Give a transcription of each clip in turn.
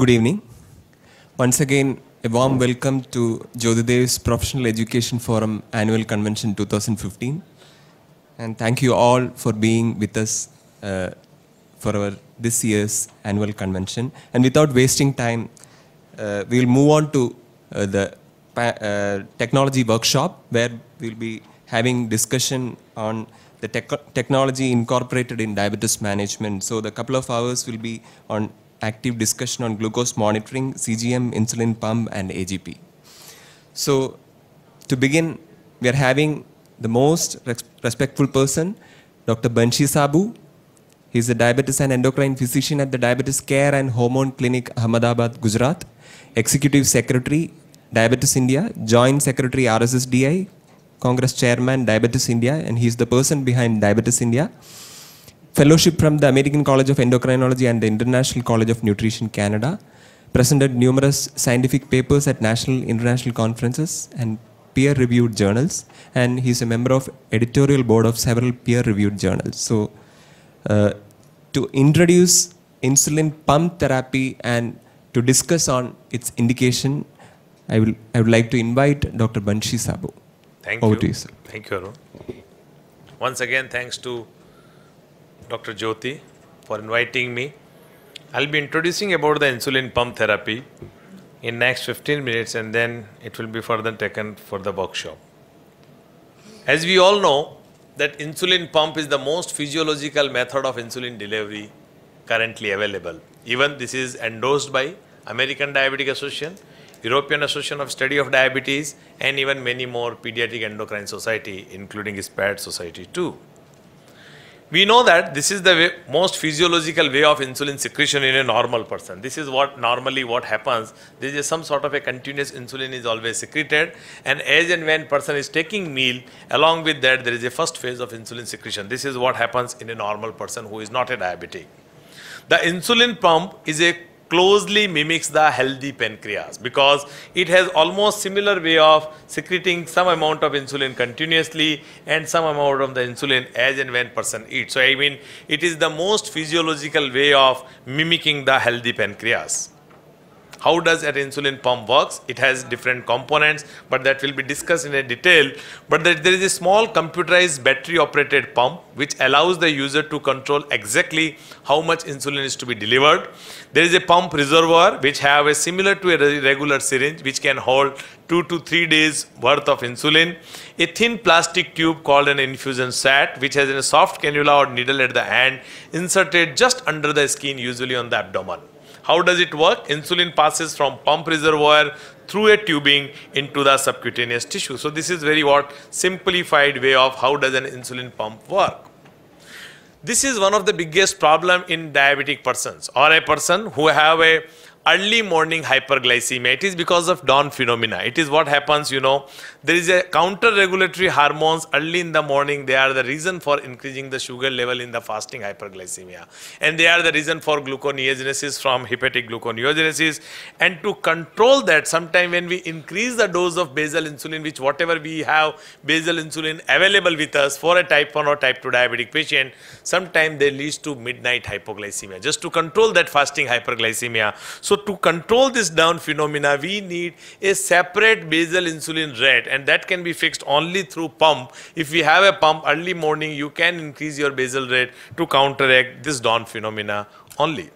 Good evening. Once again, a warm welcome to Jyotidev's Professional Education Forum Annual Convention 2015. And thank you all for being with us uh, for our this year's annual convention. And without wasting time, uh, we'll move on to uh, the uh, technology workshop where we'll be having discussion on the tech technology incorporated in diabetes management. So the couple of hours will be on active discussion on glucose monitoring, CGM, insulin pump, and AGP. So, to begin, we are having the most res respectful person, Dr. Banshi Sabu. He's a diabetes and endocrine physician at the Diabetes Care and Hormone Clinic, Ahmedabad, Gujarat, Executive Secretary, Diabetes India, Joint Secretary, RSSDI, Congress Chairman, Diabetes India, and he's the person behind Diabetes India fellowship from the American College of Endocrinology and the International College of Nutrition Canada, presented numerous scientific papers at national international conferences and peer-reviewed journals, and he's a member of editorial board of several peer-reviewed journals. So, uh, to introduce insulin pump therapy and to discuss on its indication, I will I would like to invite Dr. Banshi Sabu. Thank Over you. you Thank you, Arun. Once again, thanks to Dr. Jyoti, for inviting me. I'll be introducing about the insulin pump therapy in next 15 minutes and then it will be further taken for the workshop. As we all know that insulin pump is the most physiological method of insulin delivery currently available. Even this is endorsed by American Diabetic Association, European Association of Study of Diabetes and even many more pediatric endocrine society including SPAD society too we know that this is the way, most physiological way of insulin secretion in a normal person this is what normally what happens there is some sort of a continuous insulin is always secreted and as and when person is taking meal along with that there is a first phase of insulin secretion this is what happens in a normal person who is not a diabetic the insulin pump is a closely mimics the healthy pancreas because it has almost similar way of secreting some amount of insulin continuously and some amount of the insulin as and when person eats. So I mean it is the most physiological way of mimicking the healthy pancreas. How does an insulin pump works? It has different components, but that will be discussed in a detail. But there is a small computerized battery operated pump which allows the user to control exactly how much insulin is to be delivered. There is a pump reservoir which have a similar to a regular syringe which can hold 2 to 3 days worth of insulin. A thin plastic tube called an infusion set which has a soft cannula or needle at the end inserted just under the skin usually on the abdomen. How does it work? Insulin passes from pump reservoir through a tubing into the subcutaneous tissue. So this is very what simplified way of how does an insulin pump work. This is one of the biggest problem in diabetic persons or a person who have a early morning hyperglycemia. It is because of dawn phenomena. It is what happens, you know, there is a counter regulatory hormones early in the morning. They are the reason for increasing the sugar level in the fasting hyperglycemia. And they are the reason for gluconeogenesis from hepatic gluconeogenesis. And to control that, sometime when we increase the dose of basal insulin, which whatever we have basal insulin available with us for a type 1 or type 2 diabetic patient, sometime they leads to midnight hypoglycemia. Just to control that fasting hyperglycemia. So to control this down phenomena, we need a separate basal insulin rate and that can be fixed only through pump. If we have a pump early morning, you can increase your basal rate to counteract this dawn phenomena only.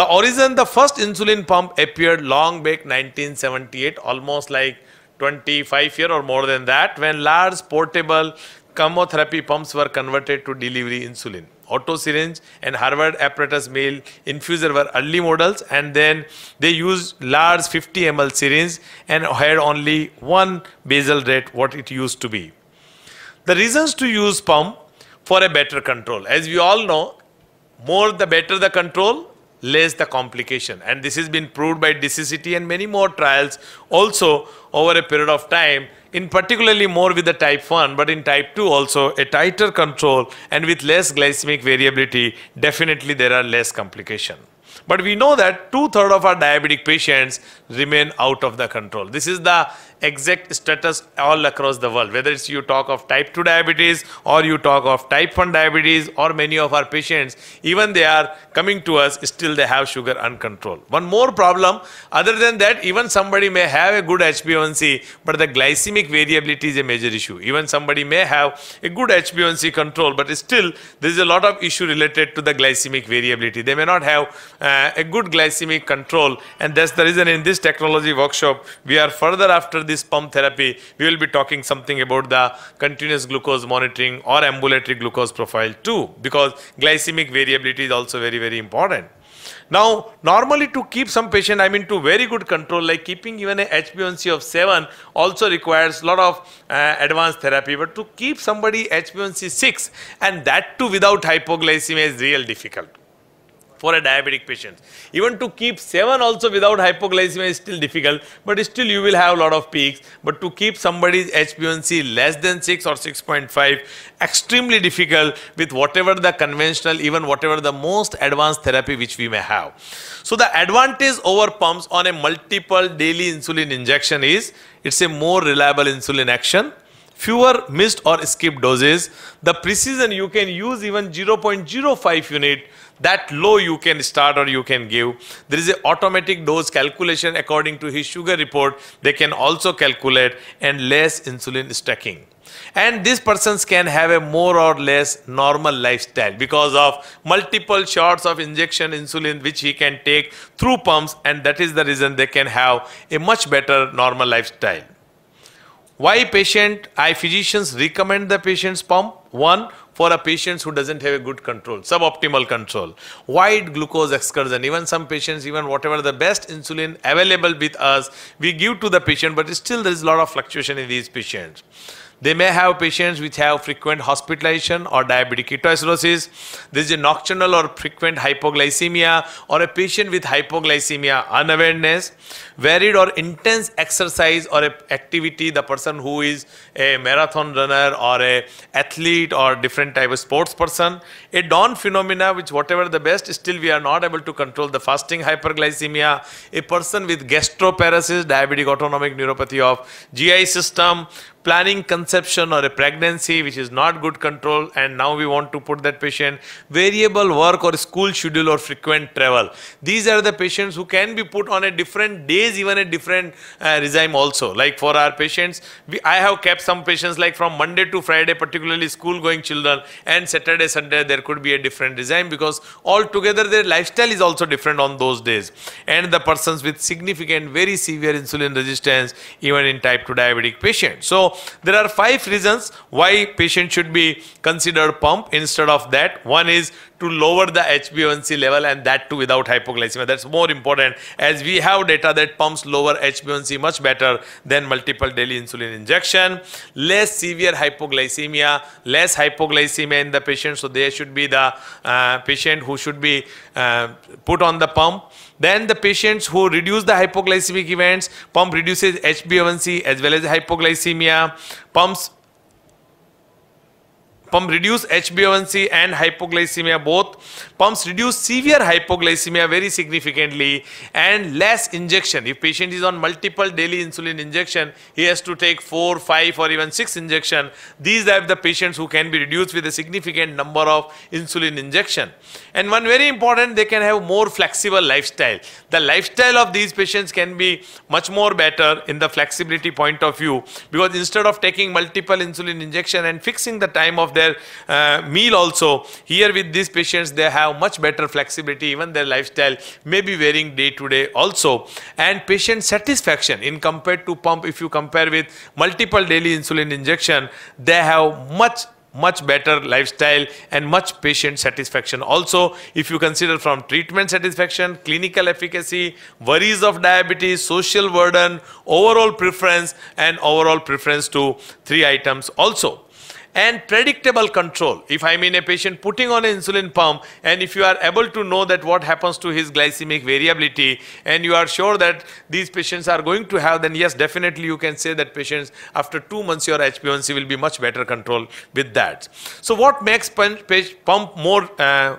The origin, the first insulin pump appeared long back 1978, almost like 25 year or more than that, when large portable chemotherapy pumps were converted to delivery insulin auto syringe and Harvard apparatus male infuser were early models and then they used large 50 ml syringe and had only one basal rate what it used to be. The reasons to use pump for a better control. As we all know, more the better the control, less the complication. And this has been proved by DCCT and many more trials also over a period of time, in particularly more with the type 1, but in type 2 also, a tighter control and with less glycemic variability, definitely there are less complication. But we know that two-thirds of our diabetic patients remain out of the control. This is the exact status all across the world. Whether it's you talk of type 2 diabetes or you talk of type 1 diabetes or many of our patients, even they are coming to us, still they have sugar uncontrolled. One more problem, other than that, even somebody may have a good HbA1c, but the glycemic variability is a major issue. Even somebody may have a good HbA1c control, but still there is a lot of issue related to the glycemic variability. They may not have uh, a good glycemic control and that's the reason in this technology workshop, we are further after this this pump therapy, we will be talking something about the continuous glucose monitoring or ambulatory glucose profile too because glycemic variability is also very, very important. Now, normally to keep some patient, I mean to very good control, like keeping even a HbA1c of 7 also requires lot of uh, advanced therapy. But to keep somebody HbA1c 6 and that too without hypoglycemia is real difficult for a diabetic patient. Even to keep 7 also without hypoglycemia is still difficult, but still you will have a lot of peaks. But to keep somebody's HbA1c less than 6 or 6.5, extremely difficult with whatever the conventional, even whatever the most advanced therapy which we may have. So the advantage over pumps on a multiple daily insulin injection is it's a more reliable insulin action fewer missed or skipped doses. The precision you can use even 0.05 unit that low you can start or you can give. There is an automatic dose calculation according to his sugar report. They can also calculate and less insulin stacking. And these persons can have a more or less normal lifestyle because of multiple shots of injection insulin which he can take through pumps and that is the reason they can have a much better normal lifestyle why patient i physicians recommend the patient's pump one for a patient who doesn't have a good control, suboptimal control, wide glucose excursion. Even some patients, even whatever the best insulin available with us, we give to the patient, but still there is a lot of fluctuation in these patients. They may have patients which have frequent hospitalization or diabetic ketoacidosis. There is a nocturnal or frequent hypoglycemia or a patient with hypoglycemia unawareness varied or intense exercise or activity, the person who is a marathon runner or a athlete or different type of sports person, a dawn phenomena which whatever the best, still we are not able to control the fasting hyperglycemia, a person with gastroparesis, diabetic autonomic neuropathy of GI system, planning conception or a pregnancy which is not good control and now we want to put that patient variable work or school schedule or frequent travel. These are the patients who can be put on a different day is even a different uh, regime also. Like for our patients, we, I have kept some patients like from Monday to Friday, particularly school going children and Saturday, Sunday, there could be a different regime because altogether their lifestyle is also different on those days. And the persons with significant, very severe insulin resistance, even in type 2 diabetic patient. So there are five reasons why patient should be considered pump instead of that. One is to lower the HbA1c level and that too without hypoglycemia. That's more important as we have data that pumps lower HbA1c much better than multiple daily insulin injection. Less severe hypoglycemia, less hypoglycemia in the patient. So they should be the uh, patient who should be uh, put on the pump. Then the patients who reduce the hypoglycemic events, pump reduces HbA1c as well as hypoglycemia, pumps Pump reduce HbA1c and hypoglycemia both. Pumps reduce severe hypoglycemia very significantly and less injection. If patient is on multiple daily insulin injection, he has to take 4, 5 or even 6 injection. These are the patients who can be reduced with a significant number of insulin injection. And one very important, they can have more flexible lifestyle. The lifestyle of these patients can be much more better in the flexibility point of view because instead of taking multiple insulin injection and fixing the time of their their uh, meal also. Here with these patients, they have much better flexibility, even their lifestyle may be varying day to day also. And patient satisfaction in compared to pump, if you compare with multiple daily insulin injection, they have much much better lifestyle and much patient satisfaction. Also, if you consider from treatment satisfaction, clinical efficacy, worries of diabetes, social burden, overall preference and overall preference to three items also and predictable control. If I'm in a patient putting on an insulin pump and if you are able to know that what happens to his glycemic variability and you are sure that these patients are going to have, then yes, definitely you can say that patients after two months your HbA1c will be much better control with that. So what makes pump more uh,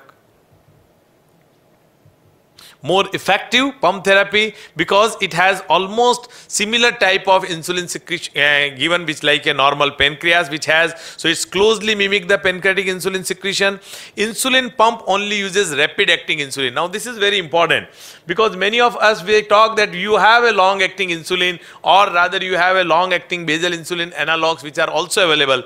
more effective pump therapy because it has almost similar type of insulin secretion uh, given which like a normal pancreas which has so it's closely mimic the pancreatic insulin secretion insulin pump only uses rapid acting insulin now this is very important because many of us we talk that you have a long acting insulin or rather you have a long acting basal insulin analogs which are also available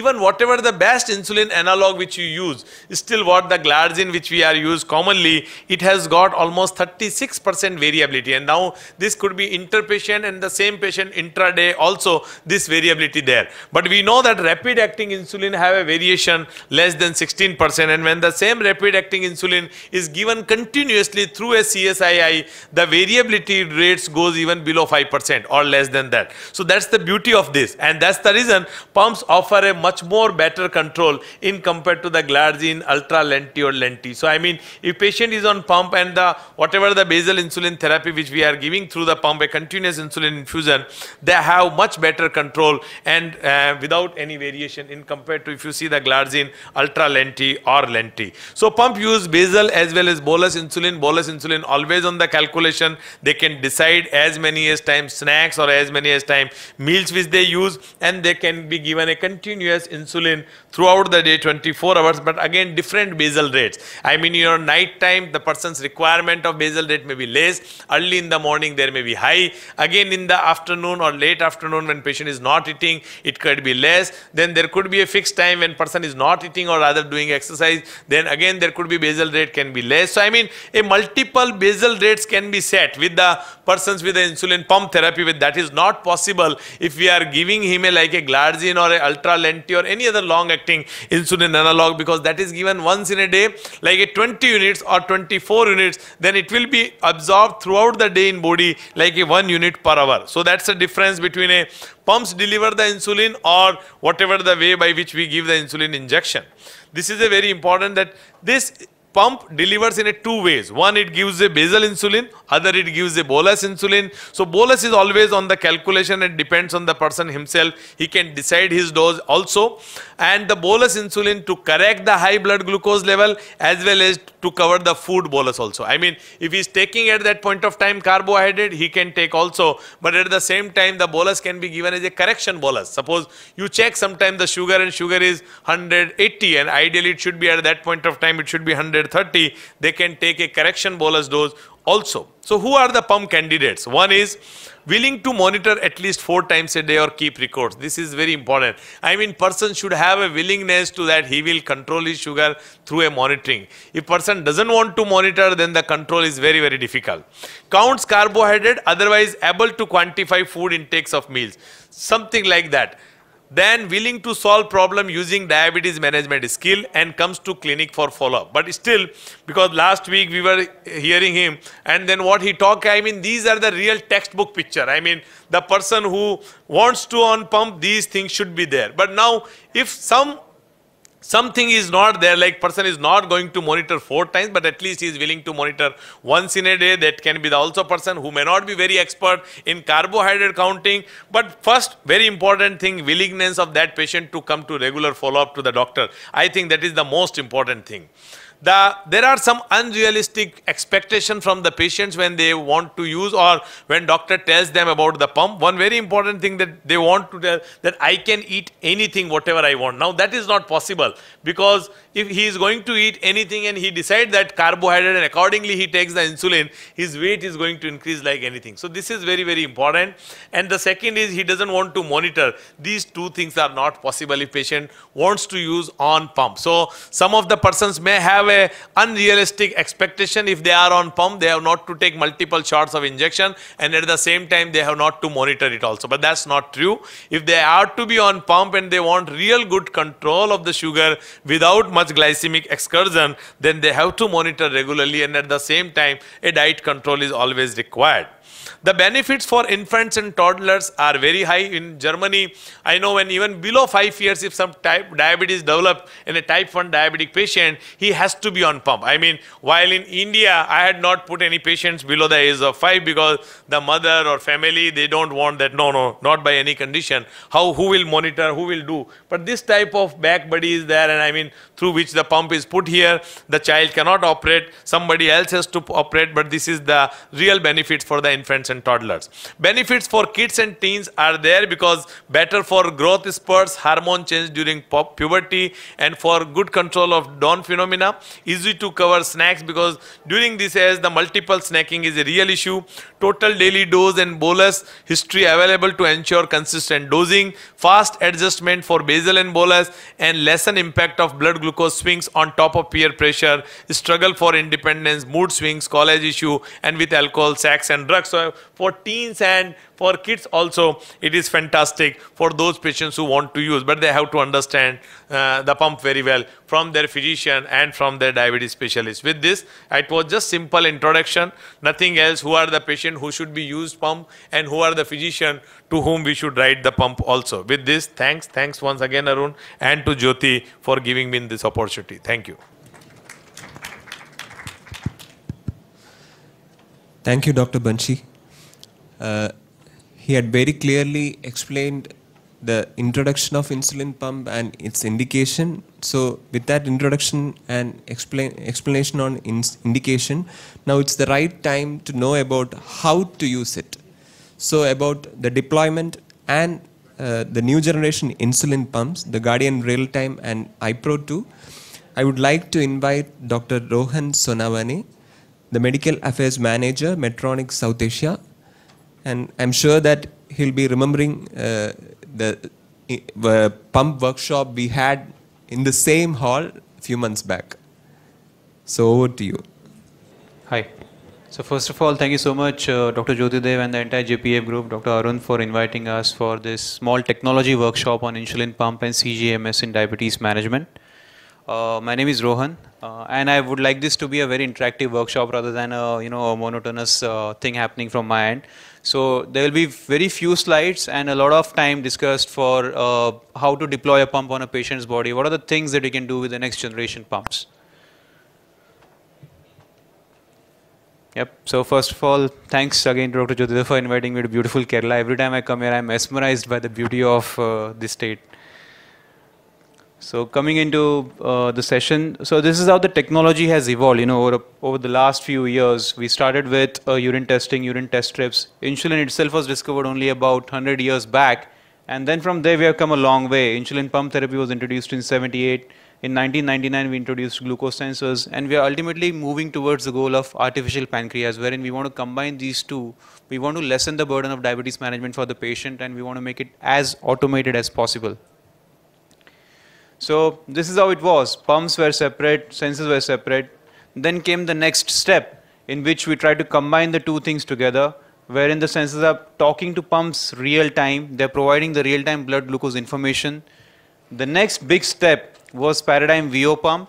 even whatever the best insulin analog which you use still what the glargine which we are used commonly it has got almost almost 36% variability. And now this could be interpatient and the same patient intraday also this variability there. But we know that rapid acting insulin have a variation less than 16%. And when the same rapid acting insulin is given continuously through a CSII, the variability rates goes even below 5% or less than that. So that's the beauty of this. And that's the reason pumps offer a much more better control in compared to the glargine, ultra lenti or lenti. So I mean, if patient is on pump and the whatever the basal insulin therapy which we are giving through the pump, a continuous insulin infusion, they have much better control and uh, without any variation in compared to if you see the glargine, ultra lenti or lenti. So pump use basal as well as bolus insulin, bolus insulin always on the calculation. They can decide as many as time snacks or as many as time meals which they use and they can be given a continuous insulin throughout the day 24 hours but again different basal rates. I mean your night time the person's requirement movement of basal rate may be less. Early in the morning, there may be high. Again, in the afternoon or late afternoon, when patient is not eating, it could be less. Then there could be a fixed time when person is not eating or rather doing exercise. Then again, there could be basal rate can be less. So, I mean, a multiple basal rates can be set with the persons with the insulin pump therapy, with that is not possible if we are giving him a, like a glargine or a ultra lenti or any other long acting insulin analog because that is given once in a day, like a 20 units or 24 units then it will be absorbed throughout the day in body like a one unit per hour. So that's the difference between a pumps deliver the insulin or whatever the way by which we give the insulin injection. This is a very important that this pump delivers in a two ways. One, it gives a basal insulin, other it gives a bolus insulin. So bolus is always on the calculation. It depends on the person himself. He can decide his dose also. And the bolus insulin to correct the high blood glucose level as well as to cover the food bolus also. I mean, if he's taking at that point of time carbohydrate, he can take also. But at the same time, the bolus can be given as a correction bolus. Suppose you check sometime the sugar and sugar is 180 and ideally it should be at that point of time, it should be 100 130, they can take a correction bolus dose also. So who are the pump candidates? One is willing to monitor at least four times a day or keep records. This is very important. I mean person should have a willingness to that he will control his sugar through a monitoring. If person doesn't want to monitor then the control is very very difficult. Counts carbohydrate otherwise able to quantify food intakes of meals. Something like that then willing to solve problem using diabetes management skill and comes to clinic for follow-up. But still, because last week we were hearing him and then what he talked, I mean, these are the real textbook picture. I mean, the person who wants to on pump, these things should be there. But now, if some Something is not there, like person is not going to monitor four times, but at least he is willing to monitor once in a day. That can be the also person who may not be very expert in carbohydrate counting. But first, very important thing, willingness of that patient to come to regular follow-up to the doctor. I think that is the most important thing the, there are some unrealistic expectation from the patients when they want to use or when doctor tells them about the pump. One very important thing that they want to tell that I can eat anything whatever I want. Now that is not possible because if he is going to eat anything and he decides that carbohydrate and accordingly he takes the insulin, his weight is going to increase like anything. So this is very very important. And the second is he doesn't want to monitor. These two things are not possible if patient wants to use on pump. So some of the persons may have a unrealistic expectation. If they are on pump, they have not to take multiple shots of injection and at the same time they have not to monitor it also. But that's not true. If they are to be on pump and they want real good control of the sugar without much glycemic excursion, then they have to monitor regularly and at the same time a diet control is always required. The benefits for infants and toddlers are very high. In Germany, I know when even below 5 years, if some type diabetes developed in a type 1 diabetic patient, he has to be on pump. I mean, while in India, I had not put any patients below the age of 5 because the mother or family, they don't want that. No, no, not by any condition. How, who will monitor, who will do? But this type of back buddy is there and I mean, through which the pump is put here, the child cannot operate, somebody else has to operate, but this is the real benefits for the infants and toddlers. Benefits for kids and teens are there because better for growth spurts, hormone change during puberty and for good control of dawn phenomena. Easy to cover snacks because during this age the multiple snacking is a real issue. Total daily dose and bolus history available to ensure consistent dosing. Fast adjustment for basal and bolus and lessen impact of blood glucose swings on top of peer pressure. Struggle for independence, mood swings, college issue and with alcohol, sex and drugs. So for teens and for kids also it is fantastic for those patients who want to use but they have to understand uh, the pump very well from their physician and from their diabetes specialist with this it was just simple introduction nothing else who are the patient who should be used pump and who are the physician to whom we should write the pump also with this thanks thanks once again arun and to jyoti for giving me this opportunity thank you Thank you, Dr. Banshi he had very clearly explained the introduction of insulin pump and its indication. So with that introduction and explain, explanation on indication, now it's the right time to know about how to use it. So about the deployment and uh, the new generation insulin pumps, the Guardian Real Time and iPro 2, I would like to invite Dr. Rohan Sonavane, the Medical Affairs Manager, Medtronic South Asia, and I'm sure that he'll be remembering uh, the pump workshop we had in the same hall a few months back. So over to you. Hi. So first of all, thank you so much, uh, Dr. Jyotidev and the entire JPF group, Dr. Arun, for inviting us for this small technology workshop on insulin pump and CGMS in diabetes management. Uh, my name is Rohan, uh, and I would like this to be a very interactive workshop rather than a you know a monotonous uh, thing happening from my end. So there will be very few slides and a lot of time discussed for uh, how to deploy a pump on a patient's body. What are the things that you can do with the next generation pumps? Yep. So first of all, thanks again to Dr. Jyotida for inviting me to beautiful Kerala. Every time I come here, I'm mesmerized by the beauty of uh, this state. So coming into uh, the session, so this is how the technology has evolved. You know, over, over the last few years, we started with uh, urine testing, urine test strips. Insulin itself was discovered only about 100 years back, and then from there we have come a long way. Insulin pump therapy was introduced in 78. In 1999, we introduced glucose sensors, and we are ultimately moving towards the goal of artificial pancreas, wherein we want to combine these two. We want to lessen the burden of diabetes management for the patient, and we want to make it as automated as possible. So this is how it was. Pumps were separate, sensors were separate. Then came the next step in which we tried to combine the two things together wherein the sensors are talking to pumps real time. They're providing the real time blood glucose information. The next big step was Paradigm VO pump,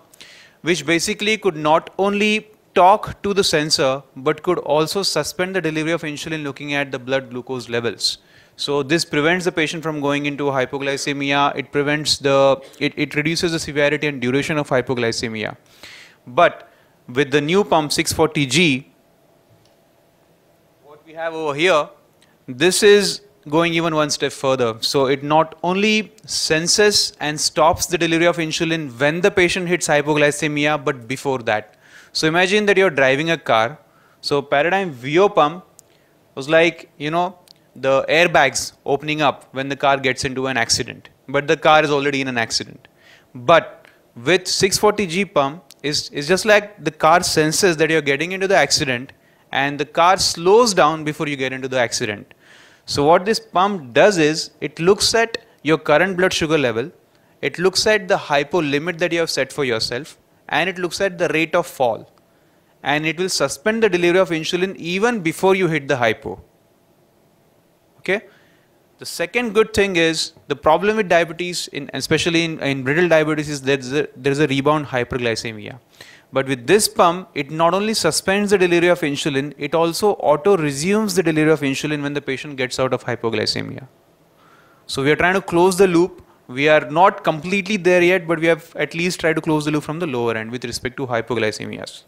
which basically could not only talk to the sensor but could also suspend the delivery of insulin looking at the blood glucose levels. So this prevents the patient from going into hypoglycemia. It prevents the, it, it reduces the severity and duration of hypoglycemia. But with the new pump 640G, what we have over here, this is going even one step further. So it not only senses and stops the delivery of insulin when the patient hits hypoglycemia, but before that. So imagine that you're driving a car. So Paradigm VO pump was like, you know, the airbags opening up when the car gets into an accident but the car is already in an accident but with 640g pump is is just like the car senses that you're getting into the accident and the car slows down before you get into the accident so what this pump does is it looks at your current blood sugar level it looks at the hypo limit that you have set for yourself and it looks at the rate of fall and it will suspend the delivery of insulin even before you hit the hypo Okay. The second good thing is the problem with diabetes, in, especially in, in brittle diabetes, is there's a, there's a rebound hyperglycemia. But with this pump, it not only suspends the delivery of insulin, it also auto resumes the delivery of insulin when the patient gets out of hypoglycemia. So we are trying to close the loop. We are not completely there yet, but we have at least tried to close the loop from the lower end with respect to hypoglycemias.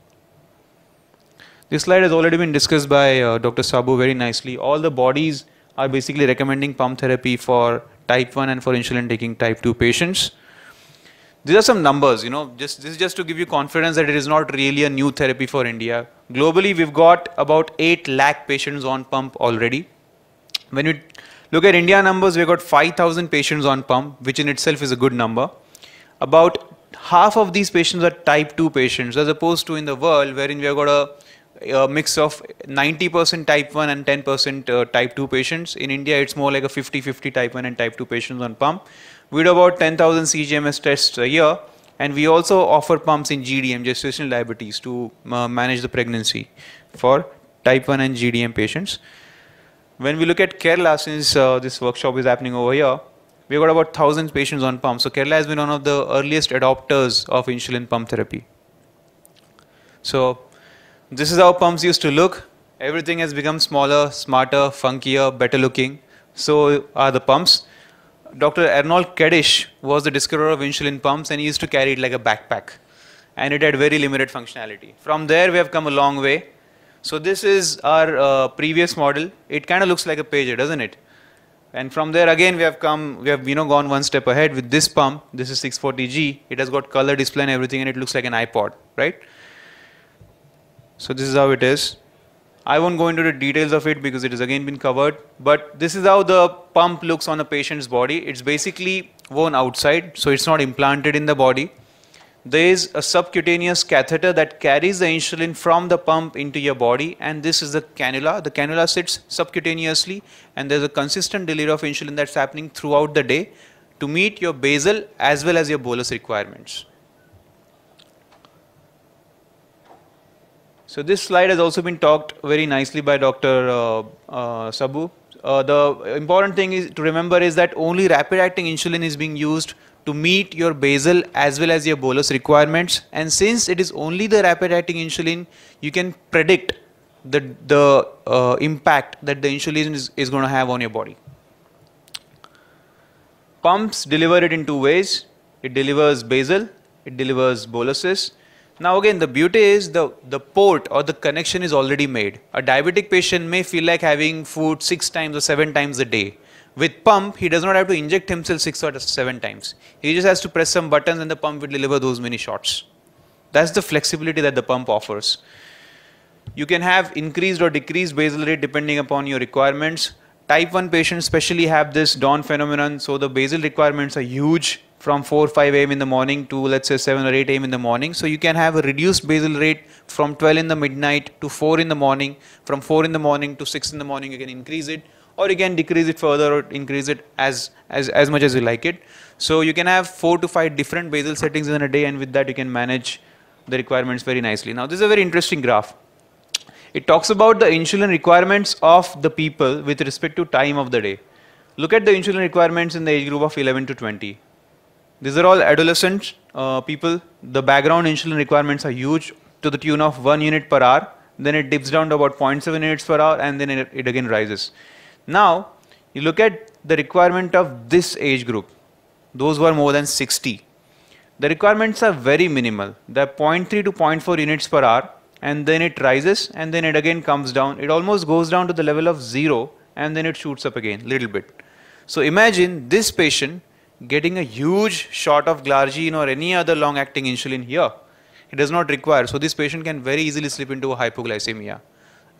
This slide has already been discussed by uh, Dr. Sabu very nicely. All the bodies are basically recommending pump therapy for type 1 and for insulin taking type 2 patients. These are some numbers, you know, just this is just to give you confidence that it is not really a new therapy for India. Globally, we've got about 8 lakh patients on pump already. When we look at India numbers, we've got 5,000 patients on pump, which in itself is a good number. About half of these patients are type 2 patients as opposed to in the world wherein we have got a a mix of 90% type 1 and 10% uh, type 2 patients. In India, it's more like a 50-50 type 1 and type 2 patients on pump. We do about 10,000 CGMS tests a year. And we also offer pumps in GDM, gestational diabetes, to uh, manage the pregnancy for type 1 and GDM patients. When we look at Kerala, since uh, this workshop is happening over here, we've got about 1,000 patients on pump. So Kerala has been one of the earliest adopters of insulin pump therapy. So this is how pumps used to look. Everything has become smaller, smarter, funkier, better looking. So are the pumps. Dr. Arnold Kedish was the discoverer of insulin pumps and he used to carry it like a backpack. And it had very limited functionality. From there, we have come a long way. So this is our uh, previous model. It kind of looks like a pager, doesn't it? And from there again, we have come, we have you know gone one step ahead with this pump. This is 640G. It has got color display and everything, and it looks like an iPod, right? So this is how it is. I won't go into the details of it because it has again been covered. But this is how the pump looks on a patient's body. It's basically worn outside, so it's not implanted in the body. There is a subcutaneous catheter that carries the insulin from the pump into your body, and this is the cannula. The cannula sits subcutaneously, and there's a consistent delivery of insulin that's happening throughout the day to meet your basal as well as your bolus requirements. So this slide has also been talked very nicely by Dr. Uh, uh, Sabu. Uh, the important thing is to remember is that only rapid-acting insulin is being used to meet your basal as well as your bolus requirements. And since it is only the rapid-acting insulin, you can predict the, the uh, impact that the insulin is, is going to have on your body. Pumps deliver it in two ways. It delivers basal, it delivers boluses now again, the beauty is the, the port or the connection is already made. A diabetic patient may feel like having food six times or seven times a day. With pump, he does not have to inject himself six or seven times. He just has to press some buttons and the pump will deliver those many shots. That's the flexibility that the pump offers. You can have increased or decreased basal rate depending upon your requirements. Type 1 patients especially have this dawn phenomenon, so the basal requirements are huge from 4 5 a.m. in the morning to let's say 7 or 8 a.m. in the morning. So you can have a reduced basal rate from 12 in the midnight to 4 in the morning, from 4 in the morning to 6 in the morning you can increase it or you can decrease it further or increase it as, as, as much as you like it. So you can have 4 to 5 different basal settings in a day and with that you can manage the requirements very nicely. Now this is a very interesting graph. It talks about the insulin requirements of the people with respect to time of the day. Look at the insulin requirements in the age group of 11 to 20. These are all adolescent uh, people. The background insulin requirements are huge to the tune of 1 unit per hour. Then it dips down to about 0.7 units per hour and then it, it again rises. Now, you look at the requirement of this age group. Those who are more than 60. The requirements are very minimal. They're 0.3 to 0.4 units per hour and then it rises and then it again comes down. It almost goes down to the level of zero and then it shoots up again little bit. So imagine this patient getting a huge shot of glargine or any other long acting insulin here. It does not require. So this patient can very easily slip into a hypoglycemia.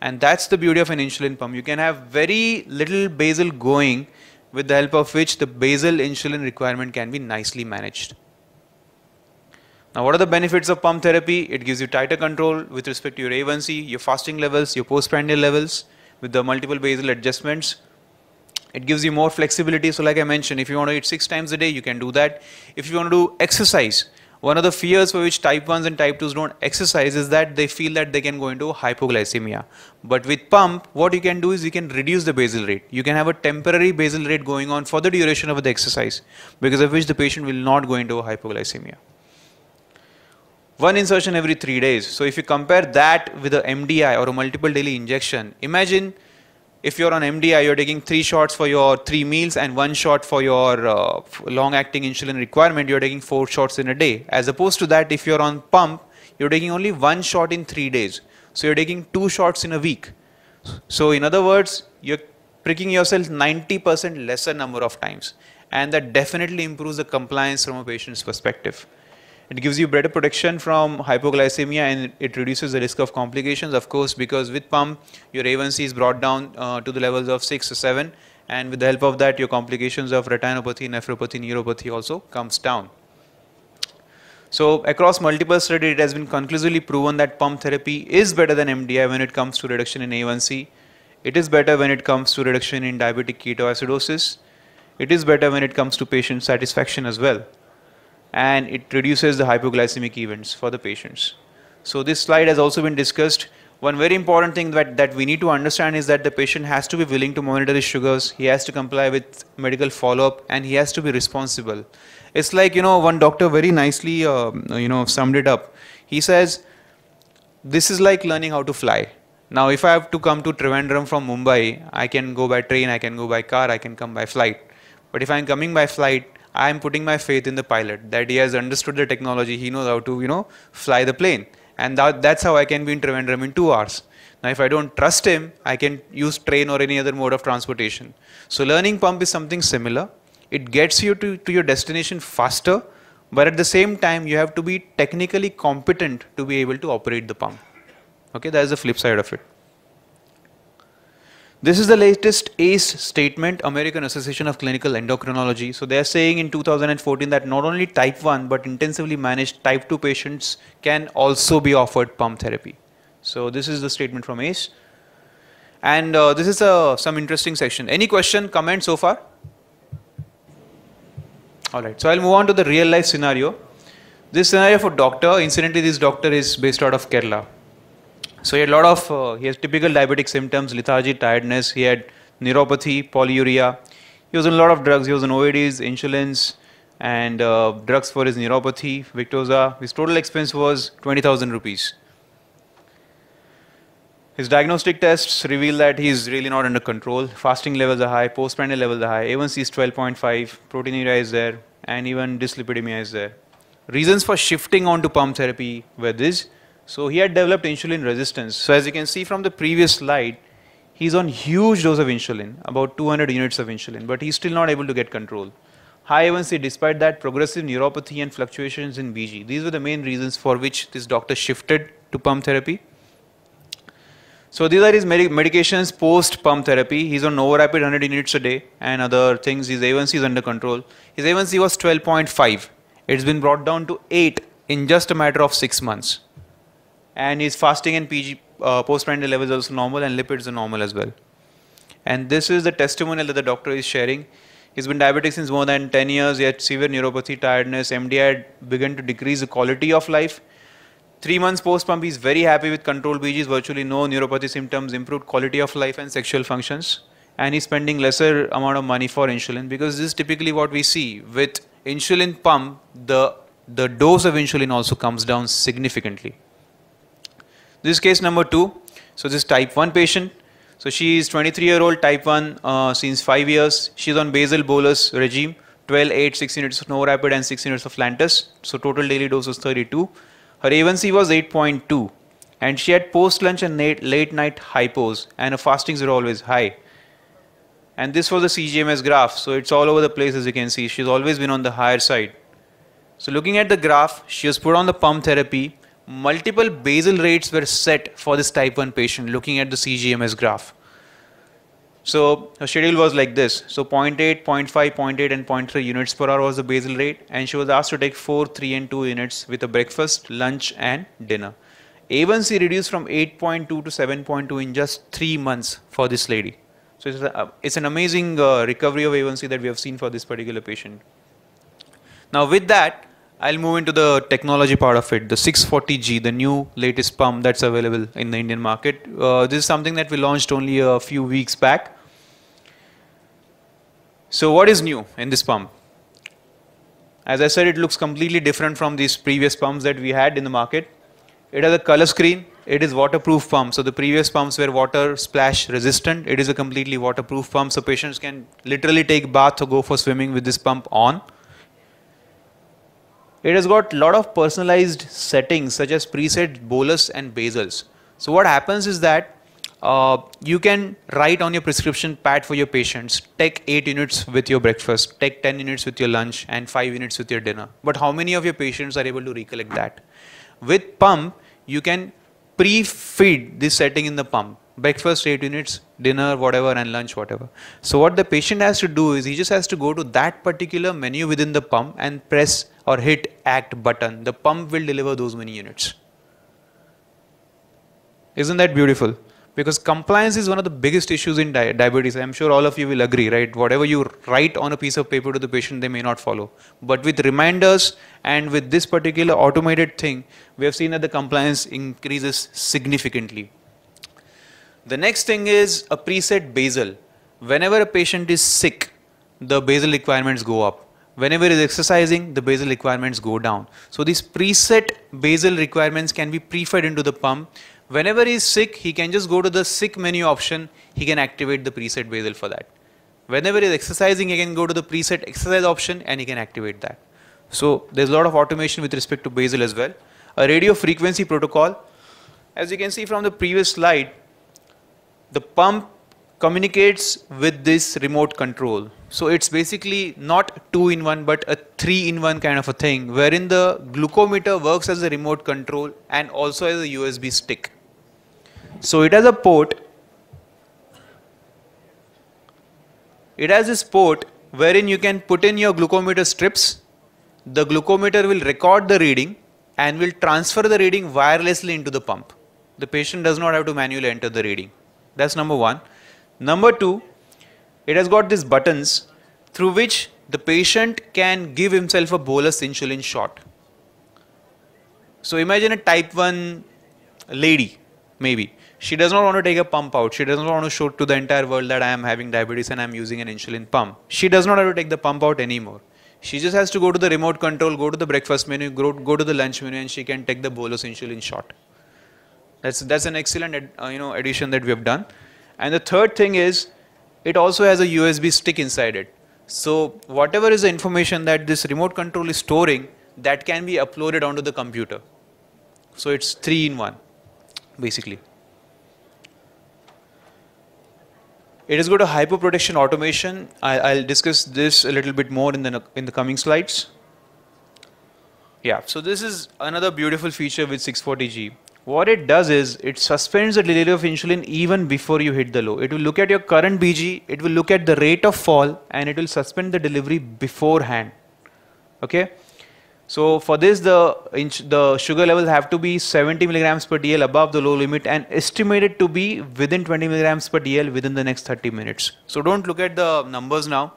And that's the beauty of an insulin pump. You can have very little basal going with the help of which the basal insulin requirement can be nicely managed. Now, what are the benefits of pump therapy? It gives you tighter control with respect to your A1C, your fasting levels, your postprandial levels with the multiple basal adjustments. It gives you more flexibility. So like I mentioned, if you want to eat six times a day, you can do that. If you want to do exercise, one of the fears for which type 1s and type 2s don't exercise is that they feel that they can go into hypoglycemia. But with pump, what you can do is you can reduce the basal rate. You can have a temporary basal rate going on for the duration of the exercise because of which the patient will not go into hypoglycemia. One insertion every three days. So if you compare that with a MDI or a multiple daily injection, imagine if you're on MDI, you're taking three shots for your three meals and one shot for your uh, long-acting insulin requirement, you're taking four shots in a day. As opposed to that, if you're on pump, you're taking only one shot in three days. So you're taking two shots in a week. So in other words, you're pricking yourself 90% lesser number of times. And that definitely improves the compliance from a patient's perspective. It gives you better protection from hypoglycemia and it reduces the risk of complications, of course, because with pump, your A1C is brought down uh, to the levels of 6 or 7 and with the help of that, your complications of retinopathy, nephropathy, neuropathy also comes down. So across multiple studies, it has been conclusively proven that pump therapy is better than MDI when it comes to reduction in A1C. It is better when it comes to reduction in diabetic ketoacidosis. It is better when it comes to patient satisfaction as well and it reduces the hypoglycemic events for the patients. So this slide has also been discussed. One very important thing that, that we need to understand is that the patient has to be willing to monitor his sugars, he has to comply with medical follow-up and he has to be responsible. It's like, you know, one doctor very nicely, uh, you know, summed it up. He says, this is like learning how to fly. Now, if I have to come to Trivandrum from Mumbai, I can go by train, I can go by car, I can come by flight. But if I'm coming by flight, I am putting my faith in the pilot that he has understood the technology, he knows how to, you know, fly the plane. And that, that's how I can be in Trivandrum in two hours. Now, if I don't trust him, I can use train or any other mode of transportation. So, learning pump is something similar. It gets you to, to your destination faster, but at the same time, you have to be technically competent to be able to operate the pump. Okay, that is the flip side of it. This is the latest ACE statement, American Association of Clinical Endocrinology. So they're saying in 2014 that not only type 1 but intensively managed type 2 patients can also be offered pump therapy. So this is the statement from ACE. And uh, this is uh, some interesting section. Any question, comment so far? Alright, so I'll move on to the real life scenario. This scenario for doctor, incidentally this doctor is based out of Kerala. So he had a lot of, uh, he has typical diabetic symptoms, lethargy, tiredness, he had neuropathy, polyuria. He was on a lot of drugs, he was on OADs, insulins, and uh, drugs for his neuropathy, Victoza. His total expense was 20,000 rupees. His diagnostic tests reveal that he is really not under control. Fasting levels are high, postprandial levels are high, A1C is 12.5, proteinuria is there, and even dyslipidemia is there. Reasons for shifting on to pump therapy were this. So he had developed insulin resistance. So as you can see from the previous slide, he's on huge dose of insulin, about 200 units of insulin, but he's still not able to get control. High A1C despite that progressive neuropathy and fluctuations in BG. These were the main reasons for which this doctor shifted to pump therapy. So these are his medications post pump therapy. He's on over 100 units a day and other things. His A1C is under control. His A1C was 12.5. It's been brought down to 8 in just a matter of 6 months and his fasting and PG, uh, postprandial level is also normal and lipids are normal as well. And this is the testimonial that the doctor is sharing. He's been diabetic since more than 10 years, he had severe neuropathy, tiredness, MDI began to decrease the quality of life. Three months post pump, he's very happy with controlled BGs, virtually no neuropathy symptoms, improved quality of life and sexual functions. And he's spending lesser amount of money for insulin because this is typically what we see with insulin pump, the, the dose of insulin also comes down significantly. This is case number 2. So this is type 1 patient. So she is 23 year old type 1 uh, since 5 years. She is on basal bolus regime 12, 8, 6 units of Novorapid and 6 units of Lantus. So total daily dose is 32. Her A1C was 8.2 and she had post lunch and late, late night hypos and her fastings were always high. And this was the CGMS graph. So it's all over the place as you can see. She's always been on the higher side. So looking at the graph, she was put on the pump therapy multiple basal rates were set for this type 1 patient looking at the CGMS graph. So her schedule was like this. So 0 0.8, 0 0.5, 0 0.8 and 0.3 units per hour was the basal rate and she was asked to take 4, 3 and 2 units with a breakfast, lunch and dinner. A1C reduced from 8.2 to 7.2 in just 3 months for this lady. So it's, a, uh, it's an amazing uh, recovery of A1C that we have seen for this particular patient. Now with that, I'll move into the technology part of it. The 640G, the new latest pump that's available in the Indian market. Uh, this is something that we launched only a few weeks back. So what is new in this pump? As I said, it looks completely different from these previous pumps that we had in the market. It has a color screen. It is waterproof pump. So the previous pumps were water splash resistant. It is a completely waterproof pump. So patients can literally take bath or go for swimming with this pump on. It has got a lot of personalized settings such as preset bolus and basals. So what happens is that uh, you can write on your prescription pad for your patients, take 8 units with your breakfast, take 10 units with your lunch and 5 units with your dinner. But how many of your patients are able to recollect that? With pump, you can pre-feed this setting in the pump breakfast 8 units dinner whatever and lunch whatever so what the patient has to do is he just has to go to that particular menu within the pump and press or hit act button, the pump will deliver those many units. Isn't that beautiful? Because compliance is one of the biggest issues in di diabetes. I'm sure all of you will agree, right? Whatever you write on a piece of paper to the patient, they may not follow. But with reminders and with this particular automated thing, we have seen that the compliance increases significantly. The next thing is a preset basal. Whenever a patient is sick, the basal requirements go up whenever is exercising the basal requirements go down so these preset basal requirements can be pre-fed into the pump whenever he's sick he can just go to the sick menu option he can activate the preset basal for that whenever he's exercising he can go to the preset exercise option and he can activate that so there's a lot of automation with respect to basal as well a radio frequency protocol as you can see from the previous slide the pump communicates with this remote control so it's basically not two in one, but a three in one kind of a thing, wherein the glucometer works as a remote control and also as a USB stick. So it has a port. It has this port wherein you can put in your glucometer strips. The glucometer will record the reading and will transfer the reading wirelessly into the pump. The patient does not have to manually enter the reading. That's number one. Number two, it has got these buttons through which the patient can give himself a bolus insulin shot. So imagine a type 1 lady, maybe. She does not want to take a pump out. She doesn't want to show to the entire world that I am having diabetes and I am using an insulin pump. She does not have to take the pump out anymore. She just has to go to the remote control, go to the breakfast menu, go, go to the lunch menu, and she can take the bolus insulin shot. That's that's an excellent uh, you know addition that we have done. And the third thing is it also has a USB stick inside it. So whatever is the information that this remote control is storing, that can be uploaded onto the computer. So it's three in one, basically. It is good to hyper protection automation. I, will discuss this a little bit more in the in the coming slides. Yeah, so this is another beautiful feature with 640G what it does is it suspends the delivery of insulin even before you hit the low. It will look at your current BG, it will look at the rate of fall and it will suspend the delivery beforehand. Okay. So for this the, the sugar levels have to be 70 milligrams per DL above the low limit and estimated to be within 20 milligrams per DL within the next 30 minutes. So don't look at the numbers now.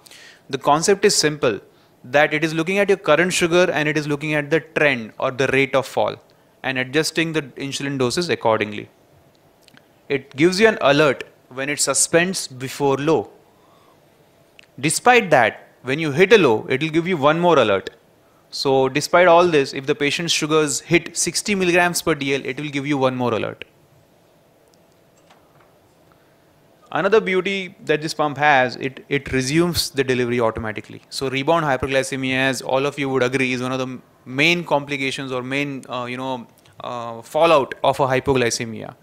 The concept is simple that it is looking at your current sugar and it is looking at the trend or the rate of fall and adjusting the insulin doses accordingly. It gives you an alert when it suspends before low. Despite that, when you hit a low, it will give you one more alert. So despite all this, if the patient's sugars hit 60 milligrams per DL, it will give you one more alert. Another beauty that this pump has, it, it resumes the delivery automatically. So rebound hyperglycemia, as all of you would agree, is one of the main complications or main, uh, you know, uh, fallout of a hypoglycemia.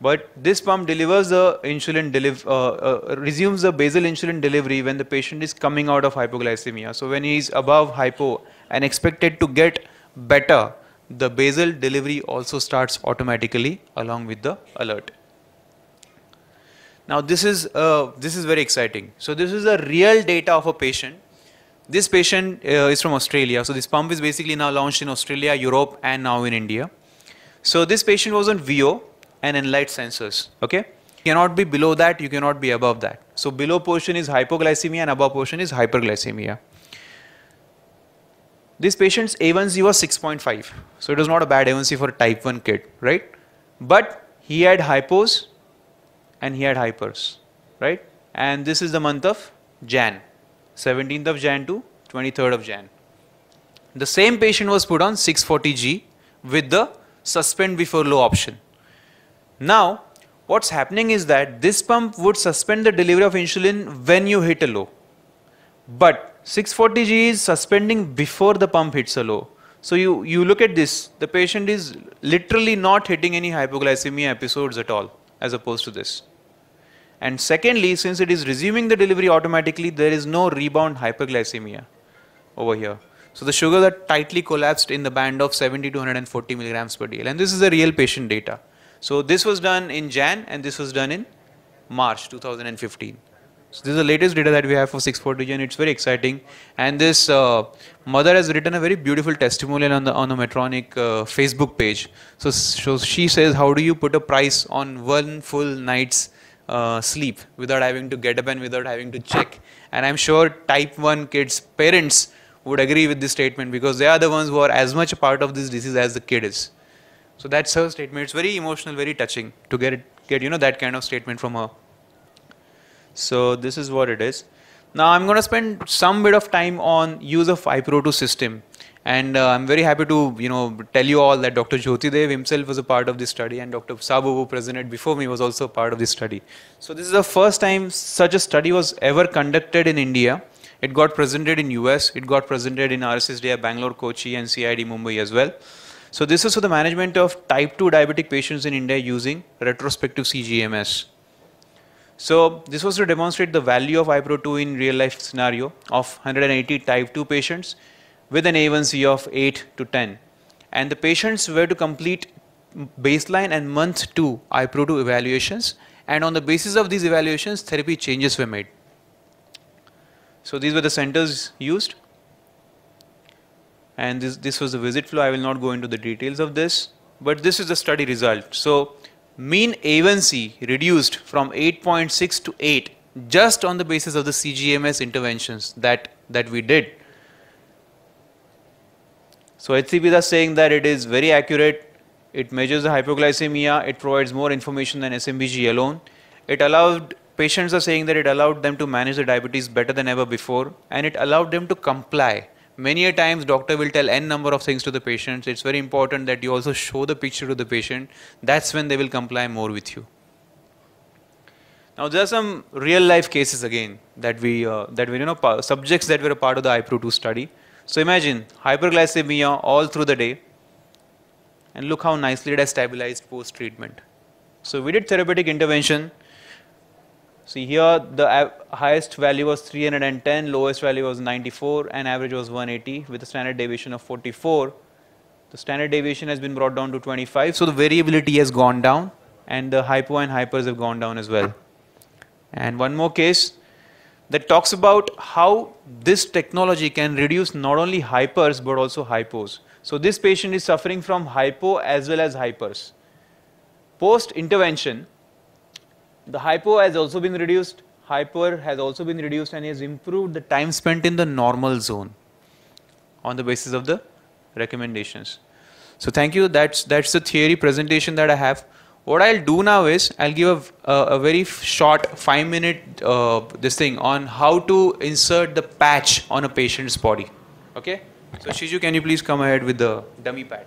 But this pump delivers the insulin, deliv uh, uh, resumes the basal insulin delivery when the patient is coming out of hypoglycemia. So when he is above hypo and expected to get better, the basal delivery also starts automatically along with the alert. Now this is, uh, this is very exciting. So this is the real data of a patient this patient uh, is from Australia. So this pump is basically now launched in Australia, Europe, and now in India. So this patient was on VO and Enlight sensors. Okay, you cannot be below that. You cannot be above that. So below portion is hypoglycemia and above portion is hyperglycemia. This patient's A1C was 6.5. So it was not a bad A1C for a type 1 kid, right? But he had hypos and he had hypers, right? And this is the month of Jan. 17th of Jan to 23rd of Jan. The same patient was put on 640G with the suspend before low option. Now, what's happening is that this pump would suspend the delivery of insulin when you hit a low. But 640G is suspending before the pump hits a low. So you, you look at this, the patient is literally not hitting any hypoglycemia episodes at all as opposed to this. And secondly, since it is resuming the delivery automatically, there is no rebound hyperglycemia over here. So the sugars are tightly collapsed in the band of 70 to 140 milligrams per DL. And this is the real patient data. So this was done in Jan and this was done in March 2015. So this is the latest data that we have for 640 and it's very exciting. And this uh, mother has written a very beautiful testimonial on the on the Metronic uh, Facebook page. So, so she says, how do you put a price on one full night's uh, sleep without having to get up and without having to check. And I'm sure type 1 kids' parents would agree with this statement because they are the ones who are as much a part of this disease as the kid is. So that's her statement. It's very emotional, very touching to get get you know that kind of statement from her. So this is what it is. Now I'm going to spend some bit of time on use of iPro2 system and uh, I'm very happy to, you know, tell you all that Dr. Jyoti Dev himself was a part of this study and Dr. Sabu, who presented before me, was also part of this study. So this is the first time such a study was ever conducted in India. It got presented in US, it got presented in RSSDI, Bangalore, Kochi and CID Mumbai as well. So this is for the management of type 2 diabetic patients in India using retrospective CGMS. So this was to demonstrate the value of iPro2 in real life scenario of 180 type 2 patients with an A1C of 8 to 10. And the patients were to complete baseline and month 2 IPRO2 evaluations and on the basis of these evaluations therapy changes were made. So these were the centers used and this, this was the visit flow. I will not go into the details of this but this is the study result. So mean A1C reduced from 8.6 to 8 just on the basis of the CGMS interventions that, that we did. So HCPs is saying that it is very accurate, it measures the hypoglycemia, it provides more information than SMBG alone. It allowed, patients are saying that it allowed them to manage the diabetes better than ever before and it allowed them to comply. Many a times doctor will tell n number of things to the patients. It's very important that you also show the picture to the patient. That's when they will comply more with you. Now there are some real life cases again that we, uh, that we you know, subjects that were a part of the IPRO2 study. So imagine hyperglycemia all through the day and look how nicely it has stabilized post treatment. So we did therapeutic intervention. See here the highest value was 310, lowest value was 94 and average was 180 with a standard deviation of 44. The standard deviation has been brought down to 25 so the variability has gone down and the hypo and hypers have gone down as well. And one more case that talks about how this technology can reduce not only hypers but also hypos. So this patient is suffering from hypo as well as hypers. Post intervention, the hypo has also been reduced, hyper has also been reduced and has improved the time spent in the normal zone on the basis of the recommendations. So thank you, that's, that's the theory presentation that I have what I'll do now is I'll give a, a, a very short five minute uh, this thing on how to insert the patch on a patient's body. Okay? So Shiju, can you please come ahead with the dummy pad?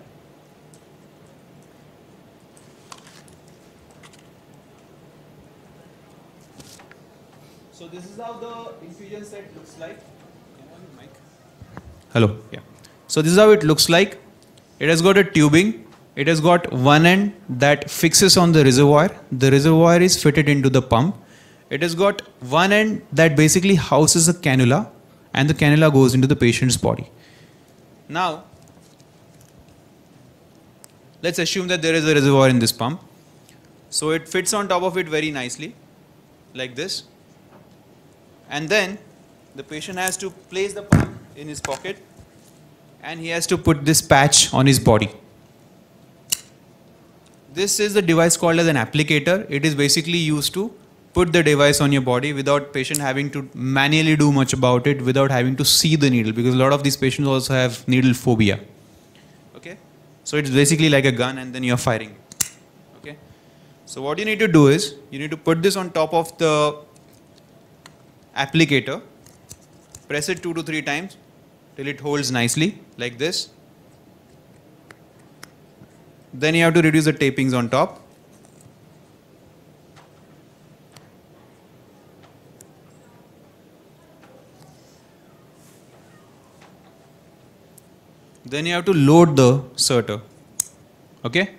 So this is how the infusion set looks like. Hello. Yeah. So this is how it looks like. It has got a tubing it has got one end that fixes on the reservoir. The reservoir is fitted into the pump. It has got one end that basically houses a cannula and the cannula goes into the patient's body. Now, let's assume that there is a reservoir in this pump. So it fits on top of it very nicely, like this. And then the patient has to place the pump in his pocket and he has to put this patch on his body. This is a device called as an applicator. It is basically used to put the device on your body without patient having to manually do much about it, without having to see the needle, because a lot of these patients also have needle phobia. Okay, so it's basically like a gun, and then you're firing. Okay, so what you need to do is you need to put this on top of the applicator, press it two to three times till it holds nicely, like this then you have to reduce the tapings on top. Then you have to load the sorter. Okay?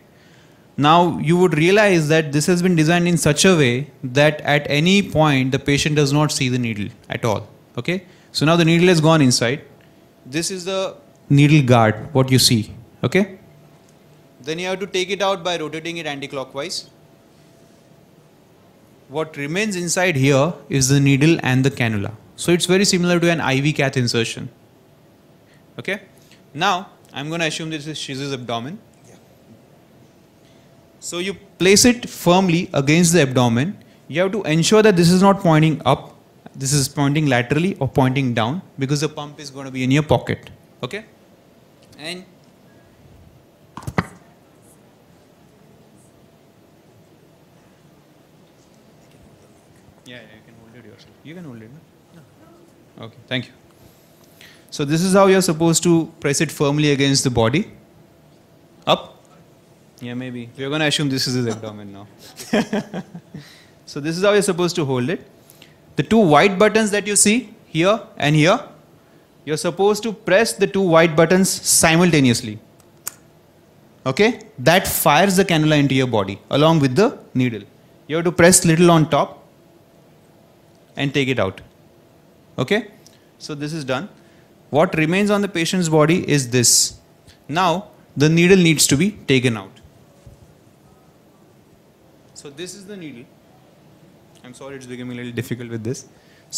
Now you would realize that this has been designed in such a way that at any point the patient does not see the needle at all. Okay? So now the needle has gone inside. This is the needle guard, what you see. Okay? Then you have to take it out by rotating it anti-clockwise. What remains inside here is the needle and the cannula. So it's very similar to an IV cath insertion. Okay. Now I'm going to assume this is Shizu's abdomen. Yeah. So you place it firmly against the abdomen. You have to ensure that this is not pointing up. This is pointing laterally or pointing down because the pump is going to be in your pocket. Okay. And You can hold it. No? Okay, thank you. So this is how you're supposed to press it firmly against the body. Up? Yeah, maybe. We're going to assume this is his abdomen now. so this is how you're supposed to hold it. The two white buttons that you see here and here, you're supposed to press the two white buttons simultaneously. Okay? That fires the cannula into your body along with the needle. You have to press little on top and take it out. Okay? So this is done. What remains on the patient's body is this. Now the needle needs to be taken out. So this is the needle. I'm sorry it's becoming a little difficult with this.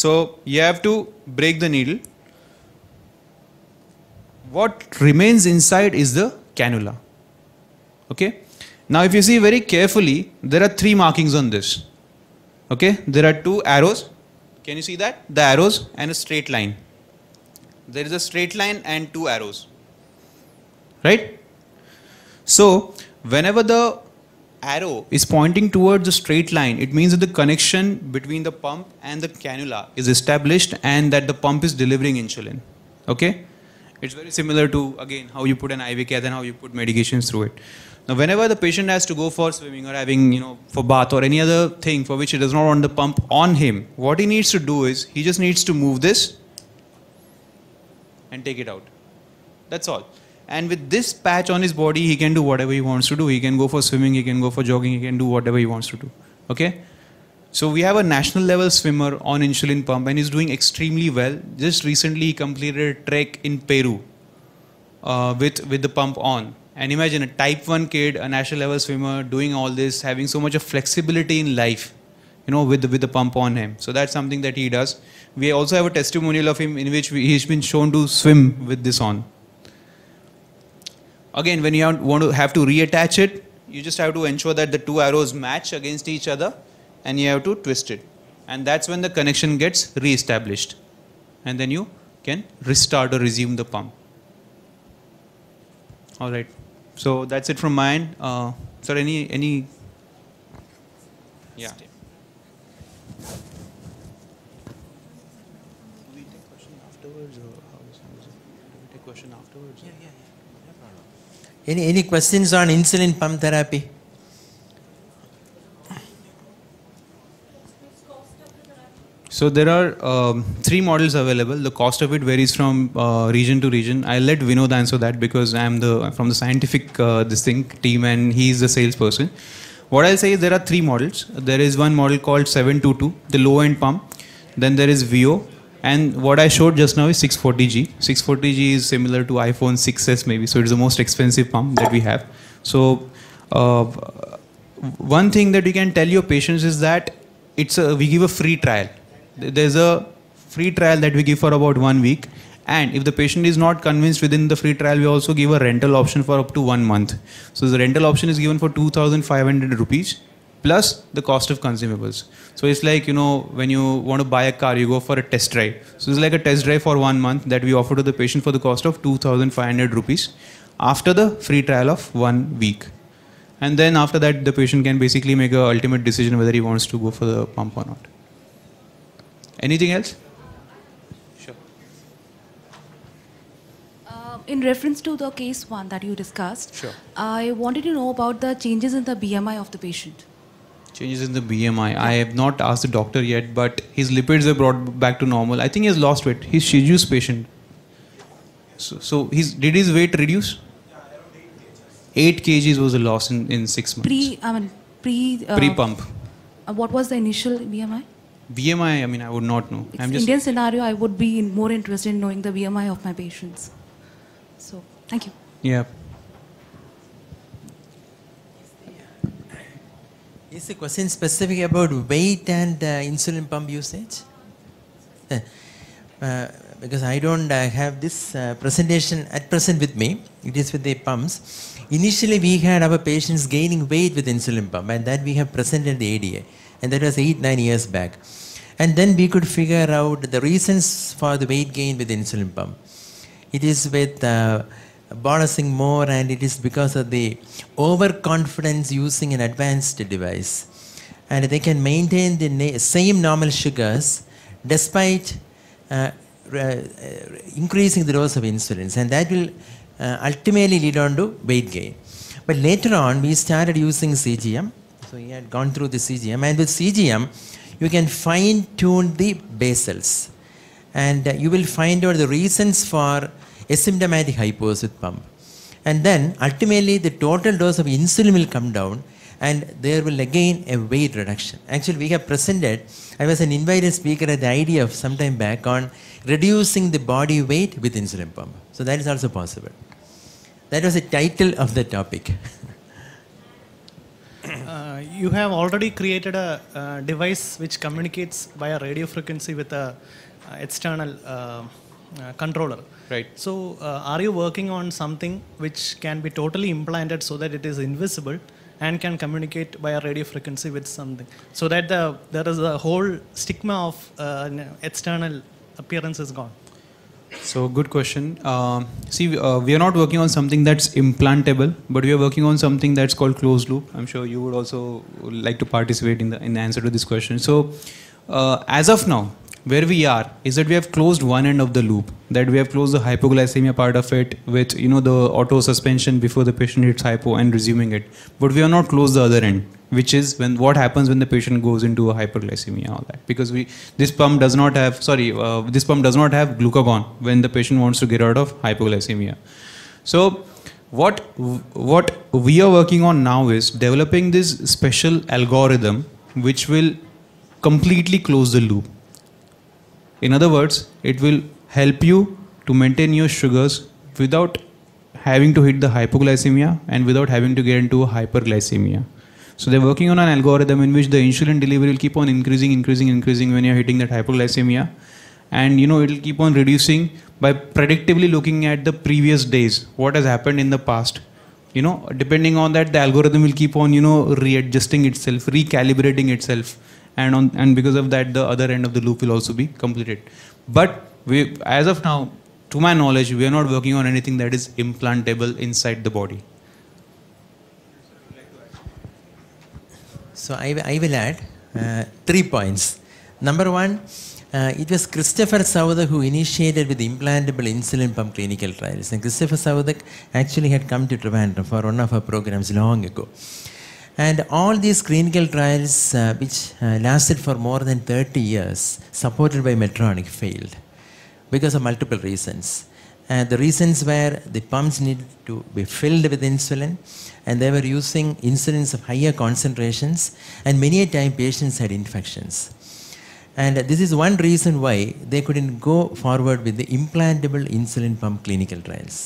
So you have to break the needle. What remains inside is the cannula. Okay? Now if you see very carefully, there are three markings on this. Okay? There are two arrows can you see that? The arrows and a straight line. There is a straight line and two arrows. Right? So, whenever the arrow is pointing towards the straight line, it means that the connection between the pump and the cannula is established and that the pump is delivering insulin. Okay? It's very similar to, again, how you put an IV cath and how you put medications through it. Now, whenever the patient has to go for swimming or having, you know, for bath or any other thing for which he does not want the pump on him, what he needs to do is he just needs to move this and take it out. That's all. And with this patch on his body, he can do whatever he wants to do. He can go for swimming, he can go for jogging, he can do whatever he wants to do. Okay? So we have a national level swimmer on insulin pump and he's doing extremely well. Just recently he completed a trek in Peru uh, with, with the pump on. And imagine a type 1 kid, a national level swimmer doing all this, having so much of flexibility in life, you know, with, with the pump on him. So that's something that he does. We also have a testimonial of him in which we, he's been shown to swim with this on. Again, when you want to have to reattach it, you just have to ensure that the two arrows match against each other and you have to twist it and that's when the connection gets re-established and then you can restart or resume the pump all right so that's it from my end uh, sir any any yeah Any, any questions on insulin pump therapy? So there are um, three models available. The cost of it varies from uh, region to region. I'll let Vinod answer that because I'm the from the scientific uh, distinct team and he's the salesperson. What I'll say is there are three models. There is one model called 722, the low-end pump. Then there is VO. And what I showed just now is 640G. 640G is similar to iPhone 6s maybe. So it's the most expensive pump that we have. So uh, one thing that we can tell your patients is that it's a, we give a free trial there's a free trial that we give for about one week. And if the patient is not convinced within the free trial, we also give a rental option for up to one month. So the rental option is given for 2,500 rupees plus the cost of consumables. So it's like, you know, when you want to buy a car, you go for a test drive. So it's like a test drive for one month that we offer to the patient for the cost of 2,500 rupees after the free trial of one week. And then after that, the patient can basically make an ultimate decision whether he wants to go for the pump or not. Anything else? Sure. Uh, in reference to the case one that you discussed, sure. I wanted to know about the changes in the BMI of the patient. Changes in the BMI. I have not asked the doctor yet, but his lipids are brought back to normal. I think he has lost weight. He's Shiju's patient. So, so his, did his weight reduce? 8 kgs was a loss in, in 6 months. Pre, I mean, pre... Uh, Pre-pump. Uh, what was the initial BMI? BMI, I mean, I would not know. It's Indian scenario, I would be more interested in knowing the BMI of my patients. So, thank you. Yeah. Is the question specific about weight and uh, insulin pump usage? Uh, because I don't uh, have this uh, presentation at present with me. It is with the pumps. Initially, we had our patients gaining weight with insulin pump, and that we have presented the ADA, and that was eight nine years back. And then we could figure out the reasons for the weight gain with insulin pump. It is with uh, bolusing more and it is because of the overconfidence using an advanced device. And they can maintain the same normal sugars despite uh, uh, increasing the dose of insulin. And that will uh, ultimately lead on to weight gain. But later on, we started using CGM. So he had gone through the CGM. And with CGM, you can fine tune the basals and uh, you will find out the reasons for asymptomatic hypos pump. And then ultimately the total dose of insulin will come down and there will again a weight reduction. Actually, we have presented, I was an invited speaker at the idea of some time back on reducing the body weight with insulin pump. So that is also possible. That was the title of the topic. Uh, you have already created a uh, device which communicates via radio frequency with a uh, external uh, controller. Right. So, are you working on something which can be totally implanted so that it is invisible and can communicate via radio frequency with something, so that the there is a whole stigma of external appearance is gone? So good question. Uh, see, uh, we are not working on something that's implantable, but we are working on something that's called closed loop. I'm sure you would also like to participate in the in the answer to this question. So, uh, as of now, where we are is that we have closed one end of the loop. That we have closed the hypoglycemia part of it with you know the auto suspension before the patient hits hypo and resuming it. But we are not closed the other end which is when what happens when the patient goes into a hyperglycemia all that because we this pump does not have sorry uh, this pump does not have glucagon when the patient wants to get out of hypoglycemia so what what we are working on now is developing this special algorithm which will completely close the loop in other words it will help you to maintain your sugars without having to hit the hypoglycemia and without having to get into a hyperglycemia so they're working on an algorithm in which the insulin delivery will keep on increasing, increasing, increasing when you're hitting that hypoglycemia. And you know, it'll keep on reducing by predictively looking at the previous days, what has happened in the past. You know, depending on that, the algorithm will keep on, you know, readjusting itself, recalibrating itself. And on and because of that, the other end of the loop will also be completed. But we as of now, to my knowledge, we are not working on anything that is implantable inside the body. So I, I will add uh, three points. Number one, uh, it was Christopher Saudak who initiated with implantable insulin pump clinical trials. And Christopher Saudak actually had come to Trivandrum for one of our programs long ago. And all these clinical trials, uh, which uh, lasted for more than 30 years, supported by Medtronic, failed because of multiple reasons. Uh, the reasons were the pumps needed to be filled with insulin and they were using insulins of higher concentrations and many a time patients had infections. And this is one reason why they couldn't go forward with the implantable insulin pump clinical trials.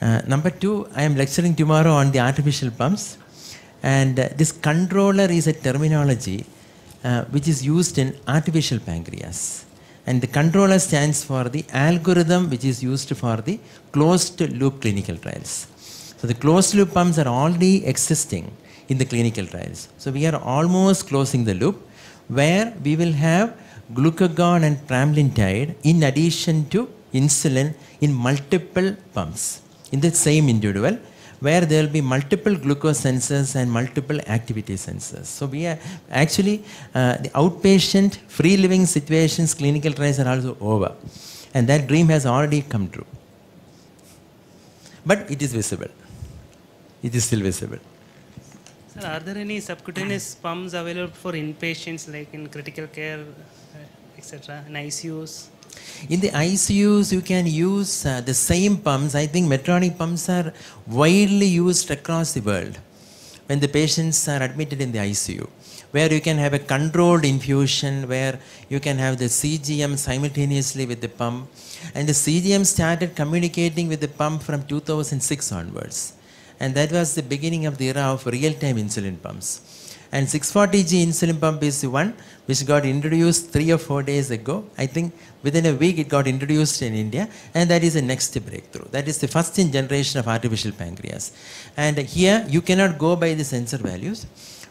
Uh, number two, I am lecturing tomorrow on the artificial pumps. And uh, this controller is a terminology uh, which is used in artificial pancreas. And the controller stands for the algorithm which is used for the closed loop clinical trials. So the closed loop pumps are already existing in the clinical trials. So we are almost closing the loop where we will have glucagon and pramlintide in addition to insulin in multiple pumps in the same individual where there will be multiple glucose sensors and multiple activity sensors. So we are actually uh, the outpatient free living situations clinical trials are also over and that dream has already come true. But it is visible it is still visible. Sir, are there any subcutaneous pumps available for inpatients, like in critical care, uh, etc., in ICUs? In the ICUs, you can use uh, the same pumps. I think Medtronic pumps are widely used across the world when the patients are admitted in the ICU, where you can have a controlled infusion, where you can have the CGM simultaneously with the pump. And the CGM started communicating with the pump from 2006 onwards and that was the beginning of the era of real-time insulin pumps. And 640G insulin pump is the one which got introduced three or four days ago. I think within a week it got introduced in India and that is the next breakthrough. That is the first generation of artificial pancreas. And here you cannot go by the sensor values.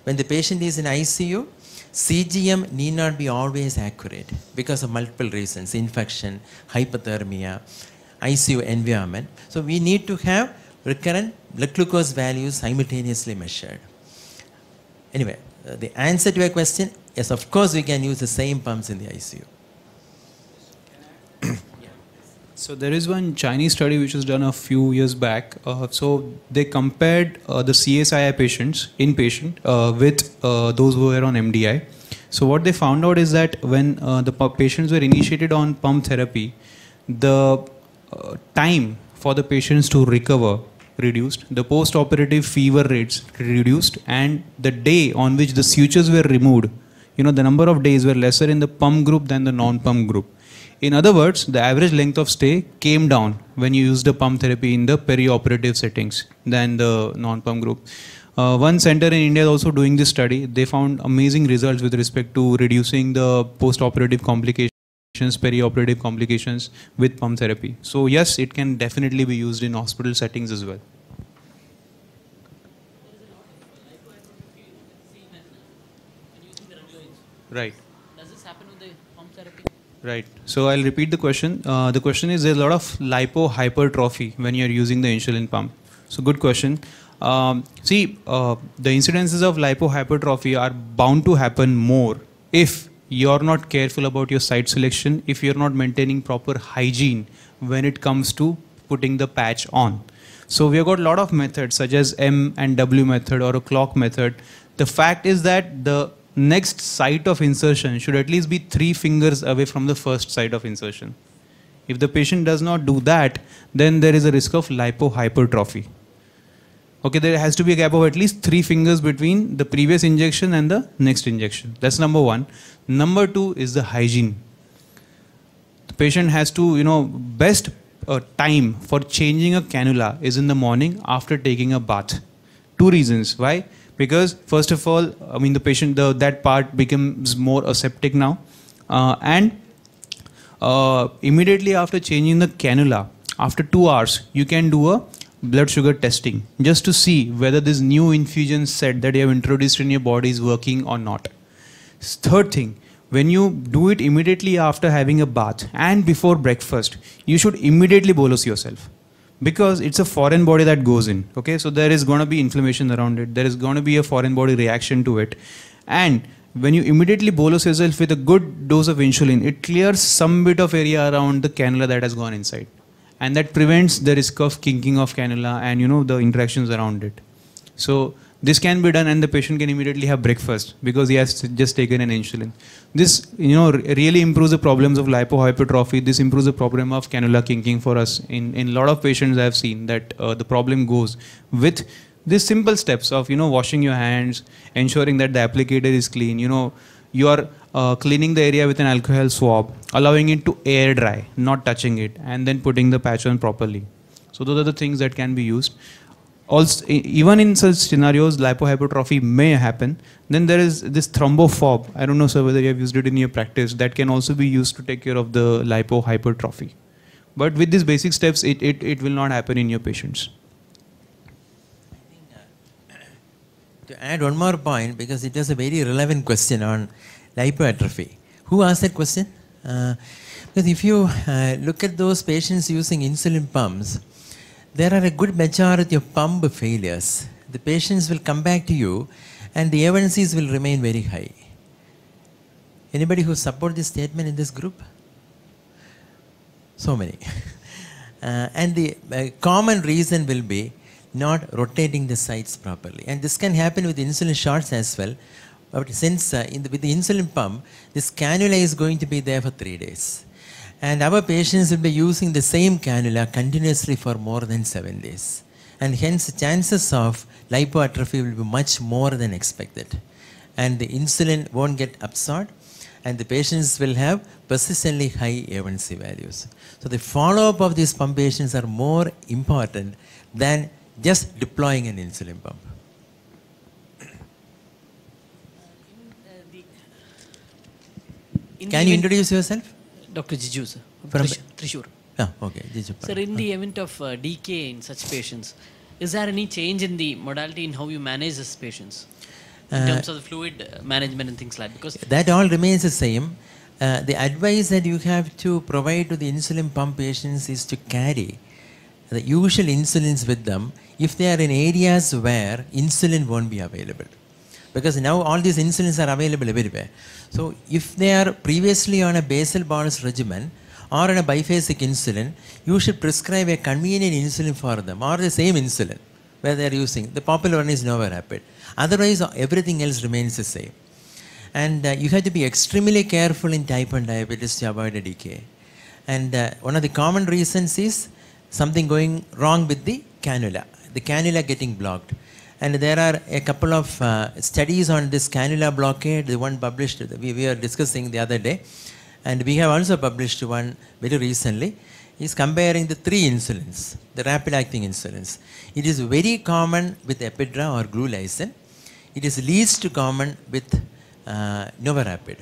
When the patient is in ICU, CGM need not be always accurate because of multiple reasons, infection, hypothermia, ICU environment. So we need to have recurrent blood glucose values simultaneously measured. Anyway, uh, the answer to your question yes, of course, we can use the same pumps in the ICU. So there is one Chinese study which was done a few years back. Uh, so they compared uh, the CSIR patients, inpatient, uh, with uh, those who were on MDI. So what they found out is that when uh, the patients were initiated on pump therapy, the uh, time for the patients to recover reduced, the post-operative fever rates reduced, and the day on which the sutures were removed, you know, the number of days were lesser in the pump group than the non-pump group. In other words, the average length of stay came down when you used the pump therapy in the perioperative settings than the non-pump group. Uh, one center in India is also doing this study. They found amazing results with respect to reducing the post-operative complications perioperative complications with pump therapy. So yes, it can definitely be used in hospital settings as well. Right. Does this happen with the pump therapy? Right. So I'll repeat the question. Uh, the question is there's a lot of lipohypertrophy when you're using the insulin pump. So good question. Um, see, uh, the incidences of lipohypertrophy are bound to happen more if you're not careful about your site selection, if you're not maintaining proper hygiene when it comes to putting the patch on. So we've got a lot of methods such as M and W method or a clock method. The fact is that the next site of insertion should at least be three fingers away from the first site of insertion. If the patient does not do that, then there is a risk of lipohypertrophy okay there has to be a gap of at least three fingers between the previous injection and the next injection that's number one number two is the hygiene the patient has to you know best uh, time for changing a cannula is in the morning after taking a bath two reasons why because first of all i mean the patient the, that part becomes more aseptic now uh, and uh, immediately after changing the cannula after two hours you can do a blood sugar testing just to see whether this new infusion set that you have introduced in your body is working or not. Third thing, when you do it immediately after having a bath and before breakfast, you should immediately bolus yourself because it's a foreign body that goes in. Okay, so there is going to be inflammation around it, there is going to be a foreign body reaction to it, and when you immediately bolus yourself with a good dose of insulin, it clears some bit of area around the cannula that has gone inside and that prevents the risk of kinking of cannula and you know the interactions around it. So this can be done and the patient can immediately have breakfast because he has just taken an insulin. This you know really improves the problems of lipohypertrophy. This improves the problem of cannula kinking for us. In in lot of patients I have seen that uh, the problem goes with these simple steps of you know washing your hands, ensuring that the applicator is clean. You know you are uh, cleaning the area with an alcohol swab, allowing it to air dry, not touching it, and then putting the patch on properly. So those are the things that can be used. Also, even in such scenarios, lipohypertrophy may happen. Then there is this thrombophob. I don't know, sir, whether you have used it in your practice. That can also be used to take care of the lipohypertrophy. But with these basic steps, it, it, it will not happen in your patients. Uh, to add one more point, because it was a very relevant question on lipoatrophy. Who asked that question? Uh, because if you uh, look at those patients using insulin pumps, there are a good majority of pump failures. The patients will come back to you and the A1Cs will remain very high. Anybody who support this statement in this group? So many. uh, and the uh, common reason will be not rotating the sites properly. And this can happen with insulin shots as well. But since uh, the, with the insulin pump, this cannula is going to be there for three days. And our patients will be using the same cannula continuously for more than seven days. And hence, chances of lipoatrophy will be much more than expected. And the insulin won't get absorbed, and the patients will have persistently high A1C values. So, the follow up of these pump patients are more important than just deploying an insulin pump. Can you introduce yourself? Dr. Jiju, sir. From Trishur. Yeah, okay. Jiju. Sir, in the event of uh, decay in such patients, is there any change in the modality in how you manage these patients? In uh, terms of the fluid uh, management and things like that? Because that all remains the same. Uh, the advice that you have to provide to the insulin pump patients is to carry the usual insulins with them if they are in areas where insulin won't be available because now all these insulins are available everywhere. So if they are previously on a basal bolus regimen or on a biphasic insulin, you should prescribe a convenient insulin for them or the same insulin where they are using. The popular one is Rapid. Otherwise, everything else remains the same. And uh, you have to be extremely careful in type 1 diabetes to avoid a decay. And uh, one of the common reasons is something going wrong with the cannula, the cannula getting blocked. And there are a couple of uh, studies on this cannula blockade, the one published, we, we were discussing the other day. And we have also published one very recently. Is comparing the three insulins, the rapid acting insulins. It is very common with Epidra or Glulysin. It is least common with uh, Novorapid.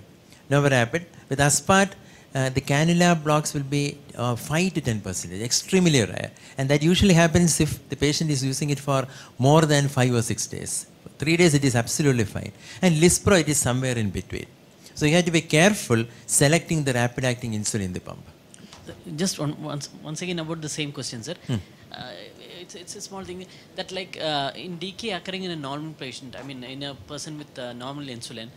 Novorapid with aspart, uh, the cannula blocks will be uh, 5 to 10 percent, extremely rare. And that usually happens if the patient is using it for more than 5 or 6 days. For 3 days it is absolutely fine. And Lispro it is somewhere in between. So you have to be careful selecting the rapid acting insulin in the pump. Just one, once, once again about the same question, sir. Hmm. Uh, it's, it's a small thing that like uh, in DK occurring in a normal patient, I mean in a person with uh, normal insulin,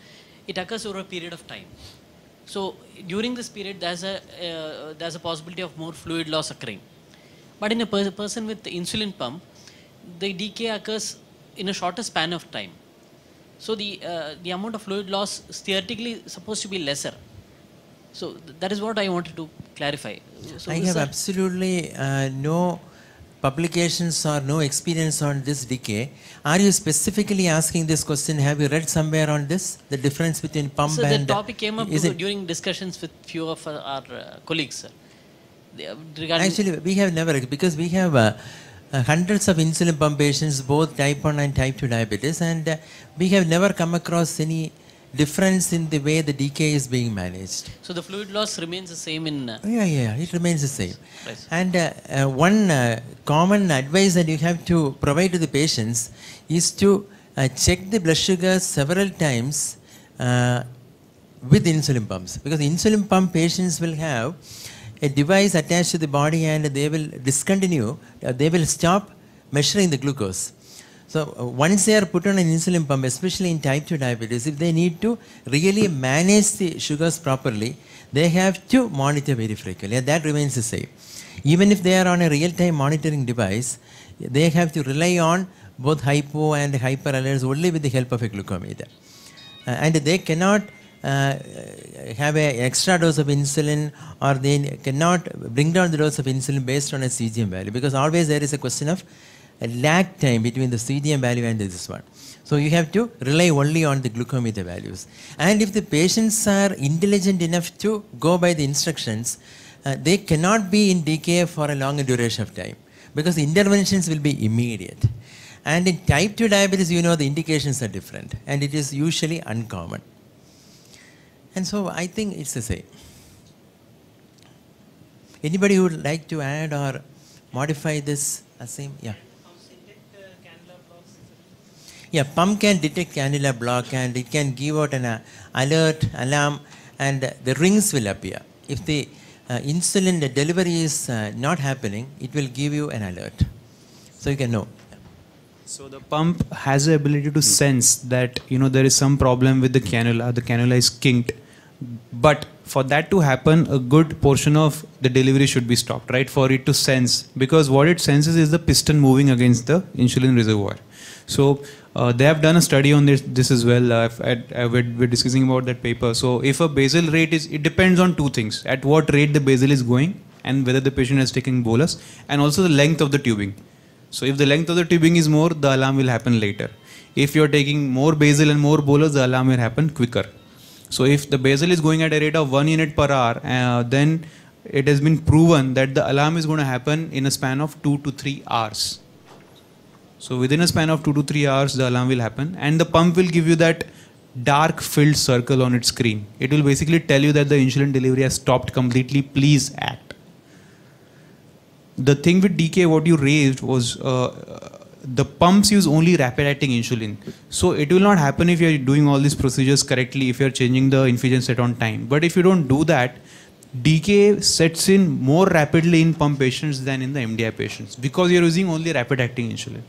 it occurs over a period of time. So during this period, there's a, uh, there's a possibility of more fluid loss occurring. But in a per person with insulin pump, the decay occurs in a shorter span of time. So the, uh, the amount of fluid loss is theoretically supposed to be lesser. So th that is what I wanted to clarify. So I have absolutely uh, no publications or no experience on this decay. Are you specifically asking this question? Have you read somewhere on this? The difference between pump so and... So the topic came up during discussions with few of our, our uh, colleagues, sir. Uh, Actually, we have never, because we have... Uh, uh, hundreds of insulin pump patients, both type 1 and type 2 diabetes, and uh, we have never come across any difference in the way the decay is being managed. So the fluid loss remains the same in... Uh, yeah, yeah, it remains the same. Right. And uh, uh, one uh, common advice that you have to provide to the patients is to uh, check the blood sugar several times uh, with insulin pumps. Because insulin pump patients will have a device attached to the body and they will discontinue, they will stop measuring the glucose. So uh, once they are put on an insulin pump, especially in type 2 diabetes, if they need to really manage the sugars properly, they have to monitor very frequently. And that remains the same. Even if they are on a real-time monitoring device, they have to rely on both hypo and hyper alerts only with the help of a glucometer. Uh, and they cannot uh, have an extra dose of insulin or they cannot bring down the dose of insulin based on a CGM value because always there is a question of a lag time between the CGM value and this one. So you have to rely only on the glucometer values. And if the patients are intelligent enough to go by the instructions, uh, they cannot be in decay for a longer duration of time because interventions will be immediate. And in type 2 diabetes, you know the indications are different and it is usually uncommon. And so I think it's the same. Anybody would like to add or modify this? Same, yeah. Yeah, pump can detect cannula block and it can give out an uh, alert, alarm, and the rings will appear. If the uh, insulin delivery is uh, not happening, it will give you an alert. So you can know. So the pump has the ability to sense that you know there is some problem with the cannula, the cannula is kinked. But for that to happen, a good portion of the delivery should be stopped, right? For it to sense, because what it senses is the piston moving against the insulin reservoir. So uh, they have done a study on this, this as well. Uh, at, uh, we're, we're, discussing about that paper. So if a basal rate is, it depends on two things: at what rate the basal is going, and whether the patient is taking bolus, and also the length of the tubing. So if the length of the tubing is more, the alarm will happen later. If you're taking more basal and more bolus, the alarm will happen quicker. So if the basal is going at a rate of one unit per hour, uh, then it has been proven that the alarm is going to happen in a span of two to three hours so within a span of two to three hours, the alarm will happen, and the pump will give you that dark filled circle on its screen. It will basically tell you that the insulin delivery has stopped completely. Please act. The thing with DK, what you raised was uh, the pumps use only rapid acting insulin. So it will not happen if you're doing all these procedures correctly, if you're changing the infusion set on time. But if you don't do that, decay sets in more rapidly in pump patients than in the MDI patients because you're using only rapid acting insulin.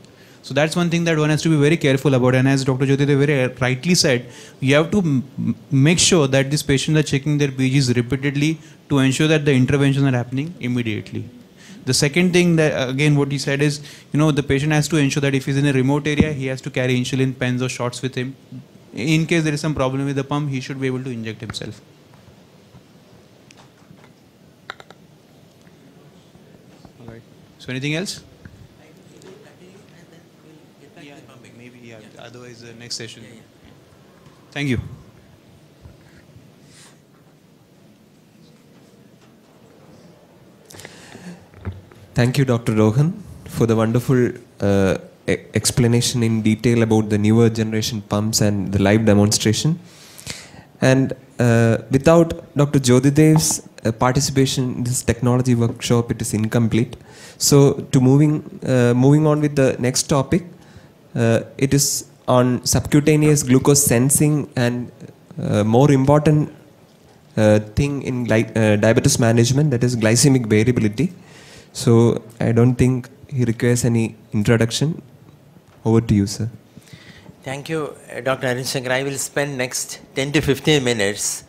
So that's one thing that one has to be very careful about. And as Dr. Jyoti very rightly said, you have to make sure that these patients are checking their BGs repeatedly to ensure that the interventions are happening immediately. The second thing that again what he said is, you know, the patient has to ensure that if he's in a remote area, he has to carry insulin pens or shots with him. In case there is some problem with the pump, he should be able to inject himself. All right. So anything else? next session. Yeah, yeah. Thank you. Thank you, Dr. Rohan, for the wonderful uh, e explanation in detail about the newer generation pumps and the live demonstration. And uh, without Dr. Jyotidev's uh, participation in this technology workshop, it is incomplete. So, to moving uh, moving on with the next topic, uh, it is on subcutaneous glucose sensing and uh, more important uh, thing in uh, diabetes management that is glycemic variability. So I don't think he requires any introduction. Over to you, sir. Thank you, uh, Dr. Arun Shankar. I will spend next 10 to 15 minutes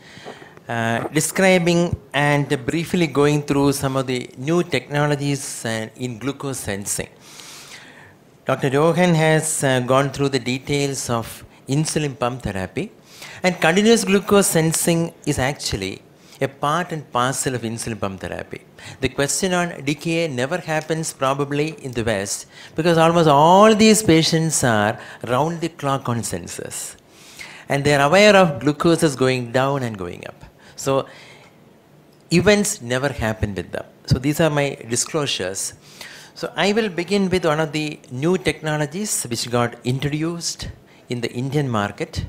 uh, describing and briefly going through some of the new technologies uh, in glucose sensing. Dr. Johan has uh, gone through the details of insulin pump therapy and continuous glucose sensing is actually a part and parcel of insulin pump therapy. The question on decay never happens probably in the West because almost all these patients are round the clock on sensors and they are aware of glucose is going down and going up. So events never happen with them. So these are my disclosures. So I will begin with one of the new technologies which got introduced in the Indian market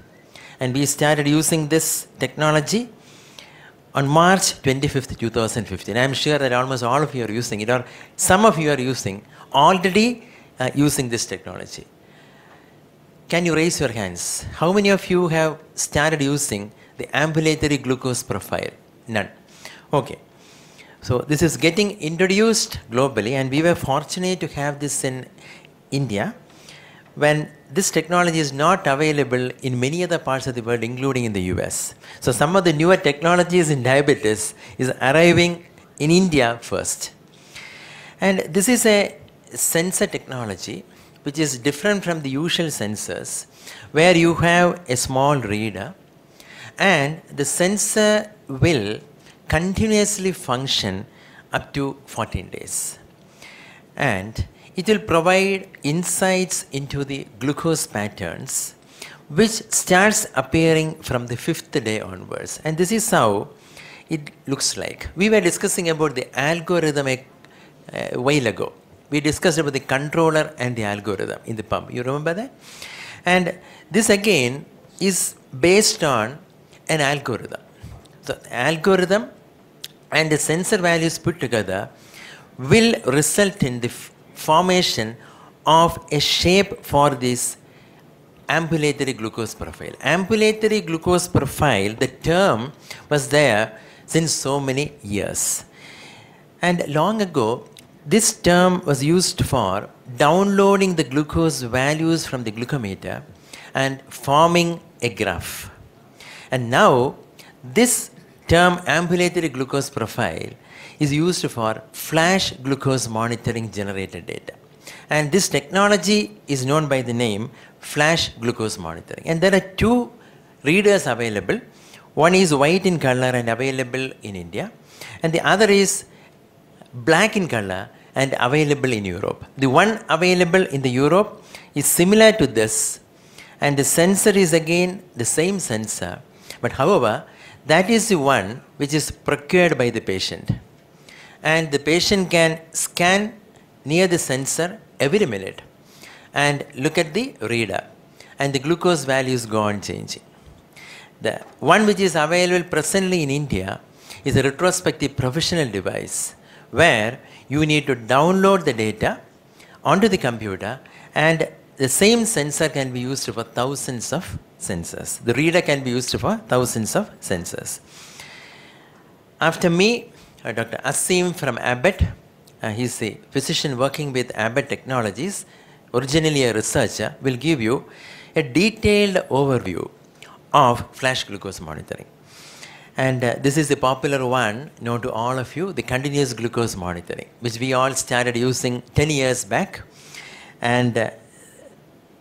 and we started using this technology on March 25th, 2015. I'm sure that almost all of you are using it or some of you are using, already uh, using this technology. Can you raise your hands? How many of you have started using the ambulatory glucose profile? None. Okay. So this is getting introduced globally and we were fortunate to have this in India when this technology is not available in many other parts of the world including in the US. So some of the newer technologies in diabetes is arriving in India first. And this is a sensor technology which is different from the usual sensors where you have a small reader and the sensor will continuously function up to 14 days. And it will provide insights into the glucose patterns which starts appearing from the fifth day onwards. And this is how it looks like. We were discussing about the algorithm a, uh, while ago. We discussed about the controller and the algorithm in the pump. You remember that? And this again is based on an algorithm. The algorithm and the sensor values put together will result in the formation of a shape for this ambulatory glucose profile. Ambulatory glucose profile, the term was there since so many years. And long ago, this term was used for downloading the glucose values from the glucometer and forming a graph. And now, this term ambulatory glucose profile is used for flash glucose monitoring generated data. And this technology is known by the name flash glucose monitoring. And there are two readers available. One is white in color and available in India. And the other is black in color and available in Europe. The one available in the Europe is similar to this. And the sensor is again the same sensor. But however, that is the one which is procured by the patient. And the patient can scan near the sensor every minute and look at the reader. And the glucose value is on changing. The one which is available presently in India is a retrospective professional device where you need to download the data onto the computer and the same sensor can be used for thousands of senses. The reader can be used for thousands of senses. After me, uh, Dr. Asim from Abbott, uh, he's a physician working with Abbott Technologies, originally a researcher, will give you a detailed overview of flash glucose monitoring. And uh, this is the popular one known to all of you, the continuous glucose monitoring, which we all started using 10 years back. And uh,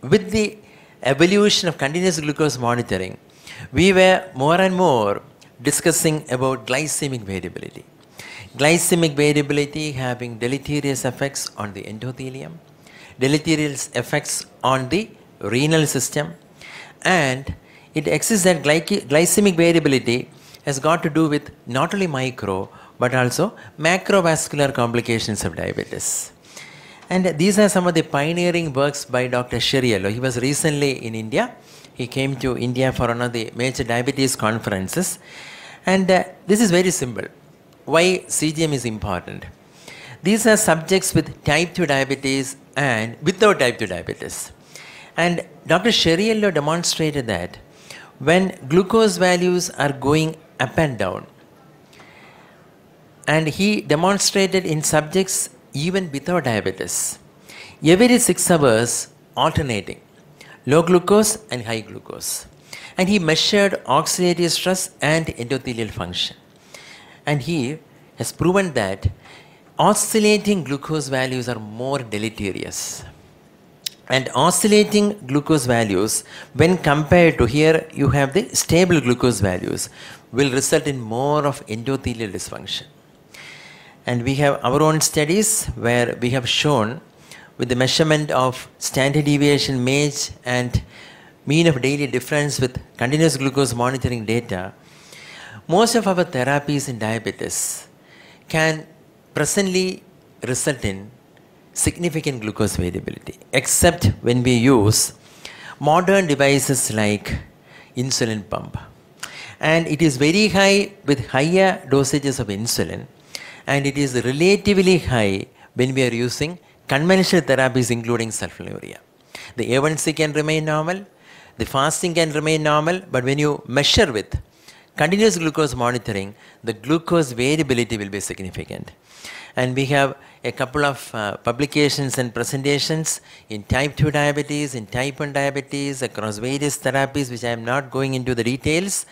with the evolution of continuous glucose monitoring, we were more and more discussing about glycemic variability. Glycemic variability having deleterious effects on the endothelium, deleterious effects on the renal system, and it exists that glycemic variability has got to do with not only micro but also macrovascular complications of diabetes. And these are some of the pioneering works by Dr. Shiriello. He was recently in India. He came to India for one of the major diabetes conferences. And uh, this is very simple. Why CGM is important. These are subjects with type 2 diabetes and without type 2 diabetes. And Dr. Sheriello demonstrated that when glucose values are going up and down, and he demonstrated in subjects even without diabetes. Every 6 hours alternating low glucose and high glucose. And he measured oxidative stress and endothelial function. And he has proven that oscillating glucose values are more deleterious. And oscillating glucose values, when compared to here, you have the stable glucose values, will result in more of endothelial dysfunction. And we have our own studies where we have shown with the measurement of standard deviation, MAGE, and mean of daily difference with continuous glucose monitoring data, most of our therapies in diabetes can presently result in significant glucose variability, except when we use modern devices like insulin pump. And it is very high with higher dosages of insulin and it is relatively high when we are using conventional therapies including sulfonylurea. The A1C can remain normal, the fasting can remain normal, but when you measure with continuous glucose monitoring, the glucose variability will be significant. And we have a couple of uh, publications and presentations in type 2 diabetes, in type 1 diabetes, across various therapies, which I am not going into the details.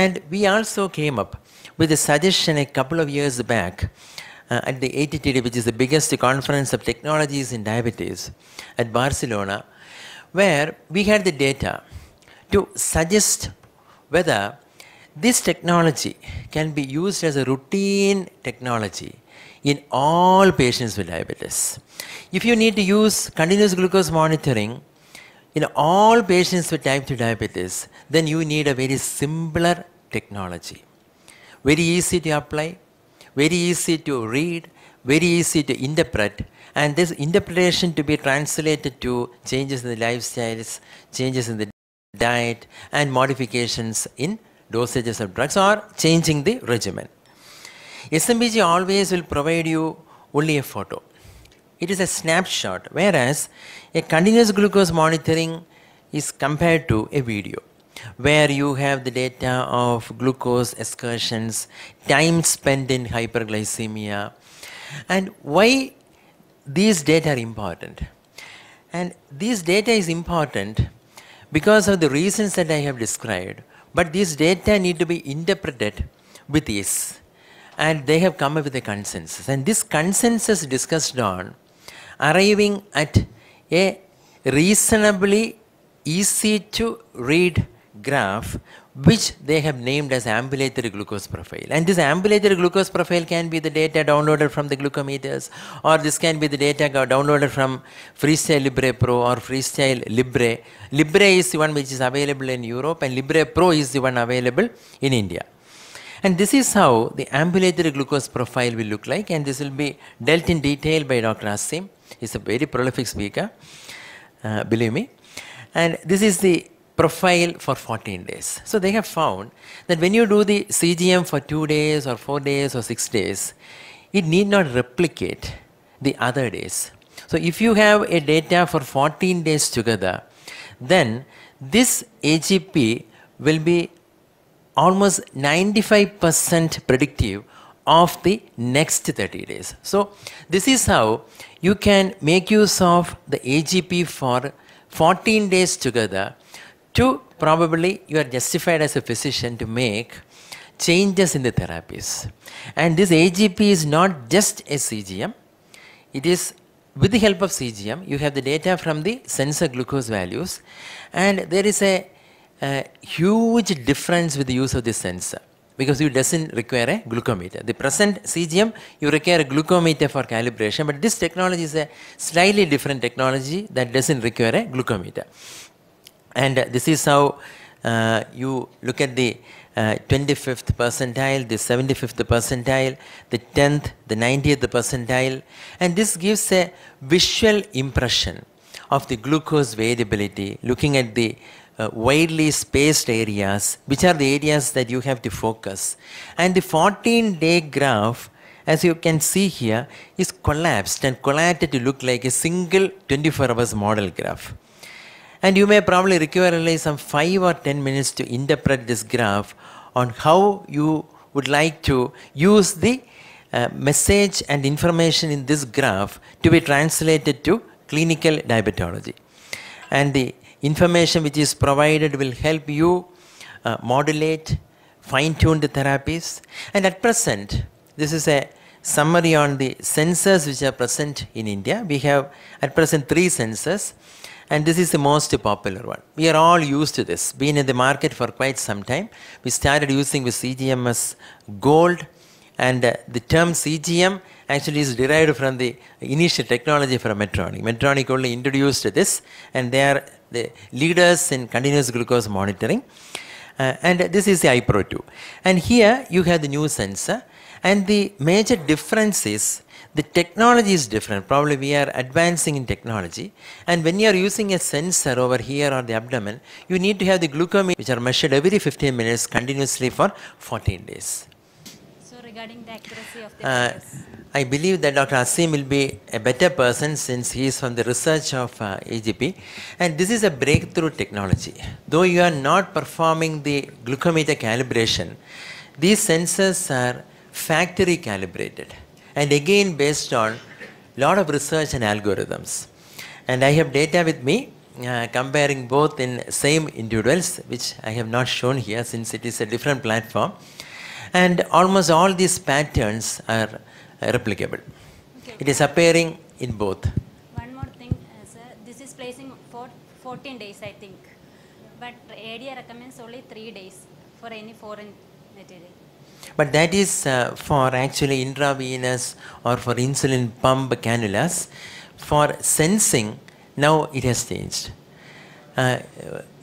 And we also came up with a suggestion a couple of years back uh, at the ATTD, which is the biggest conference of technologies in diabetes at Barcelona, where we had the data to suggest whether this technology can be used as a routine technology in all patients with diabetes. If you need to use continuous glucose monitoring in all patients with type 2 diabetes, then you need a very simpler technology. Very easy to apply, very easy to read, very easy to interpret, and this interpretation to be translated to changes in the lifestyles, changes in the diet, and modifications in dosages of drugs or changing the regimen. SMBG always will provide you only a photo. It is a snapshot, whereas a continuous glucose monitoring is compared to a video where you have the data of glucose excursions, time spent in hyperglycemia, and why these data are important. And these data is important because of the reasons that I have described, but these data need to be interpreted with ease. And they have come up with a consensus. And this consensus discussed on arriving at a reasonably easy to read graph which they have named as ambulatory glucose profile. And this ambulatory glucose profile can be the data downloaded from the glucometers or this can be the data downloaded from Freestyle Libre Pro or Freestyle Libre. Libre is the one which is available in Europe and Libre Pro is the one available in India. And this is how the ambulatory glucose profile will look like and this will be dealt in detail by Dr. Asim. He's a very prolific speaker, uh, believe me. And this is the profile for 14 days. So they have found that when you do the CGM for two days or four days or six days, it need not replicate the other days. So if you have a data for 14 days together, then this AGP will be almost 95% predictive of the next 30 days. So this is how you can make use of the AGP for 14 days together to probably you are justified as a physician to make changes in the therapies. And this AGP is not just a CGM, it is with the help of CGM, you have the data from the sensor glucose values and there is a, a huge difference with the use of the sensor because you doesn't require a glucometer. The present CGM, you require a glucometer for calibration, but this technology is a slightly different technology that doesn't require a glucometer. And uh, this is how uh, you look at the uh, 25th percentile, the 75th percentile, the 10th, the 90th percentile, and this gives a visual impression of the glucose variability looking at the uh, widely spaced areas, which are the areas that you have to focus. And the 14 day graph, as you can see here, is collapsed and collated to look like a single 24 hours model graph. And you may probably require only some 5 or 10 minutes to interpret this graph on how you would like to use the uh, message and information in this graph to be translated to clinical diabetology. And the information which is provided will help you uh, modulate fine-tuned therapies. And at present, this is a summary on the sensors which are present in India. We have at present three sensors and this is the most popular one. We are all used to this, been in the market for quite some time. We started using the CGMS gold and uh, the term CGM actually is derived from the initial technology from Medtronic. Medtronic only introduced this and they are the leaders in continuous glucose monitoring. Uh, and this is the iPro2. And here you have the new sensor. And the major difference is the technology is different. Probably we are advancing in technology. And when you are using a sensor over here on the abdomen, you need to have the glucometer, which are measured every 15 minutes continuously for 14 days regarding the accuracy of the uh, I believe that Dr. Asim will be a better person since he is from the research of uh, AGP. And this is a breakthrough technology. Though you are not performing the glucometer calibration, these sensors are factory calibrated and again based on lot of research and algorithms. And I have data with me uh, comparing both in same individuals, which I have not shown here since it is a different platform. And almost all these patterns are replicable. Okay. It is appearing in both. One more thing, uh, sir. This is placing for 14 days, I think. But ADA recommends only 3 days for any foreign material. But that is uh, for actually intravenous or for insulin pump cannulas. For sensing, now it has changed. Uh,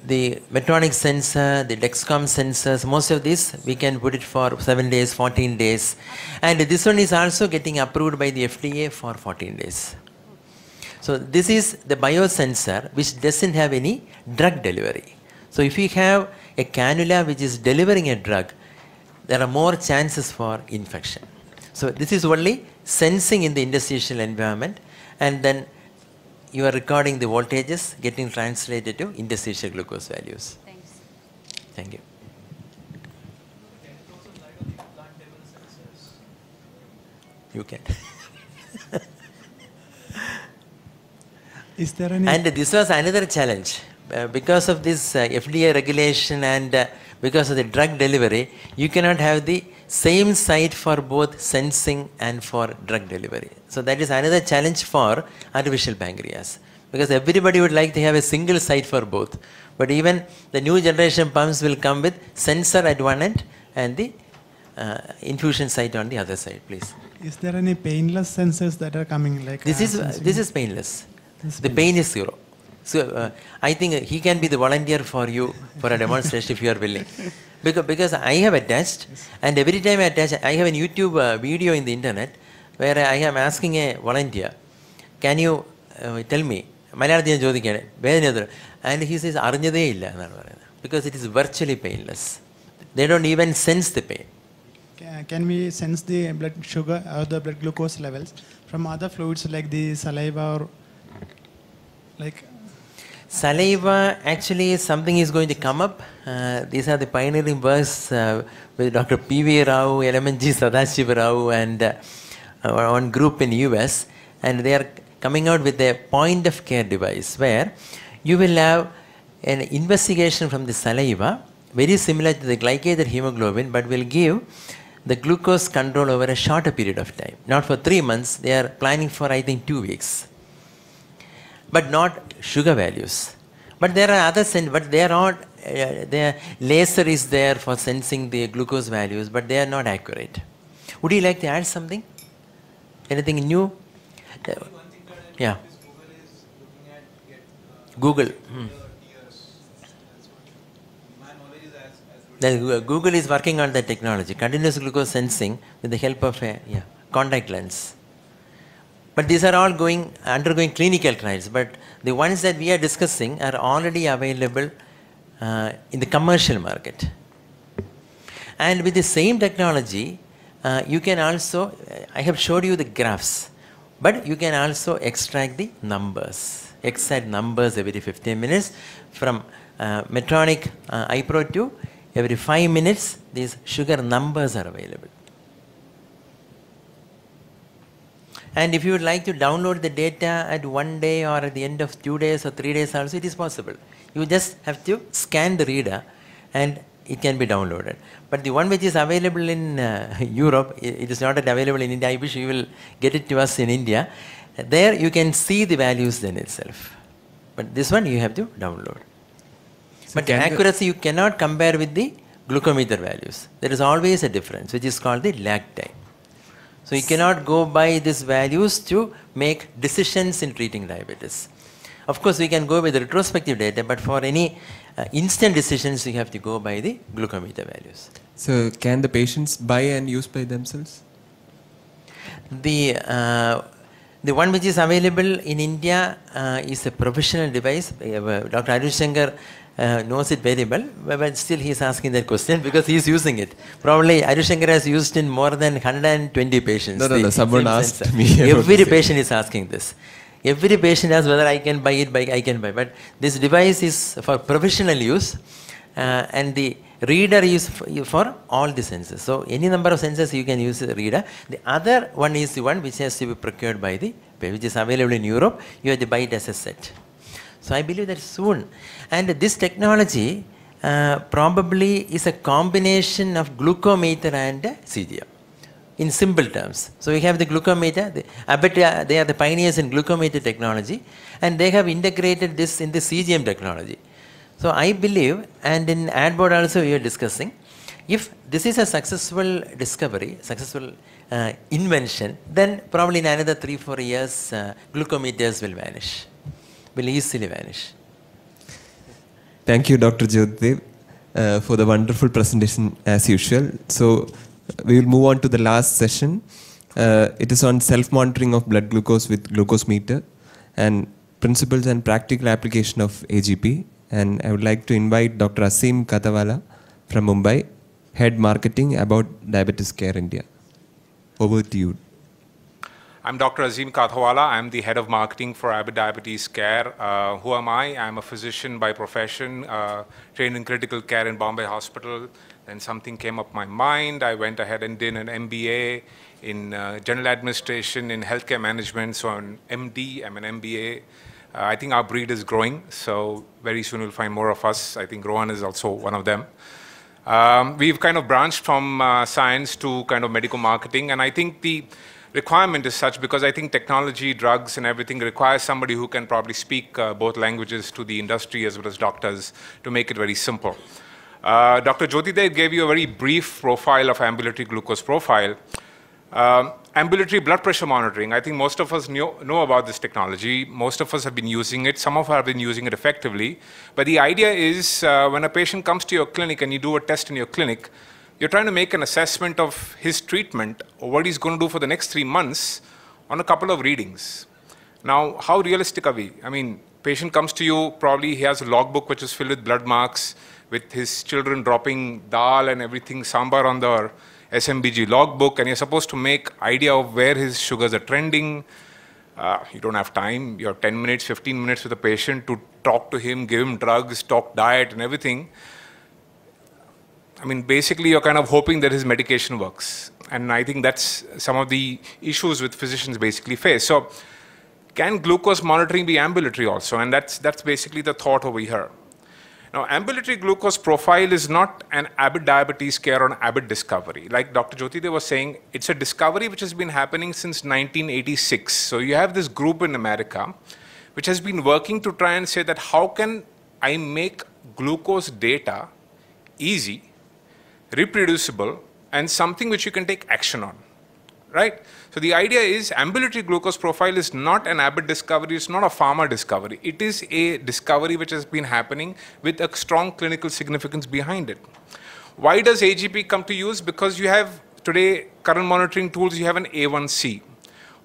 the Medtronic sensor, the Dexcom sensors, most of this we can put it for 7 days, 14 days. And this one is also getting approved by the FDA for 14 days. So this is the biosensor which doesn't have any drug delivery. So if we have a cannula which is delivering a drug, there are more chances for infection. So this is only sensing in the interstitial environment and then you are recording the voltages getting translated to interstitial glucose values. Thanks. Thank you. You can. Is there any? And this was another challenge. Uh, because of this uh, FDA regulation and uh, because of the drug delivery, you cannot have the same site for both sensing and for drug delivery. So that is another challenge for artificial pancreas because everybody would like to have a single site for both. But even the new generation pumps will come with sensor at one end and the uh, infusion site on the other side, please. Is there any painless sensors that are coming? Like this uh, is uh, this is painless. This the painless. pain is zero. So uh, I think he can be the volunteer for you for a demonstration if you are willing. Because, because I have a test, and every time I test, I have a YouTube uh, video in the internet where I am asking a volunteer, can you uh, tell me, And he says, Because it is virtually painless. They do not even sense the pain. can we sense the blood sugar or uh, the blood glucose levels from other fluids like the saliva or like Saliva actually something is going to come up. Uh, these are the pioneering works uh, with Dr. P.V. Rao, LMNG Sadashiva Rao and uh, one group in US and they are coming out with a point of care device where you will have an investigation from the saliva very similar to the glycated hemoglobin but will give the glucose control over a shorter period of time. Not for three months, they are planning for I think two weeks but not sugar values. But there are other, but they are not, uh, their laser is there for sensing the glucose values, but they are not accurate. Would you like to add something? Anything new? Uh, yeah. Google. Hmm. Google is working on that technology, continuous glucose sensing with the help of a yeah, contact lens. But these are all going undergoing clinical trials. But the ones that we are discussing are already available uh, in the commercial market. And with the same technology, uh, you can also, I have showed you the graphs, but you can also extract the numbers, extract numbers every 15 minutes from uh, Medtronic uh, iPro 2, every 5 minutes these sugar numbers are available. And if you would like to download the data at one day or at the end of two days or three days also, it is possible. You just have to scan the reader and it can be downloaded. But the one which is available in uh, Europe, it is not available in India. I wish you will get it to us in India. There you can see the values in itself. But this one you have to download. So but accuracy you cannot compare with the glucometer values. There is always a difference, which is called the lag time. So you cannot go by these values to make decisions in treating diabetes. Of course, we can go with the retrospective data, but for any uh, instant decisions, we have to go by the glucometer values. So can the patients buy and use by themselves? The uh, the one which is available in India uh, is a professional device. Uh, Dr. Arush Shankar uh, knows it very well, but still he is asking that question because he's using it. Probably Arishankar has used in more than 120 patients. No, no, no someone asked me. Every patient is asking this. Every patient asks whether I can buy it, buy, I can buy. But this device is for professional use uh, and the reader is for all the senses. So any number of senses you can use the reader. The other one is the one which has to be procured by the, which is available in Europe. You have to buy it as a set. So I believe that soon. And this technology uh, probably is a combination of glucometer and CGM in simple terms. So we have the glucometer, the, I bet uh, they are the pioneers in glucometer technology and they have integrated this in the CGM technology. So I believe, and in AdBoard also we are discussing, if this is a successful discovery, successful uh, invention, then probably in another three, four years, uh, glucometers will vanish will easily vanish. Thank you, Dr. Jyotdev, uh, for the wonderful presentation as usual. So we will move on to the last session. Uh, it is on self-monitoring of blood glucose with glucose meter and principles and practical application of AGP. And I would like to invite Dr. Asim Katawala from Mumbai, Head Marketing about Diabetes Care India. Over to you. I'm Dr. Azim Kathawala. I'm the head of marketing for Abbott Diabetes Care. Uh, who am I? I'm a physician by profession, uh, trained in critical care in Bombay Hospital. Then something came up my mind. I went ahead and did an MBA in uh, general administration in healthcare management. So I'm an MD, I'm an MBA. Uh, I think our breed is growing, so very soon you'll find more of us. I think Rohan is also one of them. Um, we've kind of branched from uh, science to kind of medical marketing, and I think the requirement is such because I think technology, drugs, and everything requires somebody who can probably speak uh, both languages to the industry as well as doctors to make it very simple. Uh, Dr. Jyoti gave you a very brief profile of ambulatory glucose profile. Um, ambulatory blood pressure monitoring, I think most of us knew, know about this technology. Most of us have been using it. Some of us have been using it effectively. But the idea is uh, when a patient comes to your clinic and you do a test in your clinic, you're trying to make an assessment of his treatment or what he's going to do for the next three months on a couple of readings. Now, how realistic are we? I mean, patient comes to you, probably he has a logbook which is filled with blood marks, with his children dropping dal and everything, sambar on the SMBG logbook, and you're supposed to make idea of where his sugars are trending. Uh, you don't have time. You have 10 minutes, 15 minutes with the patient to talk to him, give him drugs, talk diet and everything. I mean, basically, you're kind of hoping that his medication works. And I think that's some of the issues with physicians basically face. So, can glucose monitoring be ambulatory also? And that's, that's basically the thought over here. Now, ambulatory glucose profile is not an Abbott diabetes care or Abbott discovery. Like Dr. Jyotide was saying, it's a discovery which has been happening since 1986. So you have this group in America which has been working to try and say that how can I make glucose data easy reproducible, and something which you can take action on. Right? So the idea is ambulatory glucose profile is not an Abbott discovery, it's not a pharma discovery. It is a discovery which has been happening with a strong clinical significance behind it. Why does AGP come to use? Because you have today current monitoring tools, you have an A1C.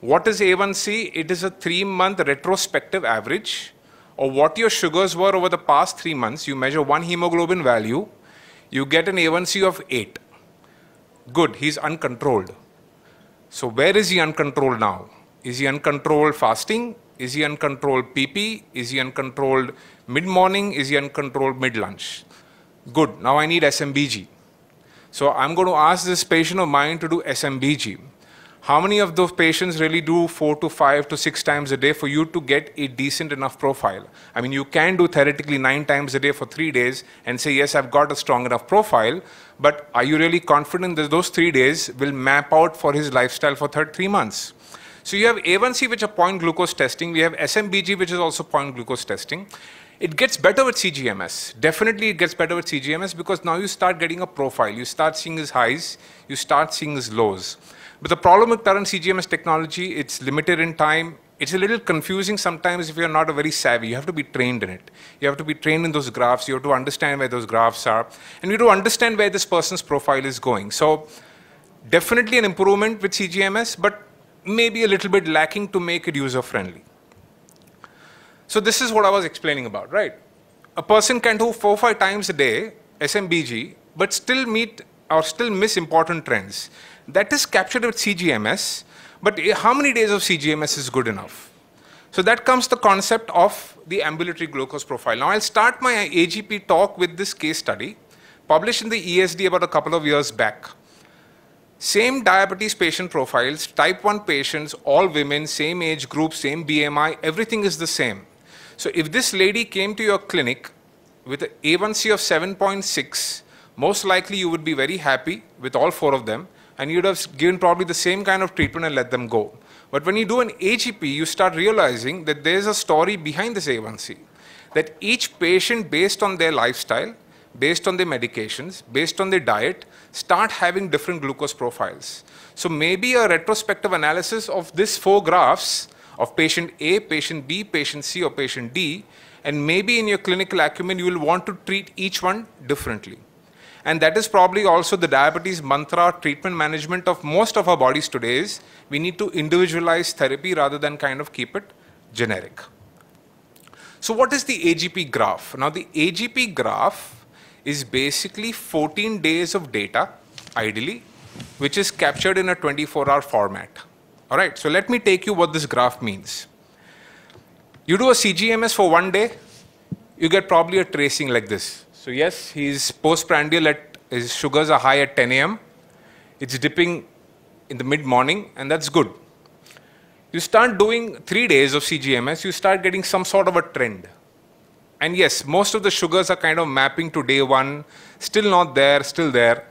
What is A1C? It is a three-month retrospective average of what your sugars were over the past three months. You measure one hemoglobin value you get an A1C of 8. Good, he's uncontrolled. So where is he uncontrolled now? Is he uncontrolled fasting? Is he uncontrolled PP? Is he uncontrolled mid-morning? Is he uncontrolled mid-lunch? Good, now I need SMBG. So I'm going to ask this patient of mine to do SMBG. How many of those patients really do four to five to six times a day for you to get a decent enough profile? I mean, you can do theoretically nine times a day for three days and say, yes, I've got a strong enough profile, but are you really confident that those three days will map out for his lifestyle for third three months? So you have A1C, which are point glucose testing. We have SMBG, which is also point glucose testing. It gets better with CGMS. Definitely it gets better with CGMS because now you start getting a profile. You start seeing his highs, you start seeing his lows. But the problem with current CGMS technology, it's limited in time. It's a little confusing sometimes if you're not a very savvy. You have to be trained in it. You have to be trained in those graphs. You have to understand where those graphs are. And you have to understand where this person's profile is going. So definitely an improvement with CGMS, but maybe a little bit lacking to make it user-friendly. So this is what I was explaining about, right? A person can do four, five times a day, SMBG, but still meet or still miss important trends that is captured with CGMS, but how many days of CGMS is good enough? So that comes the concept of the ambulatory glucose profile. Now I'll start my AGP talk with this case study, published in the ESD about a couple of years back. Same diabetes patient profiles, type 1 patients, all women, same age group, same BMI, everything is the same. So if this lady came to your clinic with an A1C of 7.6, most likely you would be very happy with all four of them and you'd have given probably the same kind of treatment and let them go. But when you do an AGP, you start realizing that there's a story behind this A1C, that each patient, based on their lifestyle, based on their medications, based on their diet, start having different glucose profiles. So maybe a retrospective analysis of these four graphs of patient A, patient B, patient C, or patient D, and maybe in your clinical acumen, you will want to treat each one differently. And that is probably also the diabetes mantra treatment management of most of our bodies today is we need to individualize therapy rather than kind of keep it generic. So what is the AGP graph? Now the AGP graph is basically 14 days of data, ideally, which is captured in a 24-hour format. All right, so let me take you what this graph means. You do a CGMS for one day, you get probably a tracing like this. So yes, he's postprandial at, his sugars are high at 10 a.m. It's dipping in the mid-morning and that's good. You start doing three days of CGMS, you start getting some sort of a trend. And yes, most of the sugars are kind of mapping to day one, still not there, still there.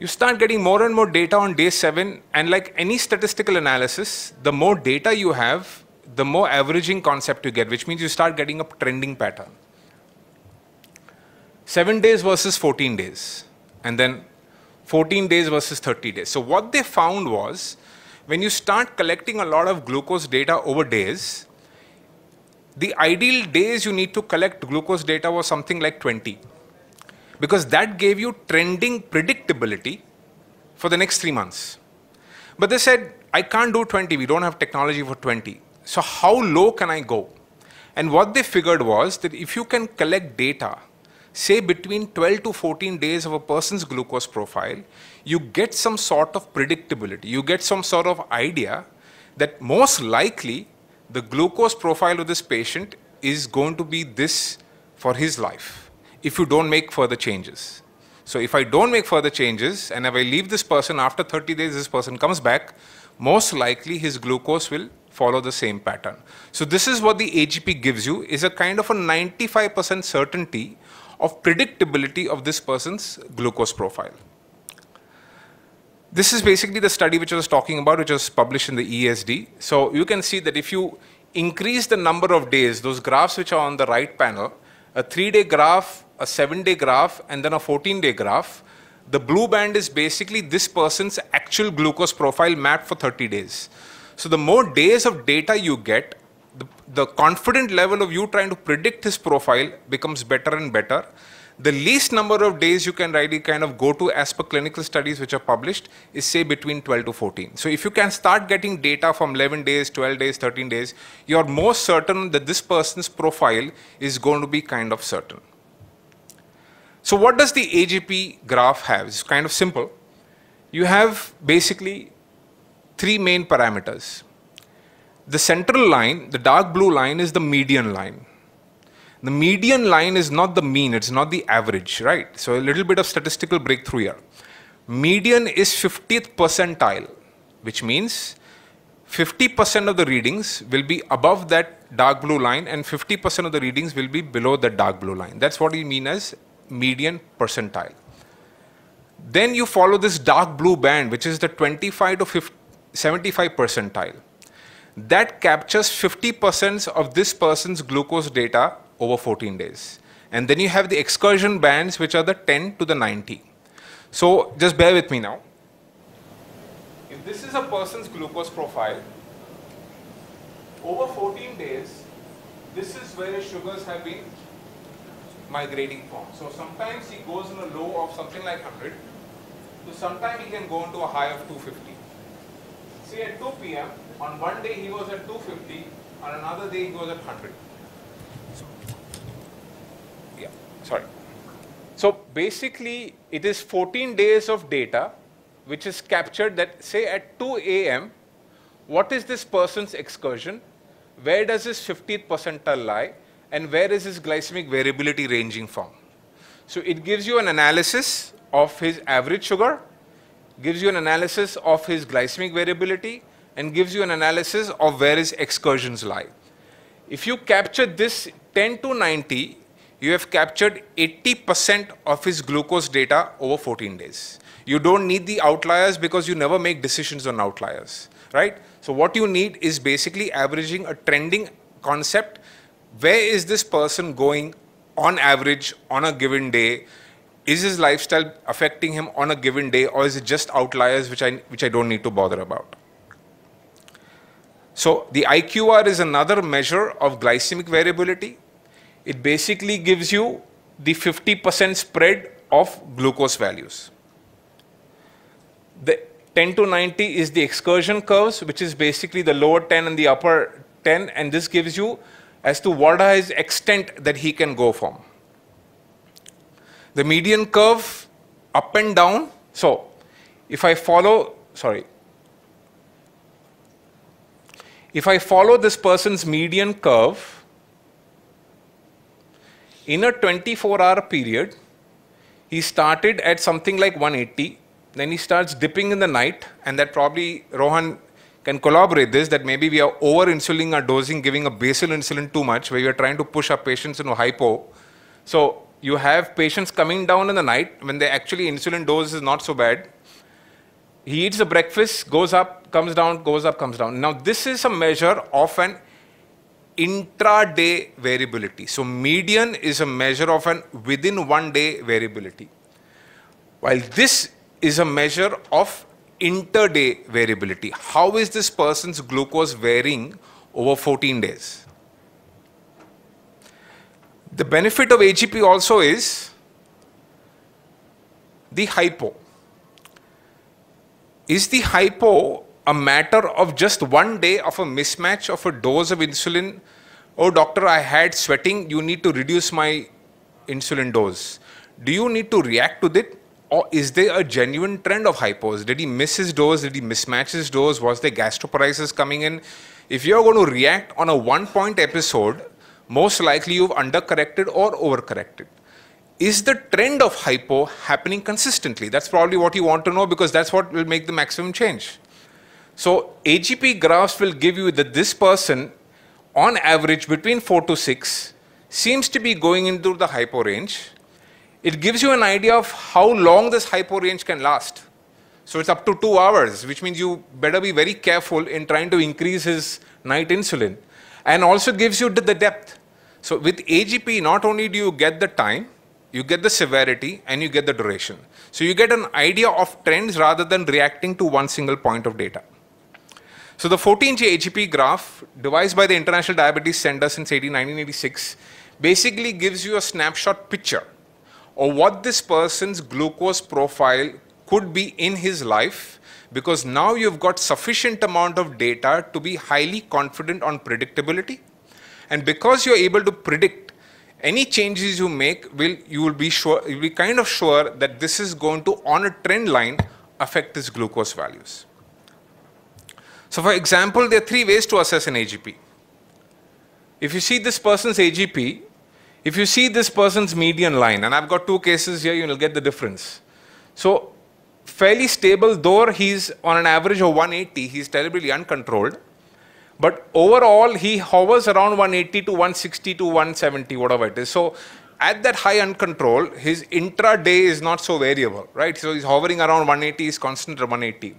You start getting more and more data on day seven, and like any statistical analysis, the more data you have, the more averaging concept you get, which means you start getting a trending pattern. 7 days versus 14 days, and then 14 days versus 30 days. So what they found was, when you start collecting a lot of glucose data over days, the ideal days you need to collect glucose data was something like 20 because that gave you trending predictability for the next three months. But they said, I can't do 20, we don't have technology for 20. So, how low can I go? And what they figured was that if you can collect data say between 12 to 14 days of a person's glucose profile, you get some sort of predictability. You get some sort of idea that most likely the glucose profile of this patient is going to be this for his life if you don't make further changes. So if I don't make further changes and if I leave this person after 30 days, this person comes back, most likely his glucose will follow the same pattern. So this is what the AGP gives you is a kind of a 95% certainty of predictability of this person's glucose profile. This is basically the study which I was talking about, which was published in the ESD. So you can see that if you increase the number of days, those graphs which are on the right panel, a three-day graph, a seven-day graph, and then a 14-day graph, the blue band is basically this person's actual glucose profile mapped for 30 days. So the more days of data you get, the, the confident level of you trying to predict his profile becomes better and better. The least number of days you can really kind of go to as per clinical studies which are published is say between 12 to 14. So if you can start getting data from 11 days, 12 days, 13 days, you're more certain that this person's profile is going to be kind of certain. So what does the AGP graph have? It's kind of simple. You have basically three main parameters the central line, the dark blue line, is the median line. The median line is not the mean, it's not the average, right? So a little bit of statistical breakthrough here. Median is 50th percentile, which means 50% of the readings will be above that dark blue line and 50% of the readings will be below the dark blue line. That's what we mean as median percentile. Then you follow this dark blue band, which is the 25 to 50, 75 percentile that captures 50% of this person's glucose data over 14 days. And then you have the excursion bands, which are the 10 to the 90. So just bear with me now. If this is a person's glucose profile, over 14 days, this is where sugars have been migrating from. So sometimes he goes in a low of something like 100, so sometimes he can go into a high of 250. Say at 2 p.m., on one day he was at 250, on another day he was at 100. So, yeah, sorry. So basically it is 14 days of data which is captured that say at 2 a.m. what is this person's excursion, where does his 50th percentile lie and where is his glycemic variability ranging from. So it gives you an analysis of his average sugar, gives you an analysis of his glycemic variability, and gives you an analysis of where his excursions lie. If you capture this 10 to 90, you have captured 80% of his glucose data over 14 days. You don't need the outliers because you never make decisions on outliers, right? So what you need is basically averaging a trending concept. Where is this person going on average on a given day? Is his lifestyle affecting him on a given day or is it just outliers which I, which I don't need to bother about? So the IQR is another measure of glycemic variability. It basically gives you the 50% spread of glucose values. The 10 to 90 is the excursion curves, which is basically the lower 10 and the upper 10, and this gives you as to what is extent that he can go from. The median curve up and down. So if I follow, sorry, if I follow this person's median curve, in a 24 hour period, he started at something like 180, then he starts dipping in the night, and that probably Rohan can collaborate this that maybe we are over insulin or dosing, giving a basal insulin too much, where we are trying to push our patients into hypo. So you have patients coming down in the night when they actually insulin dose is not so bad, he eats the breakfast, goes up, comes down, goes up, comes down. Now, this is a measure of an intraday variability. So, median is a measure of an within one day variability, while this is a measure of interday variability. How is this person's glucose varying over 14 days? The benefit of AGP also is the hypo is the hypo a matter of just one day of a mismatch of a dose of insulin? Oh, doctor, I had sweating. You need to reduce my insulin dose. Do you need to react to it? Or is there a genuine trend of hypos? Did he miss his dose? Did he mismatch his dose? Was there gastroparesis coming in? If you're going to react on a one point episode, most likely you've undercorrected or overcorrected is the trend of hypo happening consistently? That's probably what you want to know because that's what will make the maximum change. So AGP graphs will give you that this person on average between 4 to 6 seems to be going into the hypo range. It gives you an idea of how long this hypo range can last. So it's up to 2 hours which means you better be very careful in trying to increase his night insulin and also gives you the depth. So with AGP not only do you get the time you get the severity and you get the duration. So you get an idea of trends rather than reacting to one single point of data. So the 14G AGP graph devised by the International Diabetes Center since 1986 basically gives you a snapshot picture of what this person's glucose profile could be in his life because now you've got sufficient amount of data to be highly confident on predictability and because you're able to predict any changes you make will you will be sure you'll be kind of sure that this is going to on a trend line affect his glucose values. So for example, there are three ways to assess an AGP. If you see this person's AGP, if you see this person's median line, and I've got two cases here, you'll get the difference. So fairly stable, though he's on an average of 180, he's terribly uncontrolled. But overall, he hovers around 180 to 160 to 170, whatever it is. So at that high control, his intraday is not so variable, right? So he's hovering around 180, he's constant at 180.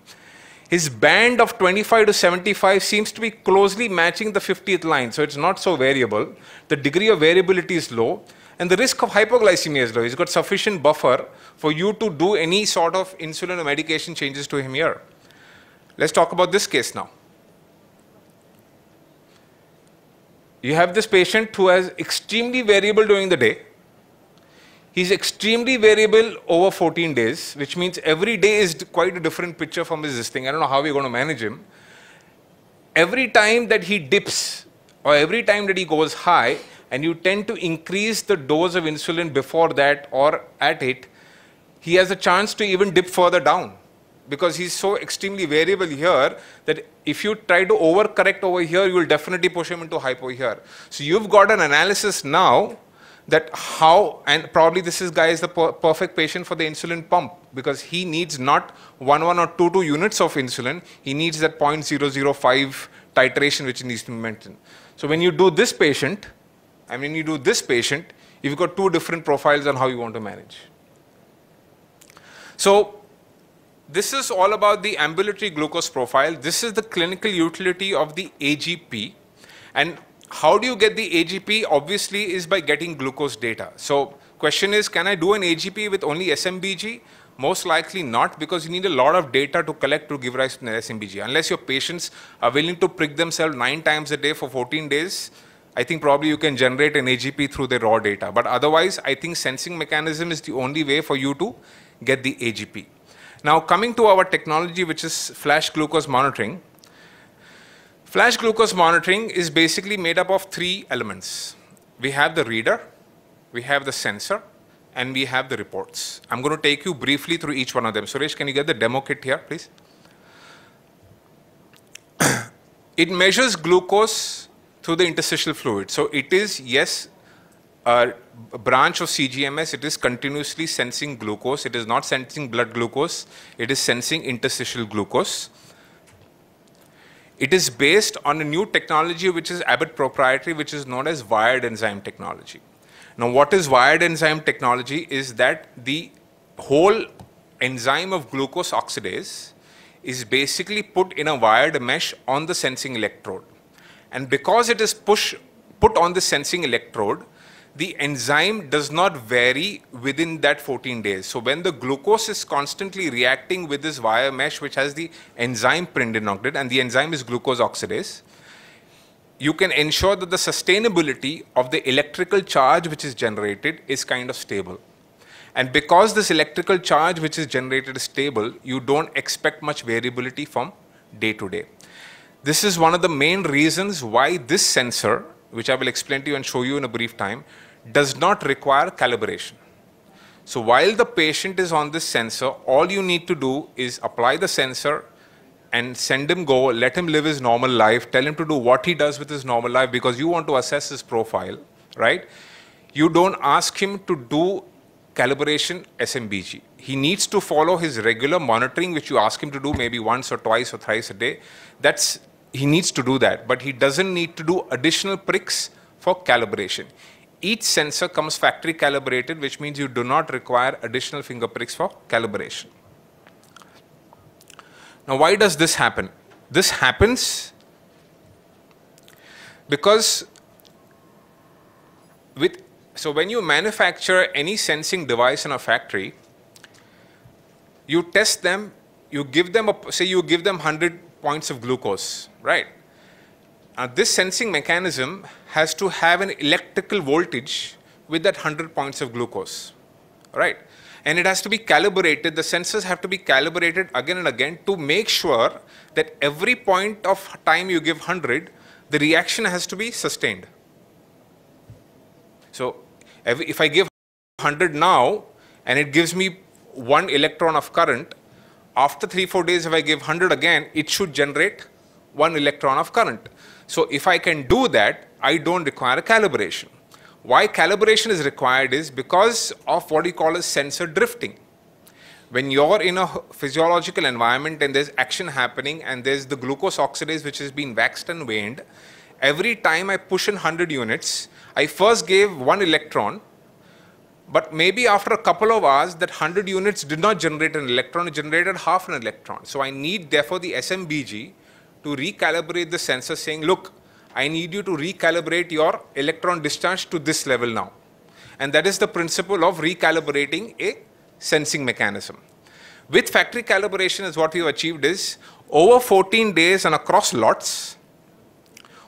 His band of 25 to 75 seems to be closely matching the 50th line, so it's not so variable. The degree of variability is low, and the risk of hypoglycemia is low. He's got sufficient buffer for you to do any sort of insulin or medication changes to him here. Let's talk about this case now. You have this patient who is extremely variable during the day. He's extremely variable over 14 days, which means every day is quite a different picture from his this thing. I don't know how we're going to manage him. Every time that he dips or every time that he goes high, and you tend to increase the dose of insulin before that or at it, he has a chance to even dip further down because he's so extremely variable here that if you try to overcorrect over here, you will definitely push him into hypo here. So you've got an analysis now that how, and probably this is guy is the per perfect patient for the insulin pump because he needs not 1, 1 or 2, 2 units of insulin. He needs that 0.005 titration which needs to be mentioned. So when you do this patient, I mean you do this patient, you've got two different profiles on how you want to manage. So this is all about the ambulatory glucose profile. This is the clinical utility of the AGP. And how do you get the AGP? Obviously, is by getting glucose data. So question is, can I do an AGP with only SMBG? Most likely not because you need a lot of data to collect to give rise to an SMBG. Unless your patients are willing to prick themselves nine times a day for 14 days, I think probably you can generate an AGP through the raw data. But otherwise, I think sensing mechanism is the only way for you to get the AGP. Now coming to our technology, which is flash glucose monitoring. Flash glucose monitoring is basically made up of three elements. We have the reader, we have the sensor, and we have the reports. I'm going to take you briefly through each one of them. Suresh, can you get the demo kit here, please? it measures glucose through the interstitial fluid. So it is, yes, a branch of CGMS, it is continuously sensing glucose. It is not sensing blood glucose. It is sensing interstitial glucose. It is based on a new technology which is Abbott proprietary, which is known as wired enzyme technology. Now, what is wired enzyme technology is that the whole enzyme of glucose oxidase is basically put in a wired mesh on the sensing electrode. And because it is push, put on the sensing electrode, the enzyme does not vary within that 14 days. So when the glucose is constantly reacting with this wire mesh, which has the enzyme prindin on it, and the enzyme is glucose oxidase, you can ensure that the sustainability of the electrical charge which is generated is kind of stable. And because this electrical charge which is generated is stable, you don't expect much variability from day to day. This is one of the main reasons why this sensor, which I will explain to you and show you in a brief time, does not require calibration. So while the patient is on this sensor, all you need to do is apply the sensor and send him go, let him live his normal life, tell him to do what he does with his normal life because you want to assess his profile, right? You don't ask him to do calibration SMBG. He needs to follow his regular monitoring, which you ask him to do maybe once or twice or thrice a day. That's he needs to do that, but he doesn't need to do additional pricks for calibration. Each sensor comes factory calibrated, which means you do not require additional finger pricks for calibration. Now, why does this happen? This happens because with so when you manufacture any sensing device in a factory, you test them, you give them a, say you give them 100 points of glucose, right? Now this sensing mechanism has to have an electrical voltage with that 100 points of glucose, right? And it has to be calibrated, the sensors have to be calibrated again and again to make sure that every point of time you give 100, the reaction has to be sustained. So if I give 100 now and it gives me one electron of current, after 3-4 days if I give 100 again, it should generate one electron of current. So if I can do that, I don't require a calibration. Why calibration is required is because of what you call a sensor drifting. When you're in a physiological environment and there's action happening and there's the glucose oxidase which has been waxed and waned, every time I push in 100 units, I first gave one electron, but maybe after a couple of hours, that 100 units did not generate an electron, it generated half an electron. So I need, therefore, the SMBG to recalibrate the sensor saying, look, I need you to recalibrate your electron discharge to this level now. And that is the principle of recalibrating a sensing mechanism. With factory calibration is what we've achieved is over 14 days and across lots,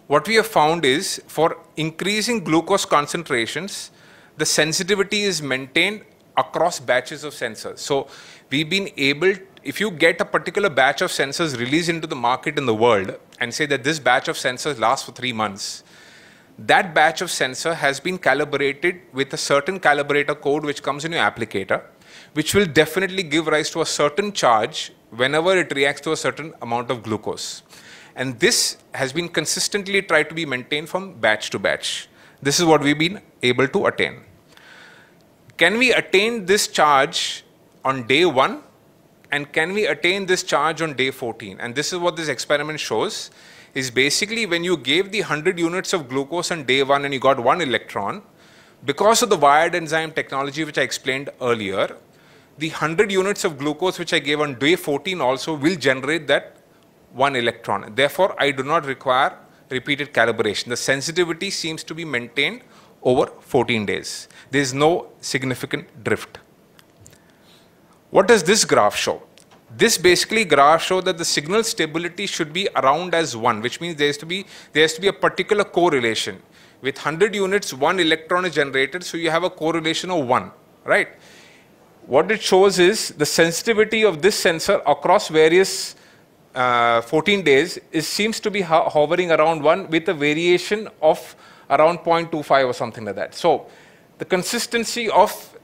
what we have found is for increasing glucose concentrations, the sensitivity is maintained across batches of sensors. So we've been able if you get a particular batch of sensors released into the market in the world and say that this batch of sensors lasts for three months, that batch of sensor has been calibrated with a certain calibrator code which comes in your applicator, which will definitely give rise to a certain charge whenever it reacts to a certain amount of glucose. And this has been consistently tried to be maintained from batch to batch. This is what we've been able to attain. Can we attain this charge on day one? and can we attain this charge on day 14? And this is what this experiment shows, is basically when you gave the 100 units of glucose on day 1 and you got 1 electron, because of the wired enzyme technology which I explained earlier, the 100 units of glucose which I gave on day 14 also will generate that 1 electron. Therefore, I do not require repeated calibration. The sensitivity seems to be maintained over 14 days. There is no significant drift. What does this graph show? This basically graph show that the signal stability should be around as 1, which means there has to be, there has to be a particular correlation. With 100 units, 1 electron is generated, so you have a correlation of 1, right? What it shows is the sensitivity of this sensor across various uh, 14 days is seems to be hovering around 1 with a variation of around 0.25 or something like that. So the consistency of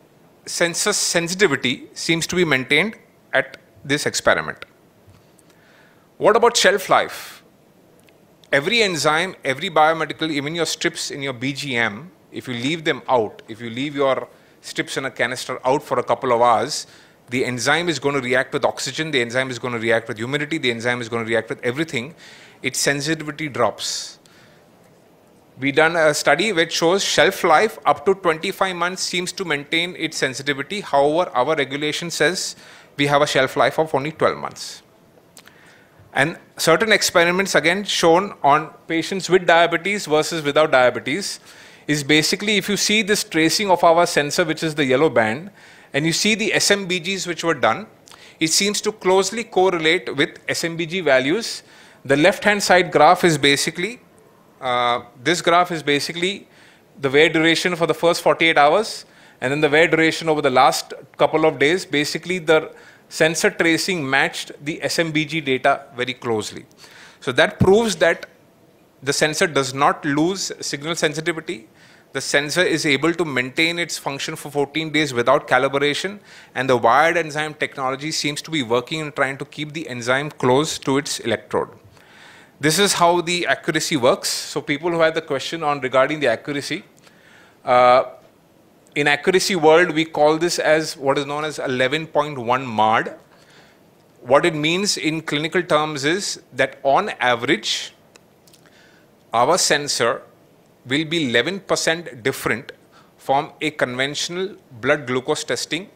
census sensitivity seems to be maintained at this experiment. What about shelf life? Every enzyme, every biomedical, even your strips in your BGM, if you leave them out, if you leave your strips in a canister out for a couple of hours, the enzyme is going to react with oxygen, the enzyme is going to react with humidity, the enzyme is going to react with everything, its sensitivity drops we done a study which shows shelf life up to 25 months seems to maintain its sensitivity. However, our regulation says we have a shelf life of only 12 months. And certain experiments again shown on patients with diabetes versus without diabetes is basically if you see this tracing of our sensor, which is the yellow band, and you see the SMBGs which were done, it seems to closely correlate with SMBG values. The left hand side graph is basically uh, this graph is basically the wear duration for the first 48 hours and then the wear duration over the last couple of days. Basically, the sensor tracing matched the SMBG data very closely. So that proves that the sensor does not lose signal sensitivity. The sensor is able to maintain its function for 14 days without calibration, and the wired enzyme technology seems to be working and trying to keep the enzyme close to its electrode. This is how the accuracy works. So people who had the question on regarding the accuracy, uh, in accuracy world, we call this as what is known as 11.1 MARD. What it means in clinical terms is that on average, our sensor will be 11% different from a conventional blood glucose testing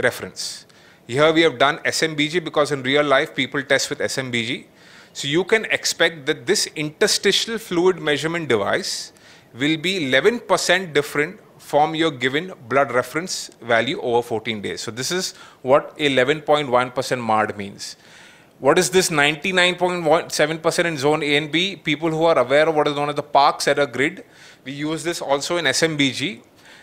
reference. Here we have done SMBG because in real life people test with SMBG. So you can expect that this interstitial fluid measurement device will be 11% different from your given blood reference value over 14 days. So this is what 11.1% MARD means. What is this 99.7% in zone A and B? People who are aware of what is known as the park setter grid, we use this also in SMBG,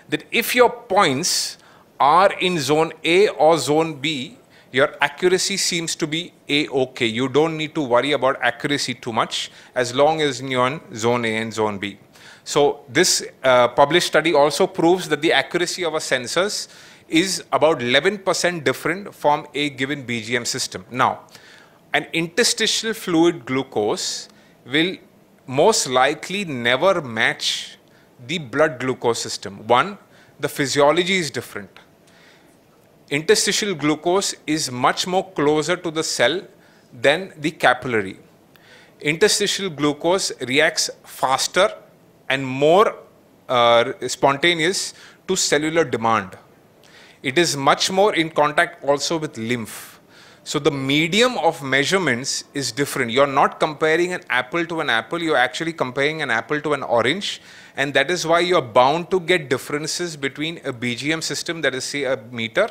that if your points are in zone A or zone B, your accuracy seems to be a-okay. You don't need to worry about accuracy too much as long as you're in zone A and zone B. So this uh, published study also proves that the accuracy of a sensor is about 11% different from a given BGM system. Now, an interstitial fluid glucose will most likely never match the blood glucose system. One, the physiology is different interstitial glucose is much more closer to the cell than the capillary. Interstitial glucose reacts faster and more uh, spontaneous to cellular demand. It is much more in contact also with lymph. So the medium of measurements is different. You're not comparing an apple to an apple, you're actually comparing an apple to an orange. And that is why you're bound to get differences between a BGM system, that is, say, a meter,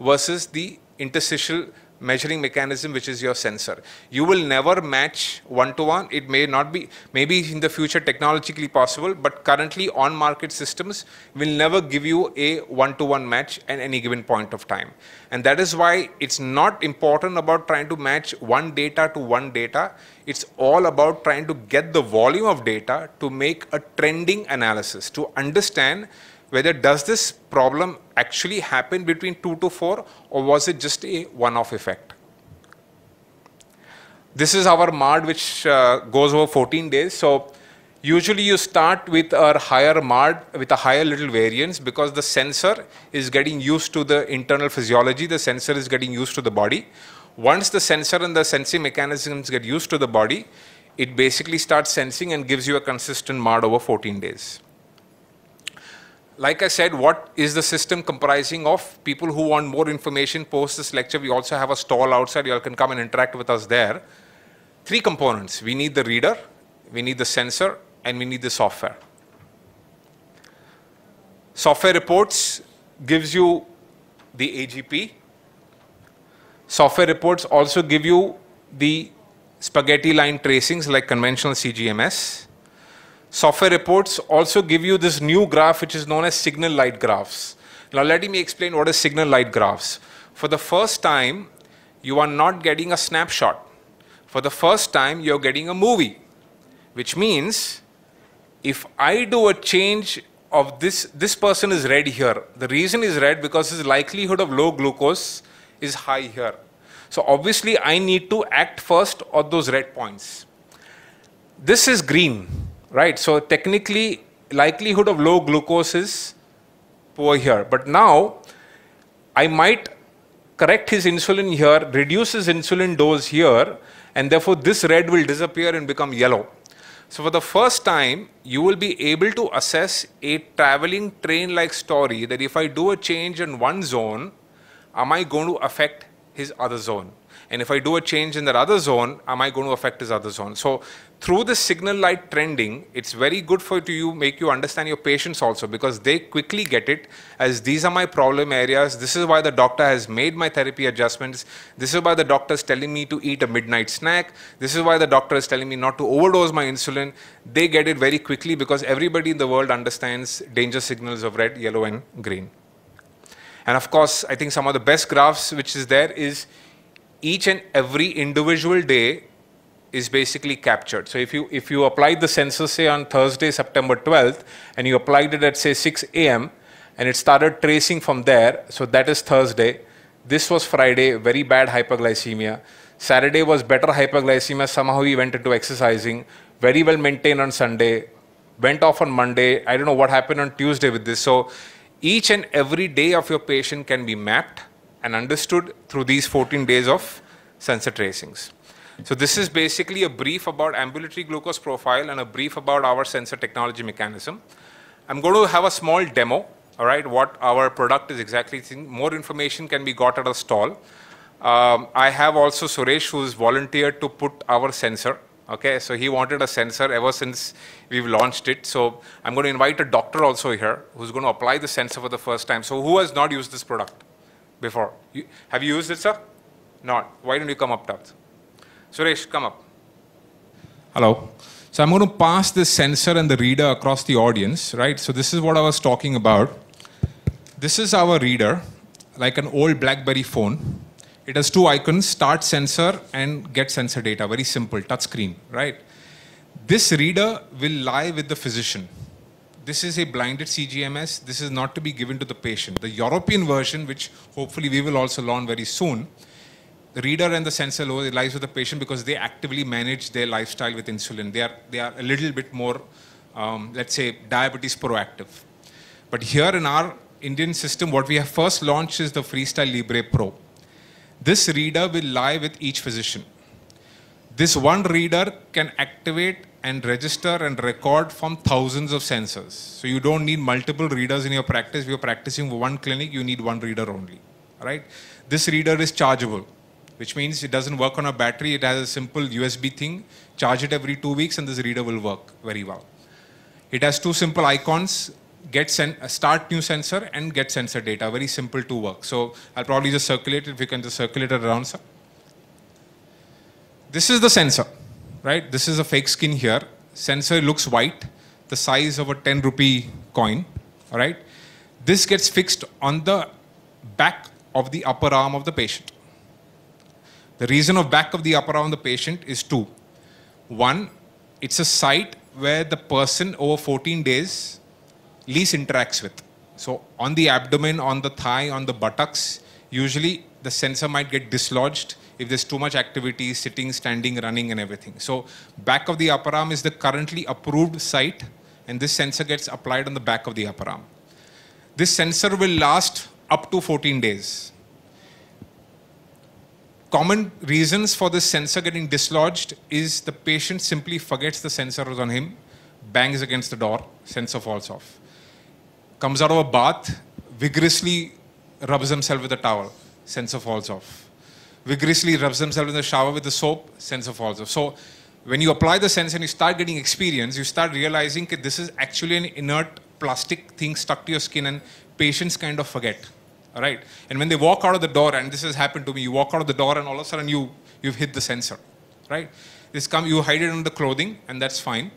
versus the interstitial measuring mechanism which is your sensor you will never match one to one it may not be maybe in the future technologically possible but currently on market systems will never give you a one to one match at any given point of time and that is why it's not important about trying to match one data to one data it's all about trying to get the volume of data to make a trending analysis to understand whether does this problem actually happen between 2 to 4 or was it just a one-off effect? This is our MARD which uh, goes over 14 days. So usually you start with a higher MARD with a higher little variance because the sensor is getting used to the internal physiology, the sensor is getting used to the body. Once the sensor and the sensing mechanisms get used to the body, it basically starts sensing and gives you a consistent MARD over 14 days like I said, what is the system comprising of? People who want more information post this lecture, we also have a stall outside. You all can come and interact with us there. Three components. We need the reader, we need the sensor, and we need the software. Software reports gives you the AGP. Software reports also give you the spaghetti line tracings like conventional CGMS software reports also give you this new graph which is known as signal light graphs. Now let me explain what is signal light graphs. For the first time, you are not getting a snapshot. For the first time, you're getting a movie, which means if I do a change of this, this person is red here. The reason is red because his likelihood of low glucose is high here. So obviously I need to act first on those red points. This is green right? So technically, likelihood of low glucose is poor here. But now, I might correct his insulin here, reduce his insulin dose here, and therefore this red will disappear and become yellow. So for the first time, you will be able to assess a traveling train-like story that if I do a change in one zone, am I going to affect his other zone? And if I do a change in that other zone, am I going to affect his other zone? So through the signal light trending, it's very good for to you make you understand your patients also because they quickly get it as these are my problem areas. This is why the doctor has made my therapy adjustments. This is why the doctor is telling me to eat a midnight snack. This is why the doctor is telling me not to overdose my insulin. They get it very quickly because everybody in the world understands danger signals of red, yellow, and green. And of course, I think some of the best graphs which is there is each and every individual day is basically captured. So if you, if you applied the sensor say, on Thursday, September 12th, and you applied it at, say, 6 a.m., and it started tracing from there, so that is Thursday. This was Friday, very bad hyperglycemia. Saturday was better hyperglycemia, somehow he went into exercising, very well maintained on Sunday, went off on Monday. I don't know what happened on Tuesday with this. So each and every day of your patient can be mapped and understood through these 14 days of sensor tracings. So this is basically a brief about ambulatory glucose profile and a brief about our sensor technology mechanism. I'm going to have a small demo, all right, what our product is exactly. More information can be got at a stall. Um, I have also Suresh who's volunteered to put our sensor. Okay, so he wanted a sensor ever since we've launched it. So I'm going to invite a doctor also here who's going to apply the sensor for the first time. So who has not used this product before? You, have you used it, sir? Not. Why don't you come up, doctor? Suresh, come up. Hello. So I'm going to pass the sensor and the reader across the audience, right? So this is what I was talking about. This is our reader, like an old BlackBerry phone. It has two icons, start sensor and get sensor data, very simple, touch screen, right? This reader will lie with the physician. This is a blinded CGMS. This is not to be given to the patient. The European version, which hopefully we will also learn very soon, the reader and the sensor lower the lives of the patient because they actively manage their lifestyle with insulin. They are, they are a little bit more, um, let's say, diabetes proactive. But here in our Indian system, what we have first launched is the Freestyle Libre Pro. This reader will lie with each physician. This one reader can activate and register and record from thousands of sensors. So you don't need multiple readers in your practice. If you're practicing one clinic, you need one reader only, right? This reader is chargeable which means it doesn't work on a battery. It has a simple USB thing. Charge it every two weeks and this reader will work very well. It has two simple icons, get start new sensor and get sensor data. Very simple to work. So I'll probably just circulate it. If you can just circulate it around, sir. This is the sensor, right? This is a fake skin here. Sensor looks white, the size of a 10 rupee coin, all right? This gets fixed on the back of the upper arm of the patient. The reason of back of the upper arm of the patient is two. One, it's a site where the person over 14 days least interacts with. So on the abdomen, on the thigh, on the buttocks, usually the sensor might get dislodged if there's too much activity, sitting, standing, running and everything. So back of the upper arm is the currently approved site and this sensor gets applied on the back of the upper arm. This sensor will last up to 14 days common reasons for the sensor getting dislodged is the patient simply forgets the sensor was on him, bangs against the door, sensor falls off. Comes out of a bath, vigorously rubs himself with a towel, sensor falls off. Vigorously rubs himself in the shower with the soap, sensor falls off. So when you apply the sensor and you start getting experience, you start realizing that this is actually an inert plastic thing stuck to your skin and patients kind of forget right? And when they walk out of the door, and this has happened to me, you walk out of the door and all of a sudden you, you've hit the sensor, right? This come, you hide it under clothing and that's fine.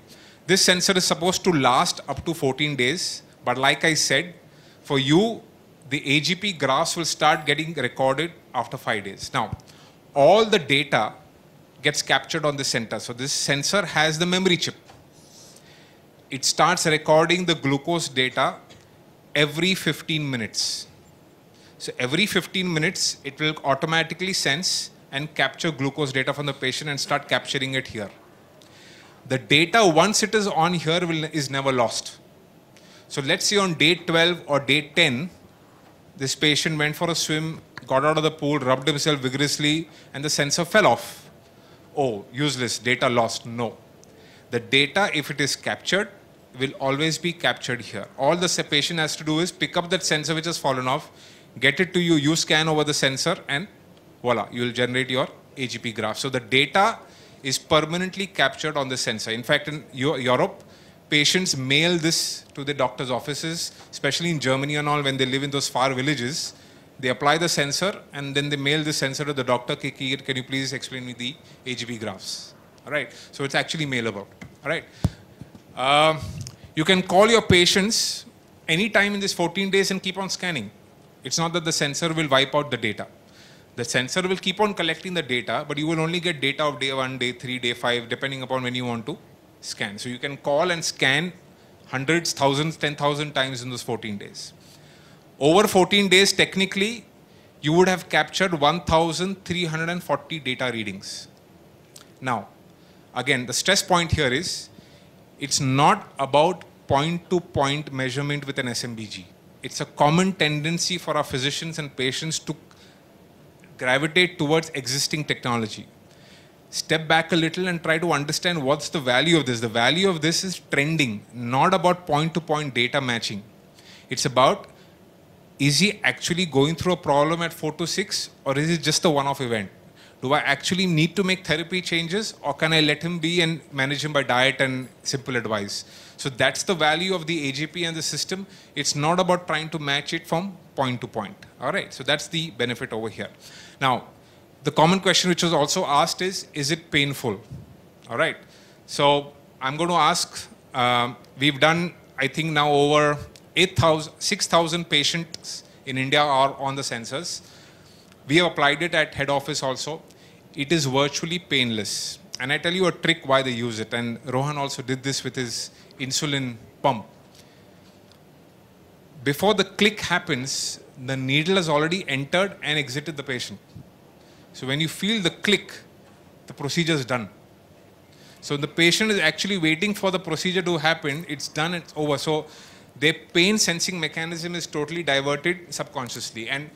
This sensor is supposed to last up to 14 days, but like I said, for you, the AGP graphs will start getting recorded after five days. Now, all the data gets captured on the sensor. So this sensor has the memory chip. It starts recording the glucose data every 15 minutes. So every 15 minutes, it will automatically sense and capture glucose data from the patient and start capturing it here. The data, once it is on here, will, is never lost. So let's say on day 12 or day 10, this patient went for a swim, got out of the pool, rubbed himself vigorously, and the sensor fell off. Oh, useless, data lost. No. The data, if it is captured, will always be captured here. All the patient has to do is pick up that sensor which has fallen off get it to you, you scan over the sensor and voila, you will generate your AGP graph. So the data is permanently captured on the sensor. In fact, in Europe, patients mail this to the doctor's offices, especially in Germany and all, when they live in those far villages. They apply the sensor and then they mail the sensor to the doctor. Can you please explain me the AGP graphs? All right. So it's actually mailable. All right. Uh, um, you can call your patients anytime in this 14 days and keep on scanning. It's not that the sensor will wipe out the data. The sensor will keep on collecting the data, but you will only get data of day one, day three, day five, depending upon when you want to scan. So you can call and scan hundreds, thousands, 10,000 times in those 14 days. Over 14 days, technically, you would have captured 1,340 data readings. Now, again, the stress point here is it's not about point to point measurement with an SMBG it's a common tendency for our physicians and patients to gravitate towards existing technology. Step back a little and try to understand what's the value of this. The value of this is trending, not about point to point data matching. It's about is he actually going through a problem at 4 to 6 or is it just a one off event? Do I actually need to make therapy changes or can I let him be and manage him by diet and simple advice? So that's the value of the AGP and the system. It's not about trying to match it from point to point. All right, so that's the benefit over here. Now, the common question which was also asked is, is it painful? All right, so I'm going to ask, um, we've done, I think now over 6,000 patients in India are on the sensors. We have applied it at head office also. It is virtually painless. And I tell you a trick why they use it. And Rohan also did this with his insulin pump. Before the click happens, the needle has already entered and exited the patient. So when you feel the click, the procedure is done. So the patient is actually waiting for the procedure to happen. It's done, it's over. So their pain sensing mechanism is totally diverted subconsciously. And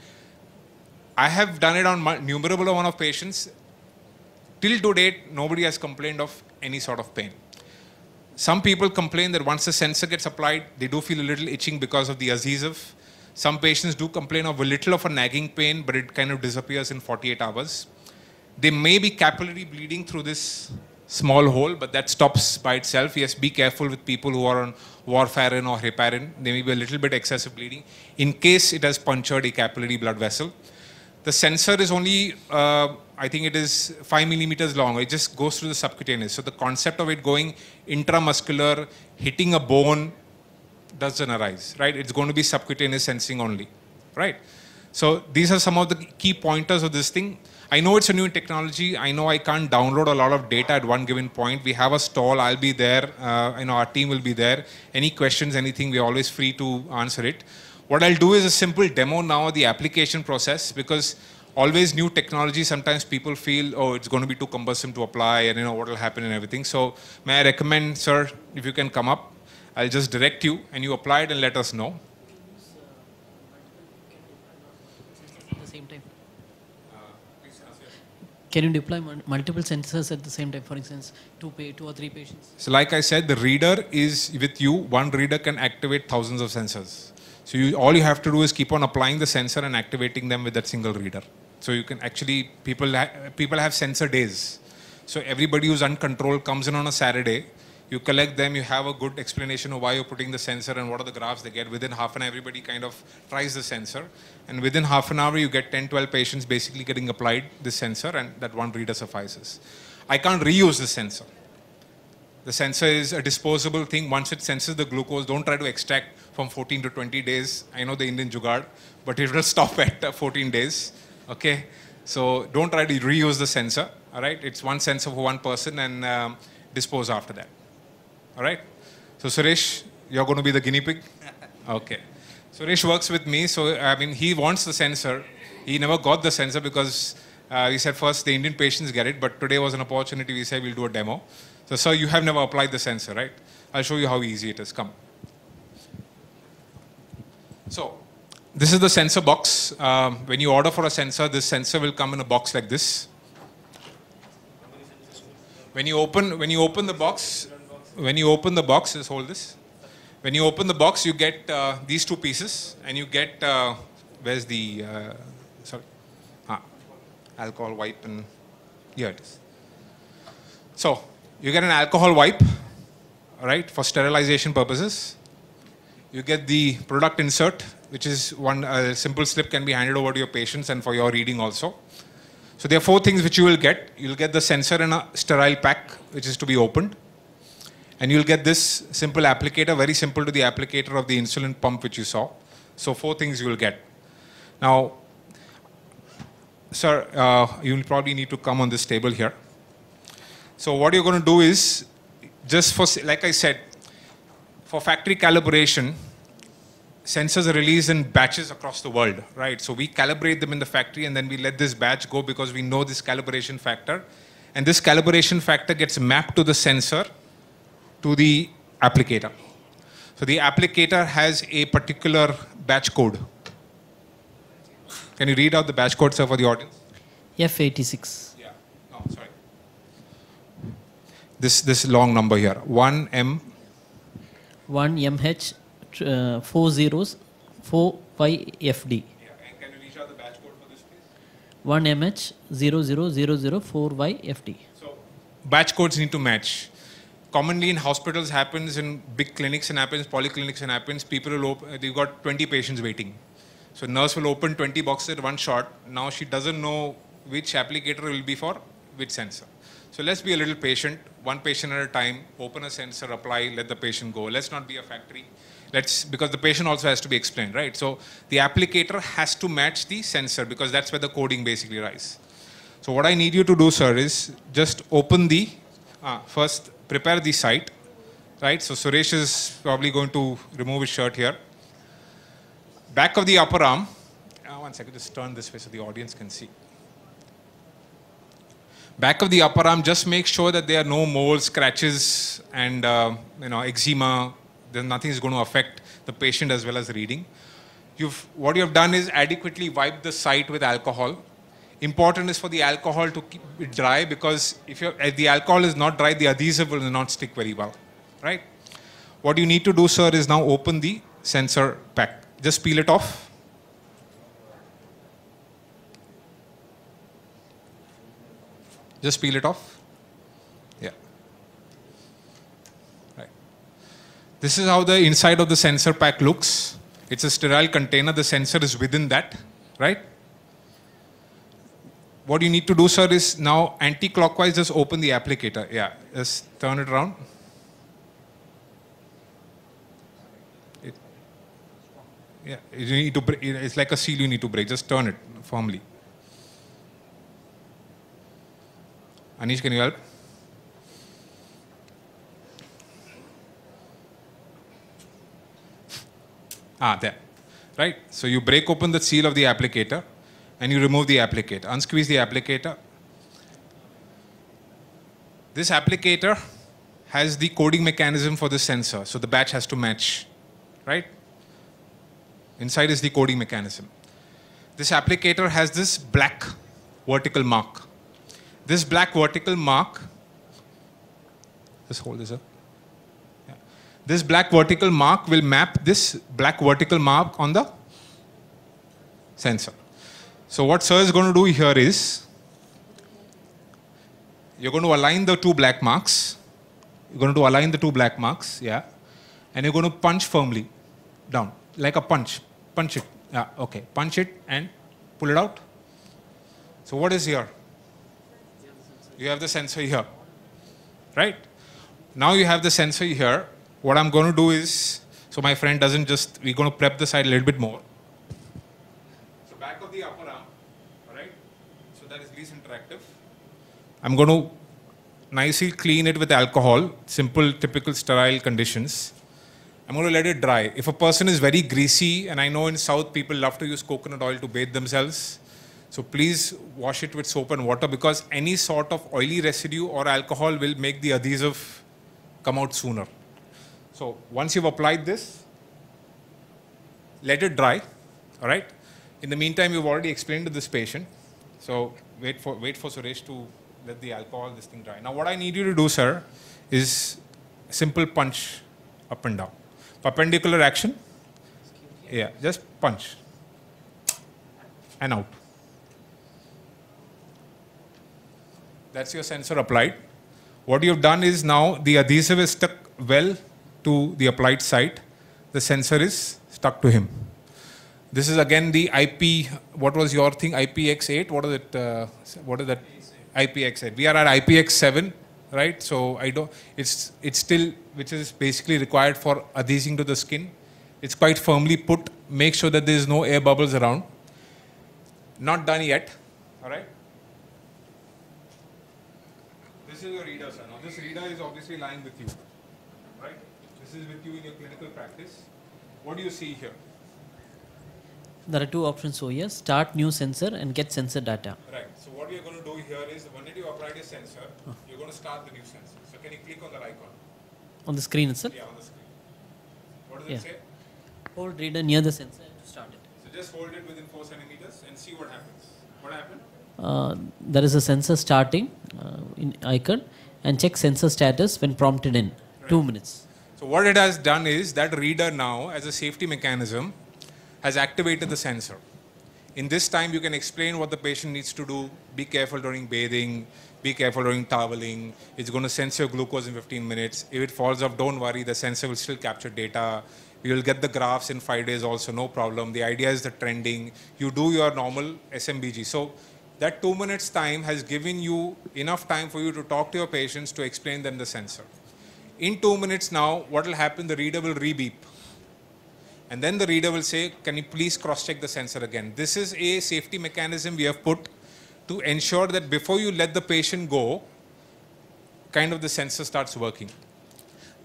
I have done it on numerous numerable amount of patients. Till to date, nobody has complained of any sort of pain. Some people complain that once the sensor gets applied, they do feel a little itching because of the adhesive. Some patients do complain of a little of a nagging pain, but it kind of disappears in 48 hours. There may be capillary bleeding through this small hole, but that stops by itself. Yes, be careful with people who are on warfarin or heparin. they may be a little bit excessive bleeding in case it has punctured a capillary blood vessel. The sensor is only uh, I think it is 5 millimeters long. It just goes through the subcutaneous. So the concept of it going intramuscular, hitting a bone, doesn't arise, right? It's going to be subcutaneous sensing only, right? So these are some of the key pointers of this thing. I know it's a new technology. I know I can't download a lot of data at one given point. We have a stall. I'll be there. Uh, you know, our team will be there. Any questions, anything, we're always free to answer it. What I'll do is a simple demo now of the application process because always new technology, sometimes people feel, oh, it's going to be too cumbersome to apply and you know what will happen and everything. So may I recommend, sir, if you can come up, I'll just direct you and you apply it and let us know. At the same time. Can you deploy multiple sensors at the same time, for instance, two, two or three patients? So like I said, the reader is with you. One reader can activate thousands of sensors. So you, all you have to do is keep on applying the sensor and activating them with that single reader. So you can actually, people, ha people have sensor days. So everybody who's uncontrolled comes in on a Saturday. You collect them, you have a good explanation of why you're putting the sensor and what are the graphs they get. Within half an hour, everybody kind of tries the sensor. And within half an hour, you get 10, 12 patients basically getting applied this sensor and that one reader suffices. I can't reuse the sensor. The sensor is a disposable thing. Once it senses the glucose, don't try to extract from 14 to 20 days. I know the Indian jugad, but it will stop at uh, 14 days. Okay, so don't try to reuse the sensor. All right, it's one sensor for one person and um, dispose after that. All right. So Suresh, you're going to be the guinea pig. Okay. Suresh works with me, so I mean he wants the sensor. He never got the sensor because uh, we said first the Indian patients get it, but today was an opportunity. We said we'll do a demo. So sir, you have never applied the sensor, right? I'll show you how easy it is. Come. So this is the sensor box. Um, when you order for a sensor, this sensor will come in a box like this. When you open, when you open the box, when you open the box, just hold this. When you open the box, you get uh, these two pieces, and you get uh, where's the uh, sorry, ah, alcohol wipe, and here it is. So you get an alcohol wipe, right, for sterilization purposes. You get the product insert which is one simple slip can be handed over to your patients and for your reading also. So there are four things which you will get. You'll get the sensor in a sterile pack, which is to be opened. And you'll get this simple applicator, very simple to the applicator of the insulin pump which you saw. So four things you will get. Now, sir, uh, you'll probably need to come on this table here. So what you're going to do is, just for, like I said, for factory calibration, sensors are released in batches across the world, right? So we calibrate them in the factory and then we let this batch go because we know this calibration factor. And this calibration factor gets mapped to the sensor, to the applicator. So the applicator has a particular batch code. Can you read out the batch code, sir, for the audience? F86. Yeah. Oh, sorry. This, this long number here. 1M. 1MH uh, four zeros, four YFD. Yeah, and can you reach out the batch code for this, please? One MH zero zero zero zero four YFD. So batch codes need to match. Commonly in hospitals happens in big clinics and happens polyclinics and happens. People will open, they've got 20 patients waiting. So nurse will open 20 boxes at one shot. Now she doesn't know which applicator will be for which sensor. So let's be a little patient, one patient at a time, open a sensor, apply, let the patient go. Let's not be a factory let's because the patient also has to be explained, right? So the applicator has to match the sensor because that's where the coding basically lies. So what I need you to do, sir, is just open the uh, first prepare the site, right? So Suresh is probably going to remove his shirt here. Back of the upper arm. Uh, one second, just turn this way so the audience can see back of the upper arm, just make sure that there are no moles, scratches, and uh, you know eczema then nothing is going to affect the patient as well as reading. You've, what you have done is adequately wipe the site with alcohol. Important is for the alcohol to keep it dry because if, if the alcohol is not dry, the adhesive will not stick very well, right? What you need to do, sir, is now open the sensor pack. Just peel it off. Just peel it off. This is how the inside of the sensor pack looks. It's a sterile container. The sensor is within that, right? What you need to do, sir, is now anti-clockwise, just open the applicator. Yeah, just turn it around. yeah, you need to. Break, it's like a seal you need to break. Just turn it firmly. Anish, can you help? Ah, there. Right? So you break open the seal of the applicator and you remove the applicator. Unsqueeze the applicator. This applicator has the coding mechanism for the sensor, so the batch has to match, right? Inside is the coding mechanism. This applicator has this black vertical mark. This black vertical mark, just hold this up. This black vertical mark will map this black vertical mark on the sensor. So what Sir is going to do here is, you're going to align the two black marks. You're going to align the two black marks, yeah. And you're going to punch firmly down, like a punch. Punch it, yeah, okay. Punch it and pull it out. So what is here? You have the sensor here, right? Now you have the sensor here what I'm going to do is, so my friend doesn't just, we're going to prep the side a little bit more. So back of the upper arm, all right? So that is least interactive. I'm going to nicely clean it with alcohol, simple, typical sterile conditions. I'm going to let it dry. If a person is very greasy, and I know in South people love to use coconut oil to bathe themselves, so please wash it with soap and water because any sort of oily residue or alcohol will make the adhesive come out sooner. So once you've applied this, let it dry, all right? In the meantime, you've already explained to this patient. So wait for, wait for Suresh to let the alcohol, this thing dry. Now what I need you to do, sir, is simple punch up and down. Perpendicular action. Yeah, just punch. And out. That's your sensor applied. What you've done is now the adhesive is stuck well to the applied site, the sensor is stuck to him. This is again the IP, what was your thing, IPX8? What is it? Uh, what is that? IPX8. We are at IPX7, right? So I don't, it's, it's still, which is basically required for adhesing to the skin. It's quite firmly put. Make sure that there is no air bubbles around. Not done yet, all right? This is your reader, sir. Now this reader is obviously lying with you. This is with you in your clinical practice. What do you see here? There are two options over here start new sensor and get sensor data. Right. So, what you're going to do here is when you apply the sensor, oh. you're going to start the new sensor. So, can you click on the icon? On the screen itself? Yeah, on the screen. What does yeah. it say? Hold reader near the sensor to start it. So, just hold it within 4 centimeters and see what happens. What happened? Uh, there is a sensor starting uh, in icon and check sensor status when prompted in right. 2 minutes what it has done is that reader now, as a safety mechanism, has activated the sensor. In this time, you can explain what the patient needs to do. Be careful during bathing. Be careful during toweling. It's going to sense your glucose in 15 minutes. If it falls off, don't worry. The sensor will still capture data. you will get the graphs in five days also, no problem. The idea is the trending. You do your normal SMBG. So that two minutes time has given you enough time for you to talk to your patients to explain them the sensor in two minutes now, what will happen? The reader will re-beep, And then the reader will say, can you please cross-check the sensor again? This is a safety mechanism we have put to ensure that before you let the patient go, kind of the sensor starts working.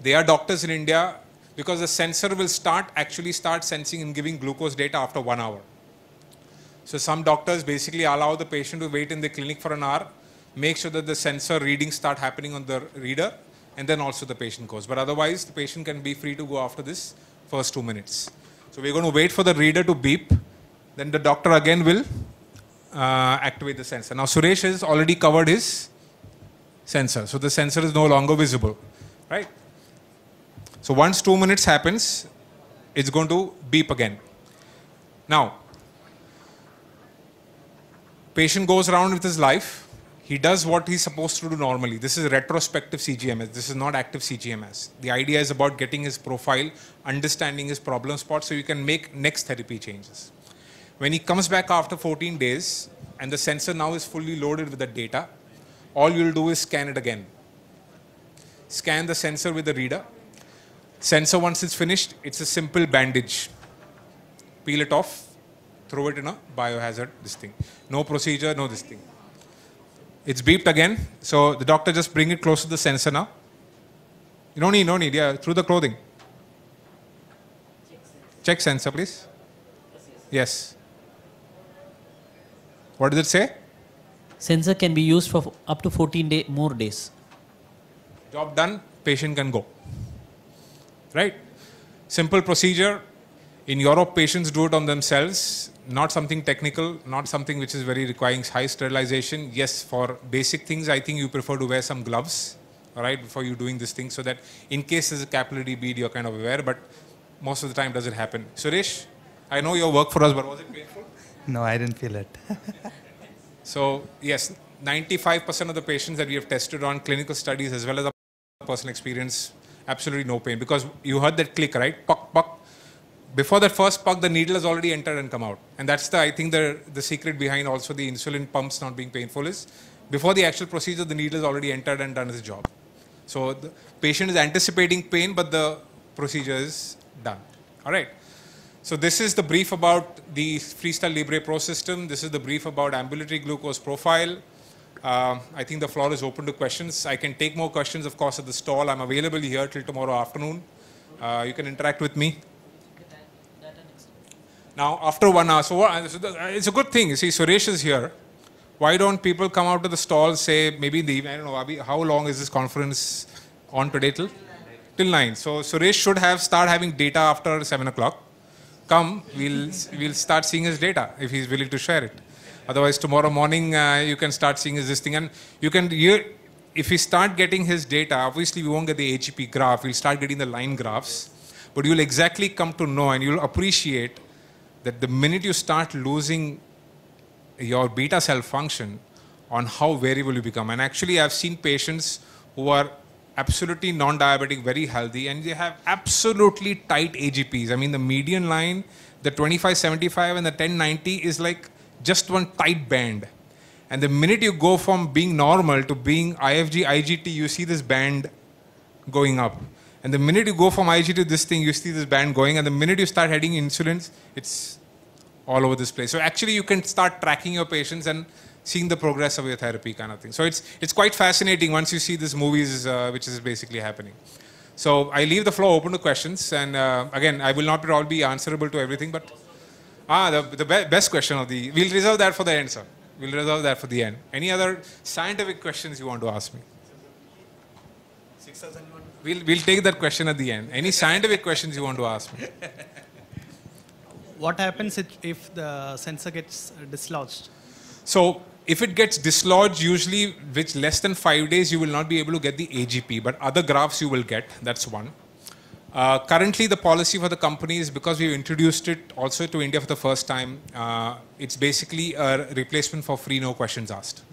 There are doctors in India because the sensor will start actually start sensing and giving glucose data after one hour. So some doctors basically allow the patient to wait in the clinic for an hour, make sure that the sensor readings start happening on the reader, and then also the patient goes. But otherwise, the patient can be free to go after this first two minutes. So we're going to wait for the reader to beep. Then the doctor again will uh, activate the sensor. Now Suresh has already covered his sensor. So the sensor is no longer visible, right? So once two minutes happens, it's going to beep again. Now, patient goes around with his life he does what he's supposed to do normally. This is retrospective CGMS. This is not active CGMS. The idea is about getting his profile, understanding his problem spot so you can make next therapy changes. When he comes back after 14 days and the sensor now is fully loaded with the data, all you'll do is scan it again. Scan the sensor with the reader. Sensor once it's finished, it's a simple bandage. Peel it off, throw it in a biohazard, this thing. No procedure, no this thing. It's beeped again. So the doctor just bring it close to the sensor now. You don't need, no need. Yeah, through the clothing. Check sensor, please. Yes. What does it say? Sensor can be used for up to 14 day, more days. Job done. Patient can go. Right? Simple procedure. In Europe, patients do it on themselves, not something technical, not something which is very requiring high sterilization. Yes, for basic things, I think you prefer to wear some gloves, right, before you're doing this thing, so that in case there's a capillary bleed, you're kind of aware, but most of the time doesn't happen. Suresh, I know your work for us, but was it painful? No, I didn't feel it. so, yes, 95% of the patients that we have tested on clinical studies as well as a personal experience, absolutely no pain. Because you heard that click, right? Puck, puck, before that first puck, the needle has already entered and come out. And that's the, I think, the, the secret behind also the insulin pumps not being painful is before the actual procedure, the needle has already entered and done its job. So the patient is anticipating pain, but the procedure is done. All right. So this is the brief about the Freestyle Libre Pro system. This is the brief about ambulatory glucose profile. Uh, I think the floor is open to questions. I can take more questions, of course, at the stall. I'm available here till tomorrow afternoon. Uh, you can interact with me. Now, after one hour, so uh, uh, it's a good thing. you See, Suresh is here. Why don't people come out to the stall, say, maybe in the evening, I don't know, Abhi, how long is this conference on today till? Till 9. So Suresh should have start having data after 7 o'clock. Come, we'll, we'll start seeing his data if he's willing to share it. Otherwise, tomorrow morning, uh, you can start seeing his this thing. And you can, you, if we start getting his data, obviously we won't get the HEP graph. We'll start getting the line graphs. But you'll exactly come to know and you'll appreciate that the minute you start losing your beta cell function on how variable you become. And actually, I've seen patients who are absolutely non-diabetic, very healthy, and they have absolutely tight AGPs. I mean, the median line, the 2575 and the 1090 is like just one tight band. And the minute you go from being normal to being IFG, IGT, you see this band going up. And the minute you go from IG to this thing, you see this band going. And the minute you start heading insulins, it's all over this place. So actually, you can start tracking your patients and seeing the progress of your therapy, kind of thing. So it's it's quite fascinating once you see these movies, uh, which is basically happening. So I leave the floor open to questions. And uh, again, I will not all be answerable to everything, but ah, the, the be best question of the we'll reserve that for the end, sir. We'll reserve that for the end. Any other scientific questions you want to ask me? Six thousand. We'll, we'll take that question at the end. Any scientific questions you want to ask me? What happens if the sensor gets dislodged? So if it gets dislodged, usually with less than five days, you will not be able to get the AGP, but other graphs you will get. That's one. Uh, currently, the policy for the company is because we've introduced it also to India for the first time. Uh, it's basically a replacement for free no questions asked